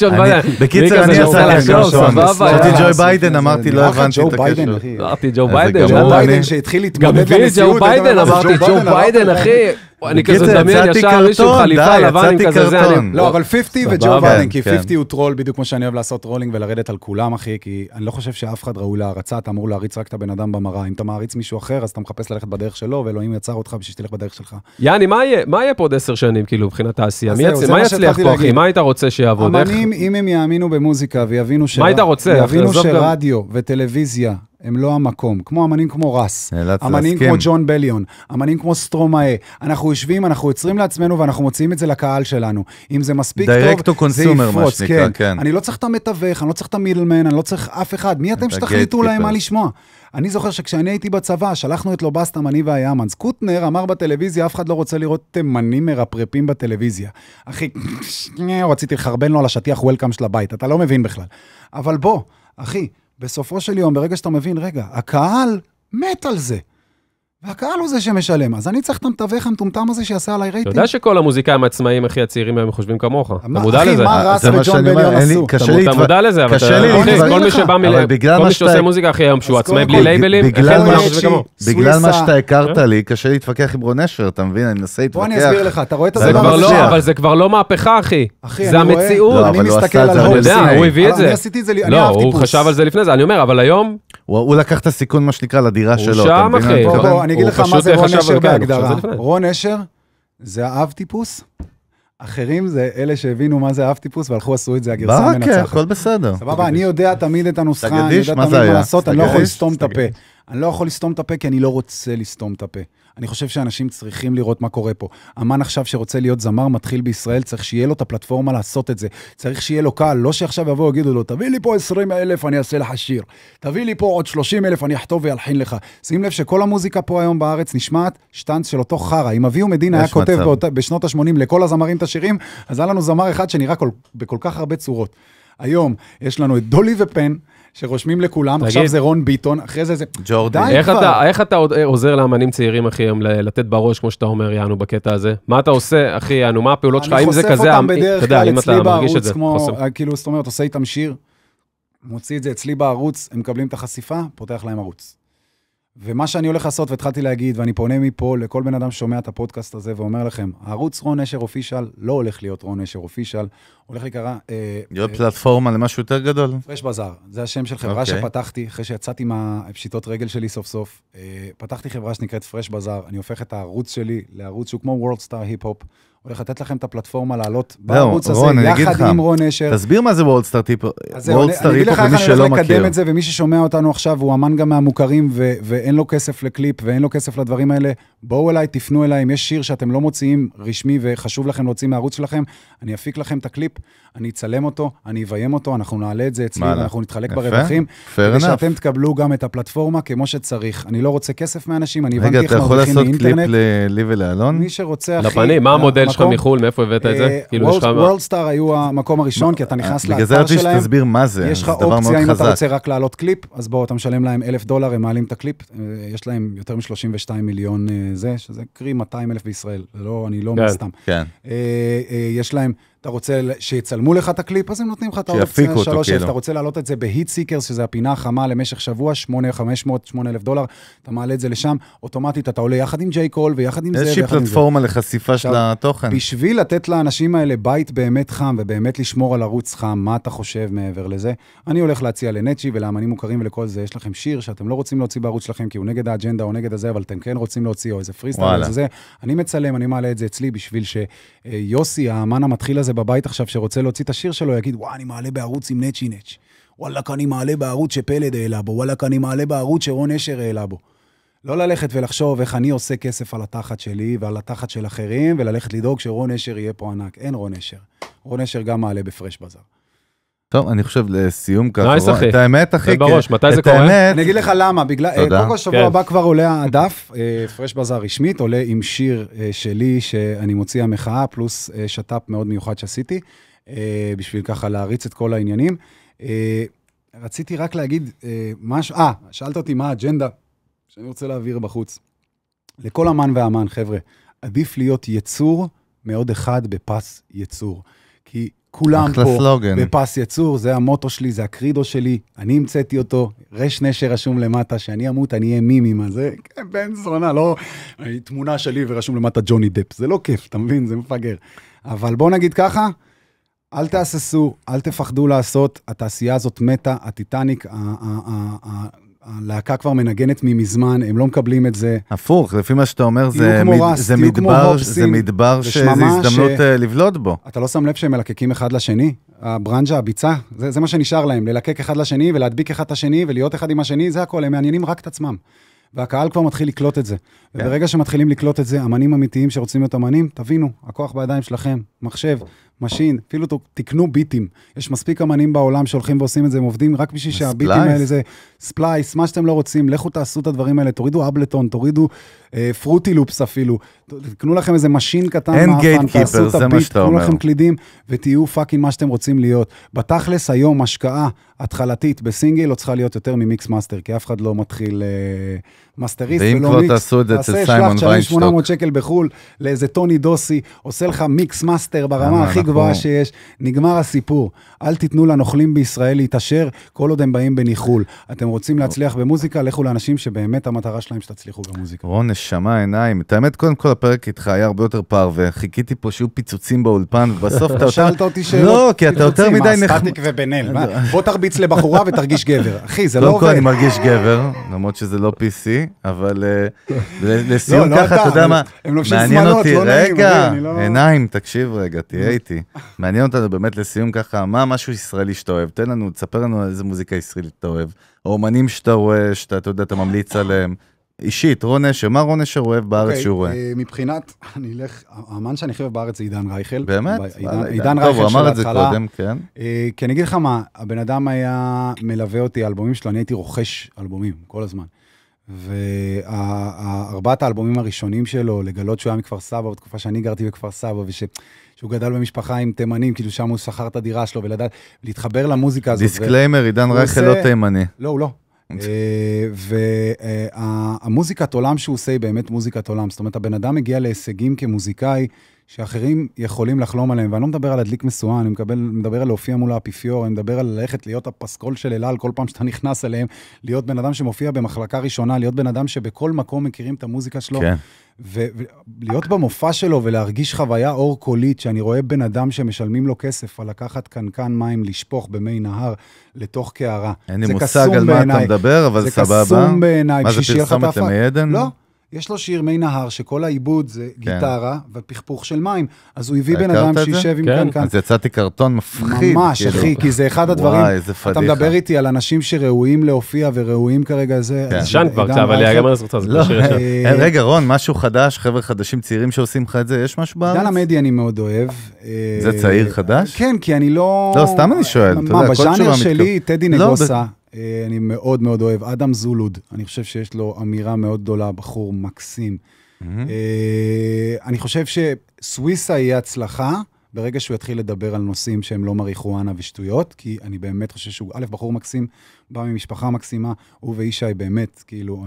ג'ון ביידן. בקיצר, אני יצאתי סבבה. חשבתי ג'ו ביידן, אמרתי, לא הבנתי את הקשר. אמרתי ג'ו ביידן, ג'ו לא ביידן שהתחיל להתמודד לנשיאות. גם הביא ג'ו ביידן, אמרתי, ג'ו ביידן, אחי. אני כזה מדמיין ישר מישהו חליפה לבן עם כזה זה, אני... לא, אבל 50 וג'ו ורדינג, כי 50 הוא טרול בדיוק כמו שאני אוהב לעשות טרולינג ולרדת על כולם, אחי, כי אני לא חושב שאף אחד ראוי להערצה, אתה אמור להריץ רק את הבן אדם במראה. אם אתה מעריץ מישהו אחר, אז אתה מחפש ללכת בדרך שלו, ואלוהים יצר אותך בשביל שתלך בדרך שלך. יאני, מה יהיה פה עוד עשר שנים, כאילו, מבחינת העשייה? מה יצליח פה, אחי? מה היית רוצה שיעבוד? אמנים, אם הם יאמינו במוזיקה ויבינו שרדיו וטלוויזיה הם לא המקום. כמו אמנים כמו רס, אמנים להסכים. כמו ג'ון בליון, אמנים כמו סטרומאה. אנחנו יושבים, אנחנו יוצרים לעצמנו ואנחנו מוציאים את זה לקהל שלנו. אם זה מספיק טוב, זה יפרוץ. כן. כן. אני לא צריך את המתווך, אני לא צריך את המילמן, אני לא צריך אף אחד. מי אתם שתחליטו להם מה לשמוע? אני זוכר שכשאני הייתי בצבא, שלחנו את לובסטם, אני והיאמנס. קוטנר אמר בטלוויזיה, אף אחד לא רוצה לראות תימנים מרפרפים בטלוויזיה. אחי, רציתי לחרבן לו על השטיח וולקאם של הבית, אתה לא מבין בכלל. אבל בוא, אחי, בסופו של יום, ברגע שאתה מבין, רגע, הקהל מת על זה. והקהל הוא זה שמשלם, אז אני צריך את המתווך המטומטם הזה שיעשה עליי רייטינג. אתה יודע שכל המוזיקאים העצמאיים הכי הצעירים היום חושבים כמוך. אתה מודע לזה. אחי, מה אה, רס וג'ון בליון עשו? אתה מודע לזה, אבל אתה... כל מי שבא מלב, כל מי שעושה מוזיקה הכי היום, שהוא עצמאי בלי לייבלים, בגלל מה שאתה הכרת אה? לי, קשה להתווכח עם רון אשר, אתה מבין? אני מנסה להתווכח. בוא אני אסביר לך, אתה רואה את הדבר הזה? לא- אבל זה כבר לא מהפכה, אחי. זה המציאות. לא, אני מסתכל על הוא הביא את זה. לא, הוא חשב על זה לפני זה. אני אומר, אבל היום, הוא, הוא לקח את הסיכון, מה שנקרא, לדירה שלו. הוא שם, אחי. בוא, בוא, אני אגיד לך מה זה רון אשר בהגדרה. רון אשר זה האב טיפוס. אחרים זה אלה שהבינו מה זה האב טיפוס והלכו עשו את זה הגרסה המנצחת. ברכה, הכל בסדר. סבבה, אני יודע תמיד את הנוסחה, אני יודע תמיד מה לעשות, אני לא יכול לסתום את הפה. אני לא יכול לסתום את הפה כי אני לא רוצה לסתום את הפה. אני חושב שאנשים צריכים לראות מה קורה פה. אמן עכשיו שרוצה להיות זמר מתחיל בישראל, צריך שיהיה לו את הפלטפורמה לעשות את זה. צריך שיהיה לו קהל, לא שעכשיו יבואו ויגידו לו, תביא לי פה 20 אלף, אני אעשה לך שיר. תביא לי פה עוד 30 אלף, אני אחטוב ואלחין לך. שים לב שכל המוזיקה פה היום בארץ נשמעת שטאנץ של אותו חרא. אם אביהו מדינה היה כותב באות... בשנות ה-80 לכל הזמרים את השירים, אז היה לנו זמר אחד שנראה כל... בכל כך הרבה צורות. היום יש לנו את דולי ופן, שרושמים לכולם, תגיד, עכשיו זה רון ביטון, אחרי זה זה... ג'ורדי. איך כבר. אתה, איך אתה עוד אה, עוזר לאמנים צעירים, אחי, היום לתת בראש, כמו שאתה אומר, יענו, בקטע הזה? מה אתה עושה, אחי, יענו, מה הפעולות שלך, אמ- אם זה כזה... אני חושף אותם אה, בדרך כלל אצלי בערוץ, כמו, חוסם. כאילו, זאת אומרת, עושה איתם שיר, מוציא את זה אצלי בערוץ, הם מקבלים את החשיפה, פותח להם ערוץ. ומה שאני הולך לעשות, והתחלתי להגיד, ואני פונה מפה לכל בן אדם ששומע את הפודקאסט הזה ואומר לכם, הערוץ רון אשר אופישל לא הולך להיות רון אשר אופישל, הולך להיקרא... אה, להיות אה, פלטפורמה אה, למשהו יותר גדול. פרש בזאר, זה השם של חברה okay. אוקיי. שפתחתי, אחרי שיצאתי מהפשיטות רגל שלי סוף סוף. אה, פתחתי חברה שנקראת פרש בזאר, אני הופך את הערוץ שלי לערוץ שהוא כמו World Star Hip Hop. הולך לתת לכם את הפלטפורמה לעלות בערוץ הזה, רון, יחד עם רון אשר. תסביר מה זה וולד סטאר טיפו, וולד סטאר טיפו, למי שלא מכיר. אני אגיד לך איך אני הולך לקדם את זה, ומי ששומע אותנו עכשיו, הוא אמן גם מהמוכרים, ו- ואין לו כסף לקליפ, ואין לו כסף לדברים האלה, בואו אליי, תפנו אליי, אם יש שיר שאתם לא מוציאים רשמי וחשוב לכם להוציא מהערוץ שלכם, אני אפיק לכם את הקליפ, אני אצלם אותו, אני אביים אותו, אנחנו נעלה את זה אצלי, ואנחנו נתחלק ברווחים. כדי שאתם שלך מחו"ל, מאיפה הבאת את זה? אה, כאילו יש לך... וורלדסטאר היו המקום הראשון, כי אתה נכנס לאתר שלהם. בגלל זה רציתי שתסביר מה זה, זה דבר מאוד חזק. יש לך אופציה, אם אתה רוצה רק להעלות קליפ, אז בוא, אתה משלם להם אלף דולר, הם מעלים את הקליפ, אה, יש להם יותר מ-32 מיליון אה, זה, שזה קרי 200 אלף בישראל, זה לא, אני לא מסתם. כן. כן. יש להם... אתה רוצה שיצלמו לך את הקליפ, אז הם נותנים לך את האופציה 3 כאילו. אתה רוצה להעלות את זה בהיט סיקרס, שזה הפינה החמה למשך שבוע, 8,500, 8,000 דולר, אתה מעלה את זה לשם, אוטומטית אתה עולה יחד עם ג'יי קול ויחד עם זה. איזושהי פלטפורמה לחשיפה של התוכן. בשביל לתת לאנשים האלה בית באמת חם ובאמת לשמור על ערוץ חם, מה אתה חושב מעבר לזה? אני הולך להציע לנצ'י ולאמנים מוכרים ולכל זה, יש לכם שיר שאתם לא רוצים להוציא בערוץ שלכם כי הוא נגד האג'נדה או נגד הזה, אבל אתם כן רוצים להוציא או איזה פריסטייל, איזה זה. אני מצלם, אני מעלה את זה אצלי בשביל שיוסי, האמן המתחיל הזה, הזה בבית עכשיו שרוצה להוציא את השיר שלו, יגיד, וואה, אני מעלה בערוץ עם נצ'י נצ'. וואלכ, אני מעלה בערוץ שפלד העלה בו, וואלכ, אני מעלה בערוץ שרון אשר העלה בו. לא ללכת ולחשוב איך אני עושה כסף על התחת שלי ועל התחת של אחרים, וללכת לדאוג שרון אשר יהיה פה ענק. אין רון אשר. רון אשר גם מעלה בפרש בזאר. טוב, אני חושב לסיום ככה, נייס אחי, את האמת, אחי, זה בראש, כן. מתי זה קורה? אני אגיד לך למה, בגלל, תודה, קודם כל שבוע כן. הבא כבר עולה הדף, אה, פרש בזאר רשמית, עולה עם שיר אה, שלי שאני מוציא המחאה, פלוס אה, שת"פ מאוד מיוחד שעשיתי, בשביל ככה להריץ את כל העניינים. רציתי רק להגיד משהו, אה, שאלת אותי מה האג'נדה שאני רוצה להעביר בחוץ. לכל אמן ואמן, חבר'ה, עדיף להיות יצור מאוד אחד בפס יצור. כי כולם פה, סלוגן. בפס יצור, זה המוטו שלי, זה הקרידו שלי, אני המצאתי אותו, רש נשר רשום למטה, שאני אמות, אני אהיה מימי, מה זה? כן, בן זונה, לא תמונה שלי ורשום למטה ג'וני דפ, זה לא כיף, אתה מבין? זה מפגר. אבל בוא נגיד ככה, אל תהססו, אל תפחדו לעשות, התעשייה הזאת מתה, הטיטניק, הלהקה כבר מנגנת ממזמן, הם לא מקבלים את זה. הפוך, לפי מה שאתה אומר, זה, מיד, רס, זה, מדבר, הופסים, זה מדבר שזו הזדמנות ש... אה, לבלוט בו. אתה לא שם לב שהם מלקקים אחד לשני? הברנז'ה, הביצה, זה, זה מה שנשאר להם, ללקק אחד לשני ולהדביק אחד את השני ולהיות אחד עם השני, זה הכל, הם מעניינים רק את עצמם. והקהל כבר מתחיל לקלוט את זה. Yeah. כן. וברגע שמתחילים לקלוט את זה, אמנים אמיתיים שרוצים להיות אמנים, תבינו, הכוח בידיים שלכם, מחשב, משין, אפילו תקנו ביטים. יש מספיק אמנים בעולם שהולכים ועושים את זה, הם עובדים רק בשביל שהביטים האלה זה ספלייס, מה שאתם לא רוצים, לכו תעשו את הדברים האלה, תורידו אבלטון, תורידו אה, פרוטי לופס אפילו, תקנו לכם איזה משין קטן מהפן, תעשו את הביט, תקנו לכם קלידים, ותהיו פאקינג מה שאתם רוצים להיות. בתכלס היום השקעה התחלתית בסינגל לא צריכה להיות יותר ממיקס מאסטר, כי אף אחד לא מתחיל... אה, מאסטריסט ולא מיקס. ואם כבר תעשו את זה אצל סיימון ויינשטוק. תעשה שלח 800 שקל בחו"ל לאיזה טוני דוסי, עושה לך מיקס מאסטר ברמה אה, הכי גבוהה שיש, נגמר הסיפור. אל תיתנו לנוכלים בישראל להתעשר כל עוד הם באים בניחול. אתם רוצים להצליח במוזיקה, לכו לאנשים שבאמת המטרה שלהם שתצליחו במוזיקה. רון, נשמה, עיניים. את האמת, קודם כל הפרק איתך היה הרבה יותר פער, וחיכיתי פה שיהיו פיצוצים באולפן, ובסוף *laughs* אתה... שאלת אותי שאלות. לא, כי אתה יותר מדי נחמד. *laughs* בוא תרביץ לבחורה ותרגיש גבר. אחי, זה לא עובד. קודם כל אני מרגיש גבר, למרות שזה לא PC. אבל אה, *laughs* לא, לסיום לא ככה, אתה יודע מה, מעניין אותי, לא רגע, אוקיי, עיניים, תקשיב רגע, תהיה איתי. מעניין אותנו באמת לסיום ככה, מה משהו ישראלי שאתה אוהב? תן לנו, תספר לנו איזה מוזיקה ישראלית אתה אוהב. האומנים שאתה רואה, שאתה, אתה יודע, אתה ממליץ עליהם. אישית, רון אשר, מה רון אשר אוהב בארץ אוקיי, שהוא רואה? אה, מבחינת, *laughs* אני אלך, האמן שאני חייב בארץ זה עידן רייכל. באמת? עידן רייכל של ההתחלה. טוב, הוא אמר את זה קודם, כן. אה, כי אני אגיד לך מה, הבן אדם היה מלווה אותי, האלבומים שלו, אני הייתי רוכש אלבומים כל הזמן. וארבעת האלבומים הראשונים שלו, לגלות שהוא היה מכפר סבא, בתקופה שאני גרתי בכפר סבא, ושהוא גדל במשפחה עם תימנים, כאילו שם הוא שכר את הדירה שלו, ולדעת, להתחבר למוזיקה הזאת. דיסקליימר, עידן רייכל לא תימני. לא, הוא לא. אה, והמוזיקת עולם שהוא עושה היא באמת מוזיקת עולם. זאת אומרת, הבן אדם מגיע להישגים כמוזיקאי שאחרים יכולים לחלום עליהם, ואני לא מדבר על הדליק משואה, אני מקבל, מדבר על להופיע מול האפיפיור, אני מדבר על ללכת להיות הפסקול של אלעל כל פעם שאתה נכנס אליהם, להיות בן אדם שמופיע במחלקה ראשונה, להיות בן אדם שבכל מקום מכירים את המוזיקה שלו. כן. ולהיות במופע שלו ולהרגיש חוויה אור קולית, שאני רואה בן אדם שמשלמים לו כסף על לקחת קנקן מים, לשפוך במי נהר לתוך קערה. אין לי מושג על מה אתה מדבר, אבל סבבה. זה קסום בעיניי. מה זה, פרסומת למי עדן? לא. יש לו שיר מי נהר, שכל העיבוד זה כן. גיטרה ופכפוך של מים. אז הוא הביא בן אדם שישב עם קנקן. כן. אז יצאתי קרטון מפחיד. ממש, כאילו. אחי, כי זה אחד הדברים. וואי, איזה פדיחה. אתה מדבר איתי על אנשים שראויים להופיע וראויים כרגע זה. כן. שן כבר, אבל יגמר אני רוצה, זה לא, שיר אה, אה, רגע, רון, משהו חדש, חבר'ה חדשים צעירים שעושים לך את זה, יש משהו בארץ? דן עמדי אני מאוד אוהב. זה צעיר אה, חדש? כן, כי אני לא... לא, סתם אני שואל. מה, בז'אנר שלי, טדי לא, נגוסה. אה, אני מאוד מאוד אוהב. אדם זולוד, אני חושב שיש לו אמירה מאוד גדולה, בחור מקסים. אה, אני חושב שסוויסה יהיה הצלחה ברגע שהוא יתחיל לדבר על נושאים שהם לא מריחואנה ושטויות, כי אני באמת חושב שהוא, א', בחור מקסים, בא ממשפחה מקסימה, הוא וישי באמת, כאילו,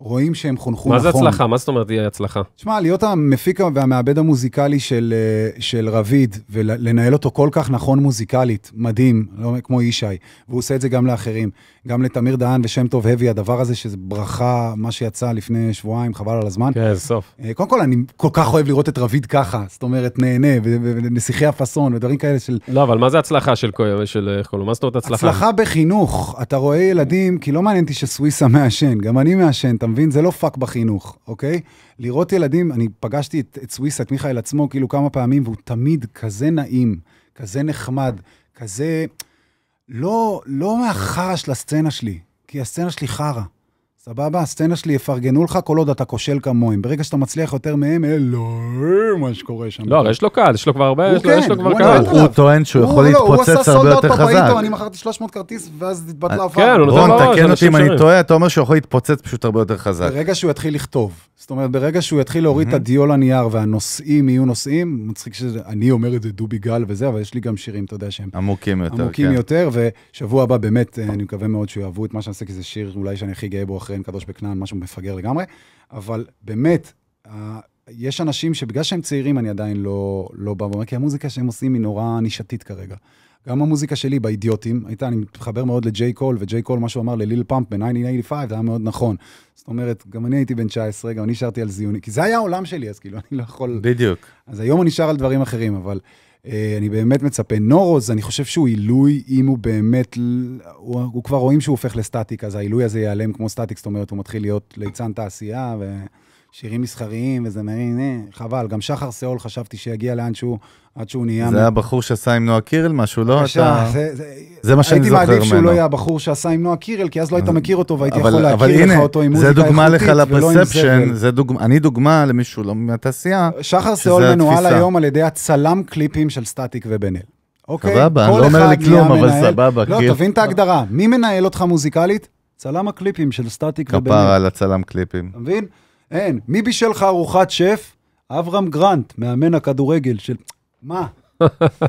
רואים שהם חונכו נכון. מה זה נכון. הצלחה? מה זאת אומרת יהיה הצלחה? תשמע, להיות המפיק והמעבד המוזיקלי של, אה, של רביד, ולנהל אותו כל כך נכון מוזיקלית, מדהים, לא, כמו ישי, והוא עושה את זה גם לאחרים, גם לתמיר דהן ושם טוב הבי, הדבר הזה שזה ברכה, מה שיצא לפני שבועיים, חבל על הזמן. כן, סוף. אה, קודם כל, אני כל כך אוהב לראות את רביד ככה, זאת אומרת, נהנה, ונסיכי הפאסון, ודברים כאלה של... לא, אבל מה זה הצלחה של, של אה, איך קוראים לו? מה זאת אומרת הצלחה? הצלחה בחינוך, אתה רואה ילדים, כי לא מעניין שסוויסה מעשן, גם אני מעשן, מבין? זה לא פאק בחינוך, אוקיי? לראות ילדים, אני פגשתי את, את סוויסה, את מיכאל עצמו, כאילו כמה פעמים, והוא תמיד כזה נעים, כזה נחמד, כזה... לא, לא מהחרא של הסצנה שלי, כי הסצנה שלי חרא. סבבה, הסצנה שלי יפרגנו לך כל עוד אתה כושל כמוהם. ברגע שאתה מצליח יותר מהם, אלוהים מה שקורה שם. לא, אבל יש לו קהל, יש לו כבר הרבה, יש לו כן, כבר קהל. הוא טוען שהוא יכול להתפוצץ הרבה יותר חזק. הוא עשה סולדות אני מכרתי 300 כרטיס ואז התבטלה הפעם. אה, כן, הוא נותן לא רון, תקן לא אותי אם אני טועה, אתה אומר שהוא יכול להתפוצץ פשוט הרבה יותר חזק. ברגע שהוא יתחיל לכתוב, זאת אומרת, ברגע שהוא יתחיל להוריד את הדיו לנייר והנושאים יהיו נושאים, מצחיק שאני אומר את זה דובי גל וזה, אבל יש לי גם שירים, אתה יודע שהם עמוקים יותר, עמוקים כן. יותר, ושבוע הבא באמת, אה, אני מקווה מאוד שיאהבו את מה שאני עושה, כי זה שיר אולי שאני הכי גאה בו אחרי עם קדוש בכנען, משהו מפגר לגמרי, אבל באמת, יש אנשים שבגלל שהם צעירים, אני עדיין לא, לא בא ואומר, כי המוזיקה שהם עושים היא נורא נישתית כרגע. גם המוזיקה שלי באידיוטים, הייתה, אני מתחבר מאוד לג'יי קול, וג'יי קול, מה שהוא אמר לליל פאמפ ב-1985, זה היה מאוד נכון. זאת אומרת, גם אני הייתי בן 19, גם אני שרתי על זיוני, כי זה היה העולם שלי, אז כאילו, אני לא יכול... בדיוק. אז היום אני שר על דברים אחרים, אבל... אה, אני באמת מצפה. נורוז, אני חושב שהוא עילוי, אם הוא באמת, הוא, הוא כבר רואים שהוא הופך לסטטיק, אז העילוי הזה ייעלם כמו סטטיק, זאת אומרת, הוא מתחיל להיות ליצן תעשייה, ו... שירים מסחריים וזמרים, חבל. גם שחר סאול חשבתי שיגיע לאן שהוא, עד שהוא נהיה... זה הבחור שעשה עם נועה קירל משהו, לא? אתה... זה, מה שאני זוכר ממנו. הייתי מעדיף שהוא לא יהיה הבחור שעשה עם נועה קירל, כי אז לא היית מכיר אותו והייתי יכול להכיר לך אותו עם מוזיקה איכותית ולא עם זה דוגמה לך לפרספשן, אני דוגמה למישהו לא מהתעשייה, שחר סאול מנוהל היום על ידי הצלם קליפים של סטטיק ובן אל. אוקיי? סבבה, לא אומר לי כלום, אבל סבבה. לא, תבין את ההגדרה. מי מנהל אותך מוזיקלית? צלם הקליפים של סטטיק ובן אל. כפר על הצלם קליפים. אתה מבין? אין. מי בישל לך ארוחת שף? אברהם גרנט, מאמן הכדורגל של... מה? מה,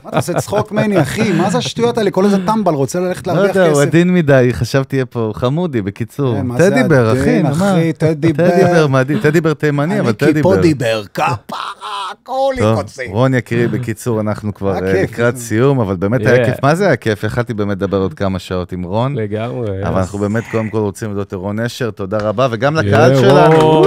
אתה עושה צחוק ממני, אחי? מה זה השטויות האלה? כל איזה טמבל רוצה ללכת לא להרוויח כסף. לא יודע, הוא עדין מדי, חשבתי יהיה פה חמודי, בקיצור. אה, טדי בר, אחי, נכון. טדי בר. טדי בר מדהים, טדי בר תימני, אבל טדי בר. אני כיפודי בר, כפרה, כולי קוצי. רון יקירי, בקיצור, אנחנו כבר אה, לקראת אה. סיום, אבל באמת היה כיף. מה זה היה כיף? יכלתי באמת לדבר עוד כמה שעות עם רון. לגמרי. אבל אנחנו באמת קודם כל רוצים לדעות לרון אשר, תודה רבה, וגם לקהל שלנו.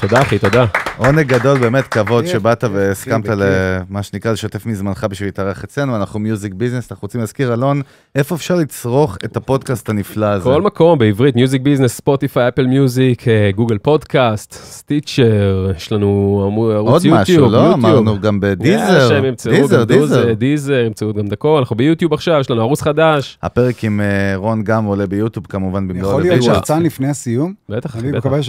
תודה, אחי, תודה. עונג גדול, באמת כבוד שבאת והסכמת למה שנקרא, לשתף מזמנך בשביל להתארח אצלנו, אנחנו מיוזיק ביזנס, אנחנו רוצים להזכיר, אלון, איפה אפשר לצרוך את הפודקאסט הנפלא הזה? כל מקום, בעברית, מיוזיק ביזנס, ספוטיפיי, אפל מיוזיק, גוגל פודקאסט, סטיצ'ר, יש לנו ערוץ יוטיוב, עוד משהו, לא? אמרנו גם בדיזר, דיזר, דיזר. אה, דיזר, ימצאו גם דקו, אנחנו ביוטיוב עכשיו, יש לנו ערוץ חדש. הפרק עם אה, רון גם עולה ביוטיוב כמובן, במיוחד. יכול להיות שחצן לפני הסיום? בטח, בטח. אני מקווה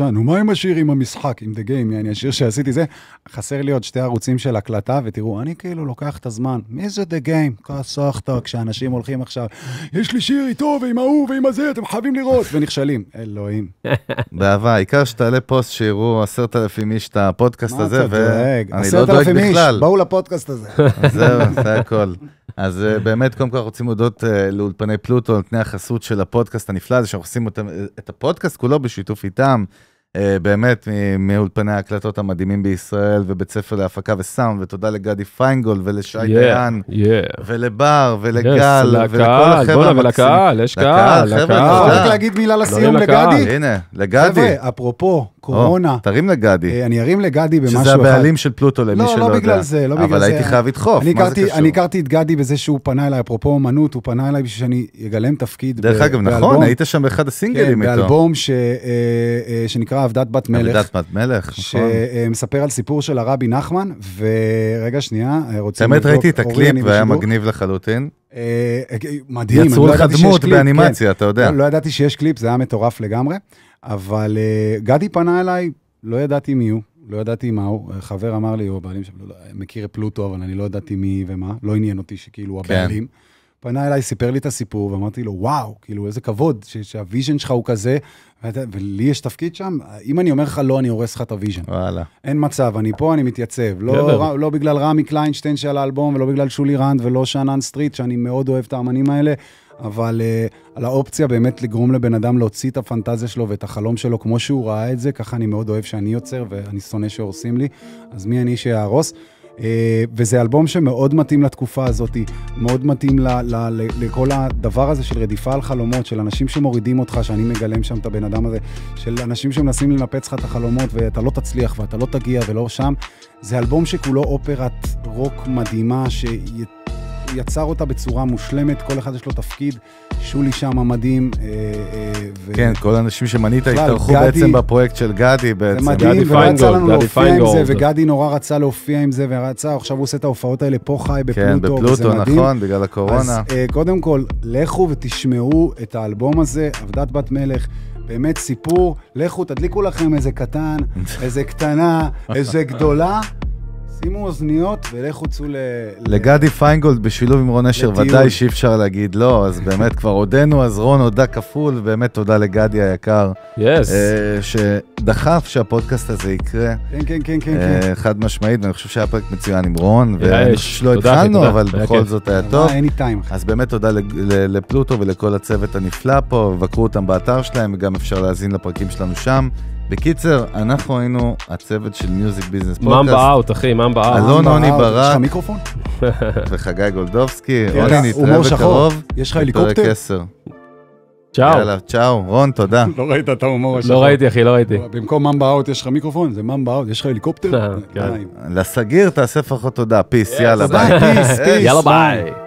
ש מה ותראו, אני כאילו לוקח את הזמן. מי זה דה גיים? כסחת, כשאנשים הולכים עכשיו, יש לי שיר איתו ועם ההוא ועם הזה, אתם חייבים לראות, ונכשלים. אלוהים. *laughs* באהבה, העיקר שתעלה פוסט שיראו עשרת אלפים איש את הפודקאסט הזה, ואני לא דואג בכלל. באו לפודקאסט הזה. *laughs* זהו, זה הכל. אז אה, באמת, קודם כל, רוצים להודות אה, לאולפני פלוטו, נותני החסות של הפודקאסט הנפלא הזה, שאנחנו עושים אה, את הפודקאסט כולו בשיתוף איתם. אה, באמת מאולפני ההקלטות המדהימים בישראל, ובית ספר להפקה וסאונד, ותודה לגדי פיינגול, ולשי yeah, דיין, yeah. ולבר, ולגל, yes, ולכל החבר'ה המקסימים. ולקהל, יש קהל, לקהל. לא יכול רק להגיד מילה לא לסיום לא לגדי? הנה, לגדי. חבר'ה, אפרופו קורונה. Oh, תרים לגדי. אה, אני ארים לגדי במשהו אחד. שזה הבעלים אחד. של פלוטו, למי לא, שלא לא יודע. לא, לא בגלל זה, לא בגלל זה. אבל הייתי חייב לדחוף, מה זה קשור? אני הכרתי את גדי בזה שהוא פנה אליי, אפרופו אומנות, הוא פנה אליי בשביל שאני אגלם תפקיד. דרך אגב, נכון, היית שם באחד הסינגלים כן, איתו. באלבום אה, שנקרא שנקרא עבדת בת מלך. עבדת בת מלך, נכון. שמספר על סיפור של הרבי נחמן, ורגע, שנייה, רוצים לבדוק... באמת ראיתי את הקליפ והיה מגניב לחלוטין. אה, אה, מדהים, יצרו לא לך דמות באנימציה, כן. אתה יודע. לא, לא ידעתי שיש קליפ, זה היה מטורף לגמרי, אבל אה, גדי פנה אליי, לא ידעתי מי הוא. לא ידעתי מה הוא, חבר אמר לי, הוא הבעלים שלו, לא, מכיר פלוטו, אבל אני לא ידעתי מי ומה, לא עניין אותי שכאילו הוא כן. הבעלים. כן. פנה אליי, סיפר לי את הסיפור, ואמרתי לו, וואו, כאילו, איזה כבוד ש- שהוויז'ן שלך הוא כזה, ואתה, ולי יש תפקיד שם, אם אני אומר לך לא, אני הורס לך את הוויז'ן. וואלה. אין מצב, אני פה, אני מתייצב. לא, ר, לא בגלל רמי קליינשטיין של האלבום, ולא בגלל שולי רנד, ולא שאנן סטריט, שאני מאוד אוהב את האמנים האלה, אבל uh, על האופציה באמת לגרום לבן אדם להוציא את הפנטזיה שלו ואת החלום שלו כמו שהוא ראה את זה, ככה אני מאוד אוהב שאני יוצר, ואני שונא שהורסים לי, אז מי אני שיהרוס? אה, וזה אלבום שמאוד מתאים לתקופה הזאת, מאוד מתאים ל, ל, ל, לכל הדבר הזה של רדיפה על חלומות, של אנשים שמורידים אותך, שאני מגלם שם את הבן אדם הזה, של אנשים שמנסים לנפץ לך את החלומות ואתה לא תצליח ואתה לא תגיע ולא שם. זה אלבום שכולו אופרת רוק מדהימה, ש... יצר אותה בצורה מושלמת, כל אחד יש לו תפקיד, שולי שם מדהים. אה, אה, כן, כל האנשים שמנית התארחו בעצם בפרויקט של גדי בעצם. זה מדהים, ולא יצא לנו להופיע עם זה, וגדי נורא רצה להופיע עם זה, ורצה, עכשיו הוא עושה את ההופעות האלה פה חי, בפלוטו, כן, בפלוטו, נכון, בגלל הקורונה. אז אה, קודם כל, לכו ותשמעו את האלבום הזה, עבדת בת מלך. באמת סיפור, לכו תדליקו לכם איזה קטן, *laughs* איזה קטנה, איזה גדולה, שימו אוזניות ולכו צאו ל... לגדי פיינגולד בשילוב עם רון אשר, ודאי שאי אפשר להגיד לא, אז באמת כבר הודינו, אז רון הודה כפול, באמת תודה לגדי היקר. יס. אה, שדחף שהפודקאסט הזה יקרה. כן, כן, כן, כן. כן. אה, חד משמעית, ואני חושב שהיה פרק מצוין עם רון, ואני חושב שלא התחלנו, אבל בכל כן. זאת היה טוב. אין לי טיים. אז באמת תודה לפלוטו ולכל הצוות הנפלא פה, בקרו אותם באתר שלהם, וגם אפשר להאזין לפרקים שלנו שם. בקיצר, אנחנו היינו הצוות של מיוזיק ביזנס פודקאסט. ממבה אאוט, אחי, ממבה אאוט. אלון עוני ברק. יש לך מיקרופון? *laughs* וחגי גולדובסקי. רוני, נתראה בקרוב. יש לך הליקופטר? צ'או. יאללה, צ'או. רון, תודה. *laughs* לא ראית את ההומור לא השחור. לא ראיתי, אחי, לא ראיתי. לא, במקום ממבה אאוט יש לך מיקרופון? זה ממבה אאוט, יש לך הליקופטר? *laughs* כן. לסגיר תעשה פחות תודה. פיס, יאללה, ביי. פיס, יאללה, ביי.